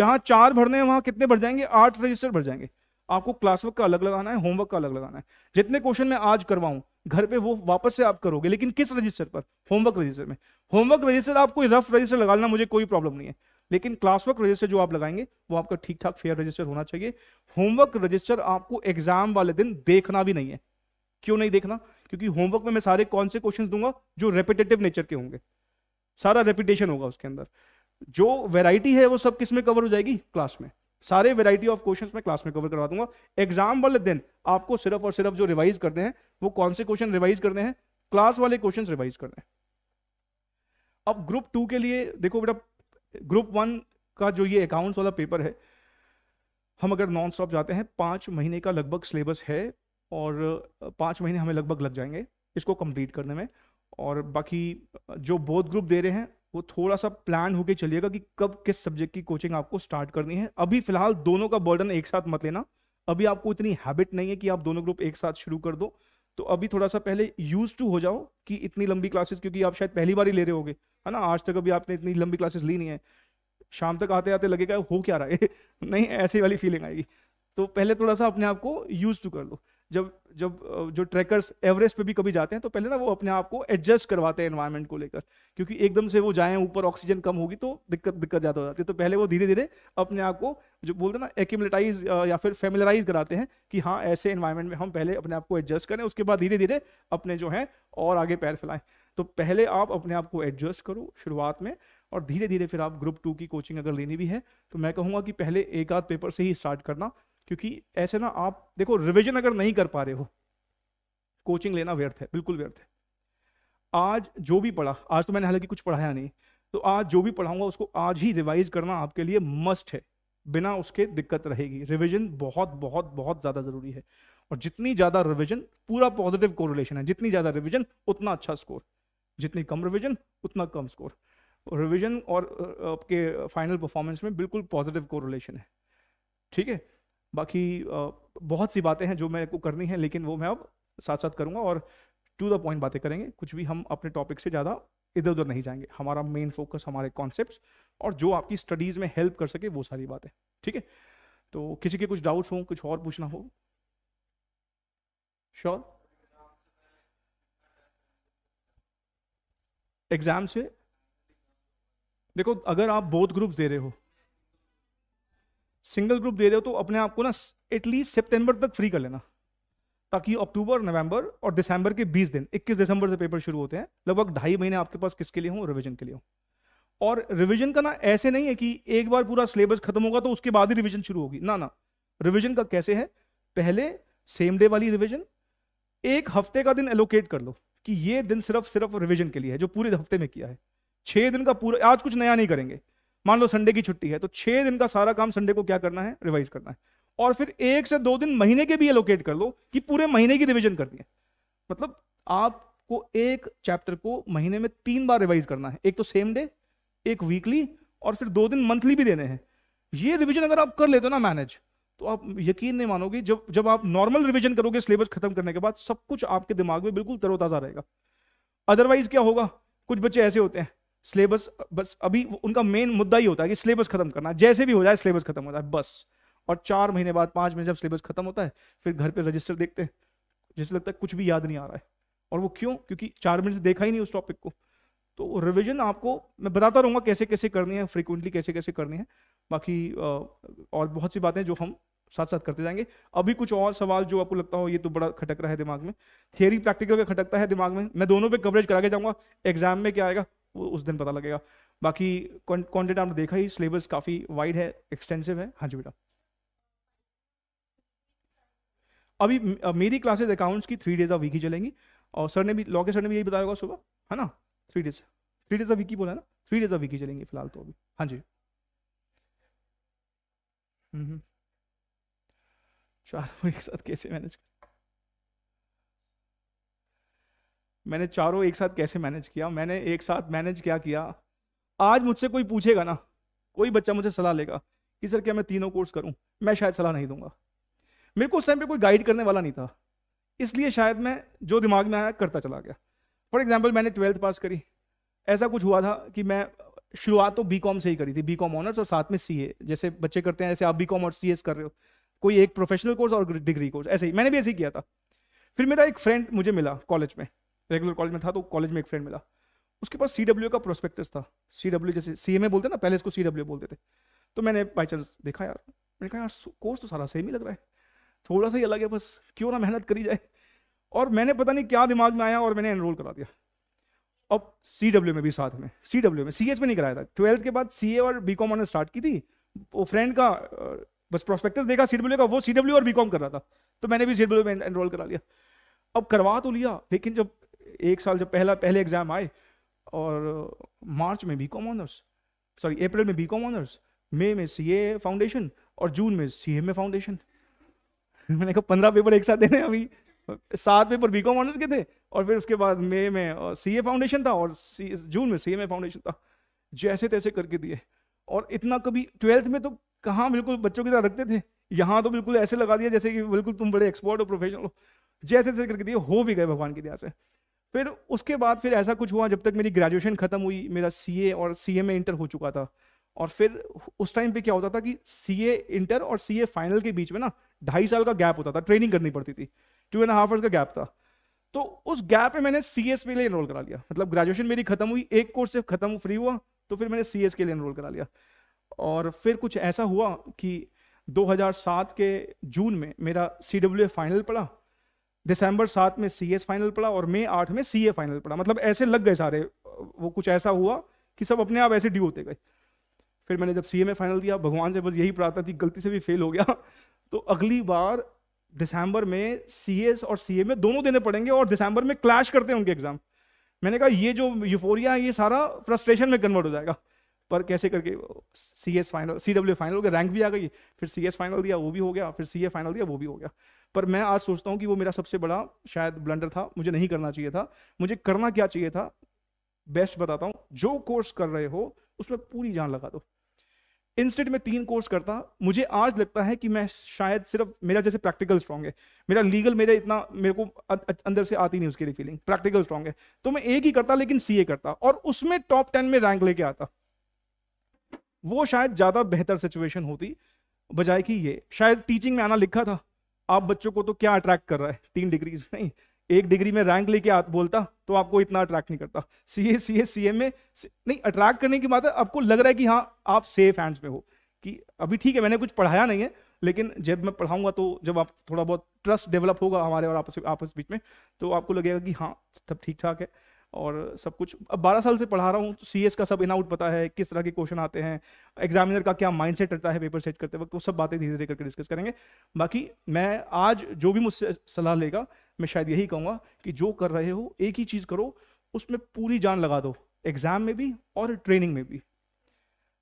जहाँ चार भरने हैं वहाँ कितने भर जाएंगे आठ रजिस्टर भर जाएंगे आपको क्लासवर्क का अलग लगाना है होमवर्क का अलग लगाना है जितने क्वेश्चन मैं आज करवाऊं घर पे वो वापस से आप करोगे लेकिन किस रजिस्टर पर होमवर्क रजिस्टर में होमवर्क रजिस्टर आप कोई रफ रजिस्टर लगाना मुझे कोई प्रॉब्लम नहीं है लेकिन क्लासवर्क रजिस्टर जो आप लगाएंगे वो आपका ठीक ठाक फेयर रजिस्टर होना चाहिए होमवर्क रजिस्टर आपको एग्जाम वाले दिन देखना भी नहीं है क्यों नहीं देखना क्योंकि होमवर्क में मैं सारे कौन से क्वेश्चन दूंगा जो रेपिटेटिव नेचर के होंगे सारा रेपिटेशन होगा उसके अंदर जो वेराइटी है वो सब किस में कवर हो जाएगी क्लास में सारे वेराइटी ऑफ क्वेश्चन मैं क्लास में कवर करवा दूंगा एग्जाम वाले दिन आपको सिर्फ और सिर्फ जो रिवाइज करने हैं वो कौन से क्वेश्चन रिवाइज करने हैं क्लास वाले क्वेश्चन रिवाइज करने हैं अब ग्रुप टू के लिए देखो बेटा ग्रुप वन का जो ये अकाउंट्स वाला पेपर है हम अगर नॉन स्टॉप जाते हैं पाँच महीने का लगभग सिलेबस है और पाँच महीने हमें लगभग लग जाएंगे इसको कंप्लीट करने में और बाकी जो बोध ग्रुप दे रहे हैं वो थोड़ा सा प्लान होके चलिएगा कि कब किस सब्जेक्ट की कोचिंग आपको स्टार्ट करनी है अभी फिलहाल दोनों का बर्डन एक साथ मत लेना अभी आपको इतनी हैबिट नहीं है कि आप दोनों ग्रुप एक साथ शुरू कर दो तो अभी थोड़ा सा पहले यूज टू हो जाओ कि इतनी लंबी क्लासेस क्योंकि आप शायद पहली बार ही ले रहे होगे है ना आज तक अभी आपने इतनी लंबी क्लासेस ली नहीं है शाम तक आते आते लगेगा हो क्या रहा है (laughs) नहीं ऐसी वाली फीलिंग आएगी तो पहले थोड़ा सा अपने आप को यूज टू कर लो जब जब जो ट्रैकर्स एवरेस्ट पे भी कभी जाते हैं तो पहले ना वो अपने आप को एडजस्ट करवाते हैं एनवायरनमेंट को लेकर क्योंकि एकदम से वो जाएं ऊपर ऑक्सीजन कम होगी तो दिक्कत दिक्कत ज़्यादा हो जाती है तो पहले वो धीरे धीरे अपने आप को जो बोलते हैं ना एक्यूमलेटाइज या फिर फेमिलराइज कराते हैं कि हाँ ऐसे इन्वायरमेंट में हम पहले अपने आप को एडजस्ट करें उसके बाद धीरे धीरे अपने जो है और आगे पैर फैलाएं तो पहले आप अपने आप को एडजस्ट करो शुरुआत में और धीरे धीरे फिर आप ग्रुप टू की कोचिंग अगर लेनी भी है तो मैं कहूँगा कि पहले एक आध पेपर से ही स्टार्ट करना क्योंकि ऐसे ना आप देखो रिविजन अगर नहीं कर पा रहे हो कोचिंग लेना व्यर्थ है बिल्कुल व्यर्थ है आज जो भी पढ़ा आज तो मैंने हालांकि कुछ पढ़ाया नहीं तो आज जो भी पढ़ाऊंगा उसको आज ही रिवाइज करना आपके लिए मस्ट है बिना उसके दिक्कत रहेगी रिविजन बहुत बहुत बहुत ज़्यादा ज़रूरी है और जितनी ज़्यादा रिविजन पूरा पॉजिटिव कोरिलेशन है जितनी ज़्यादा रिविजन उतना अच्छा स्कोर जितनी कम रिविजन उतना कम स्कोर रिविजन और आपके फाइनल परफॉर्मेंस में बिल्कुल पॉजिटिव कोरिलेशन है ठीक है बाकी बहुत सी बातें हैं जो मेरे को करनी है लेकिन वो मैं अब साथ साथ करूंगा और टू द पॉइंट बातें करेंगे कुछ भी हम अपने टॉपिक से ज़्यादा इधर उधर नहीं जाएंगे हमारा मेन फोकस हमारे कॉन्सेप्ट और जो आपकी स्टडीज़ में हेल्प कर सके वो सारी बातें ठीक है तो किसी के कुछ डाउट्स हों कुछ और पूछना हो श्योर एग्ज़ाम से देखो अगर आप बोथ ग्रुप्स दे रहे हो सिंगल ग्रुप दे रहे हो तो अपने आप को ना एटलीस्ट सितंबर तक फ्री कर लेना ताकि अक्टूबर नवंबर और दिसंबर के 20 दिन 21 दिसंबर से पेपर शुरू होते हैं लगभग ढाई महीने आपके पास किसके लिए हो रिविजन के लिए हो और रिविजन का ना ऐसे नहीं है कि एक बार पूरा सिलेबस खत्म होगा तो उसके बाद ही रिविजन शुरू होगी ना ना रिविजन का कैसे है पहले सेम डे वाली रिविजन एक हफ्ते का दिन एलोकेट कर लो कि ये दिन सिर्फ सिर्फ रिविजन के लिए है जो पूरे हफ्ते में किया है छह दिन का पूरा आज कुछ नया नहीं करेंगे मान लो संडे की छुट्टी है तो छह दिन का सारा काम संडे को क्या करना है रिवाइज करना है और फिर एक से दो दिन महीने के भी एलोकेट कर लो कि पूरे महीने की रिविजन करनी है मतलब आपको एक चैप्टर को महीने में तीन बार रिवाइज करना है एक तो सेम डे एक वीकली और फिर दो दिन मंथली भी देने हैं ये रिविजन अगर आप कर लेते हो ना मैनेज तो आप यकीन नहीं मानोगे जब जब आप नॉर्मल रिविजन करोगे सिलेबस खत्म करने के बाद सब कुछ आपके दिमाग में बिल्कुल तरोताज़ा रहेगा अदरवाइज क्या होगा कुछ बच्चे ऐसे होते हैं सिलेबस बस अभी उनका मेन मुद्दा ही होता है कि सिलेबस खत्म करना जैसे भी हो जाए सिलेबस खत्म होता है बस और चार महीने बाद पाँच महीने जब सिलेबस खत्म होता है फिर घर पे रजिस्टर देखते हैं जैसे लगता है कुछ भी याद नहीं आ रहा है और वो क्यों क्योंकि चार मिनट से देखा ही नहीं उस टॉपिक को तो रिविजन आपको मैं बताता रहूँगा कैसे कैसे करनी है फ्रिक्वेंटली कैसे कैसे करनी है बाकी और बहुत सी बातें जो हम साथ साथ करते जाएंगे अभी कुछ और सवाल जो आपको लगता हो ये तो बड़ा खटक रहा है दिमाग में थियरी प्रैक्टिकल का खटकता है दिमाग में मैं दोनों पे कवरेज करा के जाऊँगा एग्जाम में क्या आएगा वो उस दिन पता लगेगा बाकी कॉन्टेंट आपने देखा ही सिलेबस काफ़ी वाइड है एक्सटेंसिव है हाँ जी बेटा अभी मेरी क्लासेज अकाउंट्स की थ्री डेज ऑफ वीक ही चलेंगी और सर ने भी लॉ के सर ने भी यही बताया होगा सुबह है ना three days three days of week ही बोला ना थ्री डेज ऑफ वीक ही चलेंगे फिलहाल तो अभी हाँ जी हम्म, हम्म। चार एक साथ कैसे मैनेज कर मैंने चारों एक साथ कैसे मैनेज किया मैंने एक साथ मैनेज क्या किया आज मुझसे कोई पूछेगा ना कोई बच्चा मुझे सलाह लेगा कि सर क्या मैं तीनों कोर्स करूं मैं शायद सलाह नहीं दूंगा मेरे को उस टाइम पे कोई गाइड करने वाला नहीं था इसलिए शायद मैं जो दिमाग में आया करता चला गया फॉर एग्जाम्पल मैंने ट्वेल्थ पास करी ऐसा कुछ हुआ था कि मैं शुरुआत तो बी कॉम से ही करी थी बी कॉम ऑनर्स और साथ में सी ए जैसे बच्चे करते हैं ऐसे आप बी कॉम और सी एस कर रहे हो कोई एक प्रोफेशनल कोर्स और डिग्री कोर्स ऐसे ही मैंने भी ऐसे ही किया था फिर मेरा एक फ्रेंड मुझे मिला कॉलेज में रेगुलर कॉलेज में था तो कॉलेज में एक फ्रेंड मिला उसके पास सी का प्रोस्पेक्टस था सी जैसे सी बोलते ना पहले इसको सी बोलते थे तो मैंने बाई चांस देखा यार मैंने कहा यार कोर्स तो सारा सेम ही लग रहा है थोड़ा सा ही अलग है बस क्यों ना मेहनत करी जाए और मैंने पता नहीं क्या दिमाग में आया और मैंने एनरोल करा दिया अब सी डब्ल्यू में भी साथ में सी डब्ल्यू में सी एस में नहीं कराया था ट्वेल्थ के बाद सी ए और बी कॉम उन्होंने स्टार्ट की थी वो फ्रेंड का बस प्रोस्पेक्टस देखा सी डब्ल्यू का वो सी डब्ल्यू और बी कॉम कर रहा था तो मैंने भी सी डब्ल्यू में एनरोल करा लिया अब करवा तो लिया लेकिन जब एक साल जब पहला पहले एग्ज़ाम आए और मार्च में बी कॉम ऑनर्स सॉरी अप्रैल में बी कॉम ऑनर्स मई में सी ए फाउंडेशन और जून में सी एम ए फाउंडेशन मैंने कहा पंद्रह पेपर एक साथ देने अभी सात पेपर बी कॉम ऑनर्स के थे और फिर उसके बाद मई में सी ए फाउंडेशन था और जून में सी एम ए फाउंडेशन था जैसे तैसे करके दिए और इतना कभी ट्वेल्थ में तो कहाँ बिल्कुल बच्चों की तरह रखते थे यहाँ तो बिल्कुल ऐसे लगा दिया जैसे कि बिल्कुल तुम बड़े एक्सपर्ट हो प्रोफेशनल हो जैसे तैसे करके दिए हो भी गए भगवान की दया से फिर उसके बाद फिर ऐसा कुछ हुआ जब तक मेरी ग्रेजुएशन ख़त्म हुई मेरा सी ए और सी में इंटर हो चुका था और फिर उस टाइम पे क्या होता था कि सी ए इंटर और सी ए फाइनल के बीच में ना ढाई साल का गैप होता था ट्रेनिंग करनी पड़ती थी टू एंड हाफ आवर्स का गैप था तो उस गैप में मैंने सी एस के लिए इनरोल करा लिया मतलब ग्रेजुएशन मेरी खत्म हुई एक कोर्स से खत्म फ्री हुआ तो फिर मैंने सी एस के लिए इनरोल करा लिया और फिर कुछ ऐसा हुआ कि 2007 के जून में मेरा सी डब्ल्यू ए फाइनल पड़ा दिसंबर सात में सी फाइनल पड़ा और मई आठ में सी फाइनल पड़ा मतलब ऐसे लग गए सारे वो कुछ ऐसा हुआ कि सब अपने आप ऐसे ड्यू होते गए फिर मैंने जब सी में फाइनल दिया भगवान से बस यही प्रार्थना थी गलती से भी फेल हो गया (laughs) तो अगली बार दिसंबर में सी और सी में दोनों देने पड़ेंगे और दिसंबर में क्लैश करते हैं उनके एग्जाम मैंने कहा ये जो यूफोरिया है ये सारा फ्रस्ट्रेशन में कन्वर्ट हो जाएगा पर कैसे करके C S final C W final हो गया रैंक भी आ गई फिर सी एस फाइनल दिया वो भी हो गया फिर सी ए फाइनल दिया वो भी हो गया पर मैं आज सोचता हूँ कि वो मेरा सबसे बड़ा शायद ब्लंडर था मुझे नहीं करना चाहिए था मुझे करना क्या चाहिए था बेस्ट बताता हूँ जो कोर्स कर रहे हो उसमें पूरी जान लगा दो इंस्टेंट में तीन कोर्स करता मुझे आज लगता है कि मैं शायद सिर्फ मेरा जैसे प्रैक्टिकल स्ट्रांग है मेरा लीगल मेरे इतना मेरे को अं, अं, अंदर से आती नहीं उसके लिए फीलिंग प्रैक्टिकल स्ट्रांग है तो मैं एक ही करता लेकिन सीए करता और उसमें टॉप टेन में रैंक लेके आता वो शायद ज़्यादा बेहतर सिचुएशन होती बजाय कि ये शायद टीचिंग में आना लिखा था आप बच्चों को तो क्या अट्रैक्ट कर रहा है तीन डिग्रीज नहीं एक डिग्री में रैंक लेके आ बोलता तो आपको इतना अट्रैक्ट नहीं करता सी ए सी ए सी एम में नहीं अट्रैक्ट करने की बात है आपको लग रहा है कि हाँ आप सेफ हैंड्स में हो कि अभी ठीक है मैंने कुछ पढ़ाया नहीं है लेकिन जब मैं पढ़ाऊंगा तो जब आप थोड़ा बहुत ट्रस्ट डेवलप होगा हमारे और आपस आपस बीच में तो आपको लगेगा कि हाँ सब ठीक ठाक है और सब कुछ अब बारह साल से पढ़ा रहा हूँ तो सी का सब इन आउट पता है किस तरह के क्वेश्चन आते हैं एग्जामिनर का क्या माइंड सेट रहता है पेपर सेट करते वक्त वो सब बातें धीरे धीरे करके डिस्कस करेंगे बाकी मैं आज जो भी मुझसे सलाह लेगा मैं शायद यही कहूँगा कि जो कर रहे हो एक ही चीज़ करो उसमें पूरी जान लगा दो एग्जाम में भी और ट्रेनिंग में भी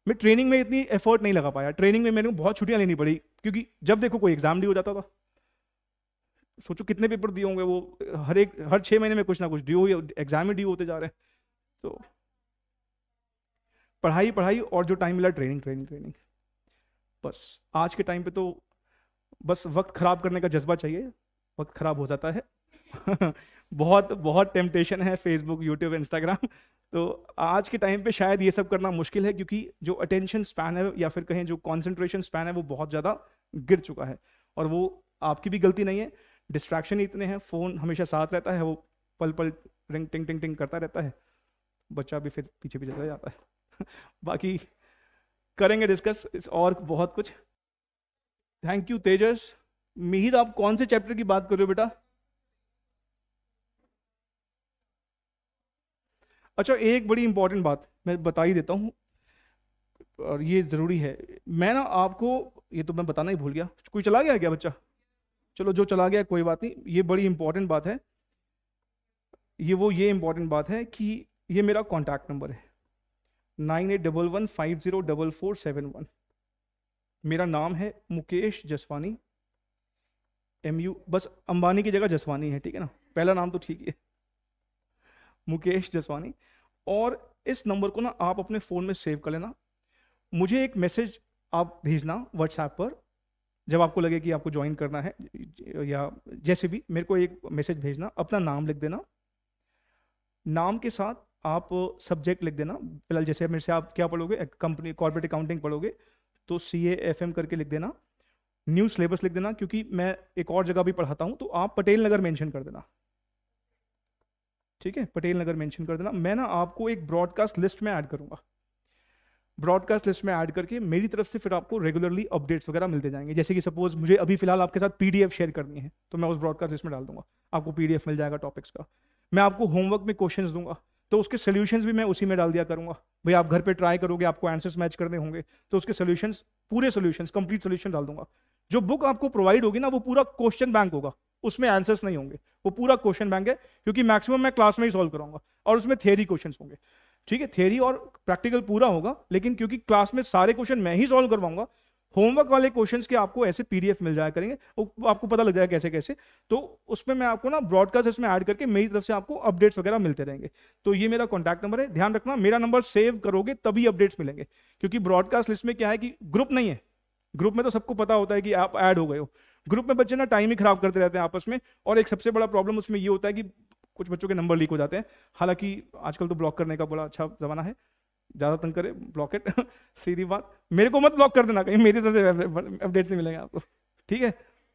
मैं ट्रेनिंग में इतनी एफर्ट नहीं लगा पाया ट्रेनिंग में मेरे को बहुत छुट्टियाँ लेनी पड़ी क्योंकि जब देखो कोई एग्जाम भी हो जाता था सोचो कितने पेपर दिए होंगे वो हर एक हर छह महीने में कुछ ना कुछ ड्यू एग्जाम ही ड्यू होते जा रहे हैं तो पढ़ाई पढ़ाई और जो टाइम मिला ट्रेनिंग ट्रेनिंग ट्रेनिंग बस आज के टाइम पे तो बस वक्त ख़राब करने का जज्बा चाहिए वक्त ख़राब हो जाता है (laughs) बहुत बहुत टेम्पटेशन है फेसबुक यूट्यूब इंस्टाग्राम तो आज के टाइम पे शायद ये सब करना मुश्किल है क्योंकि जो अटेंशन स्पैन है या फिर कहें जो कॉन्सेंट्रेशन स्पैन है वो बहुत ज़्यादा गिर चुका है और वो आपकी भी गलती नहीं है डिस्ट्रैक्शन ही इतने हैं फ़ोन हमेशा साथ रहता है वो पल पल रिंग टिंग टिंग टिंग करता रहता है बच्चा भी फिर पीछे पीछे चला जाता है (laughs) बाकी करेंगे डिस्कस इस और बहुत कुछ थैंक यू तेजस मिहिर आप कौन से चैप्टर की बात कर रहे हो बेटा अच्छा एक बड़ी इंपॉर्टेंट बात मैं बता ही देता हूँ और ये ज़रूरी है मैं ना आपको ये तो मैं बताना ही भूल गया कोई चला गया क्या बच्चा चलो जो चला गया कोई बात नहीं ये बड़ी इंपॉर्टेंट बात है ये वो ये इंपॉर्टेंट बात है कि ये मेरा कॉन्टैक्ट नंबर है nine eight double one five zero double four seven one मेरा नाम है मुकेश जसवानी एम यू बस अंबानी की जगह जसवानी है ठीक है ना पहला नाम तो ठीक है मुकेश जसवानी और इस नंबर को ना आप अपने फ़ोन में सेव कर लेना मुझे एक मैसेज आप भेजना व्हाट्सएप पर जब आपको लगे कि आपको ज्वाइन करना है या जैसे भी मेरे को एक मैसेज भेजना अपना नाम लिख देना नाम के साथ आप सब्जेक्ट लिख देना फिलहाल जैसे मेरे से आप क्या पढ़ोगे कंपनी कॉर्पोरेट अकाउंटिंग पढ़ोगे तो सी एफ एम करके लिख देना न्यू सिलेबस लिख देना क्योंकि मैं एक और जगह भी पढ़ाता हूँ तो आप पटेल नगर मेंशन कर देना ठीक है पटेल नगर मेंशन कर देना मैं ना आपको एक ब्रॉडकास्ट लिस्ट में ऐड करूँगा ब्रॉडकास्ट लिस्ट में ऐड करके मेरी तरफ से फिर आपको रेगुलरली अपडेट्स वगैरह मिलते जाएंगे जैसे कि सपोज मुझे अभी फिलहाल आपके साथ पी शेयर करनी है तो मैं उस ब्रॉडकास्ट लिस्ट में डाल दूंगा आपको पी मिल जाएगा टॉपिक्स का मैं आपको होमवर्क में क्वेश्चन दूंगा तो उसके सोल्यूशन भी मैं उसी में डाल दिया करूंगा भाई आप घर पर ट्राई करोगे आपको आंसर्स मैच करने होंगे तो उसके सोल्यूशन पूरे सोल्यूशन कंप्लीट सोल्यूशन डाल दूंगा जो बुक आपको प्रोवाइड होगी ना वो पूरा क्वेश्चन बैंक होगा उसमें आंसर्स नहीं होंगे वो पूरा क्वेश्चन बैंक है क्योंकि मैक्सिमम मैं क्लास में ही सॉल्व कराऊंगा और उसमें थेरी क्वेश्चन होंगे ठीक है थेरी और प्रैक्टिकल पूरा होगा लेकिन क्योंकि क्लास में सारे क्वेश्चन मैं ही सॉल्व करवाऊंगा होमवर्क वाले क्वेश्चंस के आपको ऐसे पीडीएफ मिल जाया करेंगे आपको पता लग जाएगा कैसे कैसे तो उसमें मैं आपको ना ब्रॉडकास्ट इसमें ऐड करके मेरी तरफ से आपको अपडेट्स वगैरह मिलते रहेंगे तो ये मेरा कॉन्टैक्ट नंबर है ध्यान रखना मेरा नंबर सेव करोगे तभी अपडेट्स मिलेंगे क्योंकि ब्रॉडकास्ट लिस्ट में क्या है कि ग्रुप नहीं है ग्रुप में तो सबको पता होता है कि आप ऐड हो गए हो ग्रुप में बच्चे ना टाइम ही खराब करते रहते हैं आपस में और एक सबसे बड़ा प्रॉब्लम उसमें ये होता है कि कुछ बच्चों के नंबर लीक हो जाते हैं हालांकि आजकल तो ब्लॉक करने का बड़ा अच्छा ज़माना है ज़्यादा तंग करे ब्लॉकेट (laughs) सीधी बात मेरे को मत ब्लॉक कर देना कहीं मेरी तरफ से अपडेट्स नहीं मिलेंगे आपको ठीक है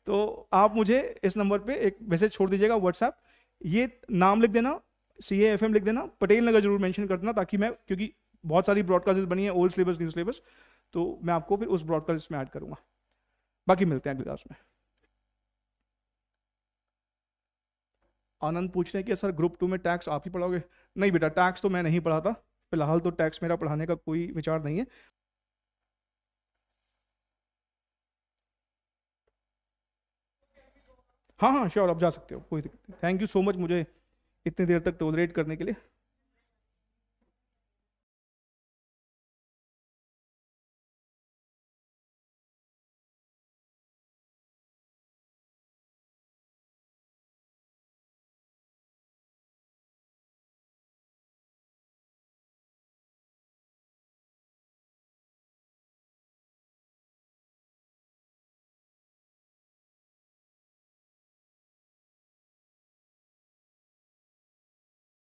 तो आप मुझे इस नंबर पे एक मैसेज छोड़ दीजिएगा व्हाट्सएप ये नाम लिख देना सी एफ एम लिख देना पटेल नगर जरूर मेंशन कर देना ताकि मैं क्योंकि बहुत सारी ब्रॉडकास्ट बनी है ओल्ड सिलेबस न्यू सिलेबस तो मैं आपको फिर उस ब्रॉडकास्ट में ऐड करूँगा बाकी मिलते हैं अगले क्लास में आनंद पूछ रहे हैं कि सर ग्रुप टू में टैक्स आप ही पढ़ाओगे नहीं बेटा टैक्स तो मैं नहीं पढ़ाता फिलहाल तो टैक्स मेरा पढ़ाने का कोई विचार नहीं है हाँ हाँ श्योर आप जा सकते हो कोई दिक्कत नहीं थैंक यू सो मच मुझे इतनी देर तक टोलरेट करने के लिए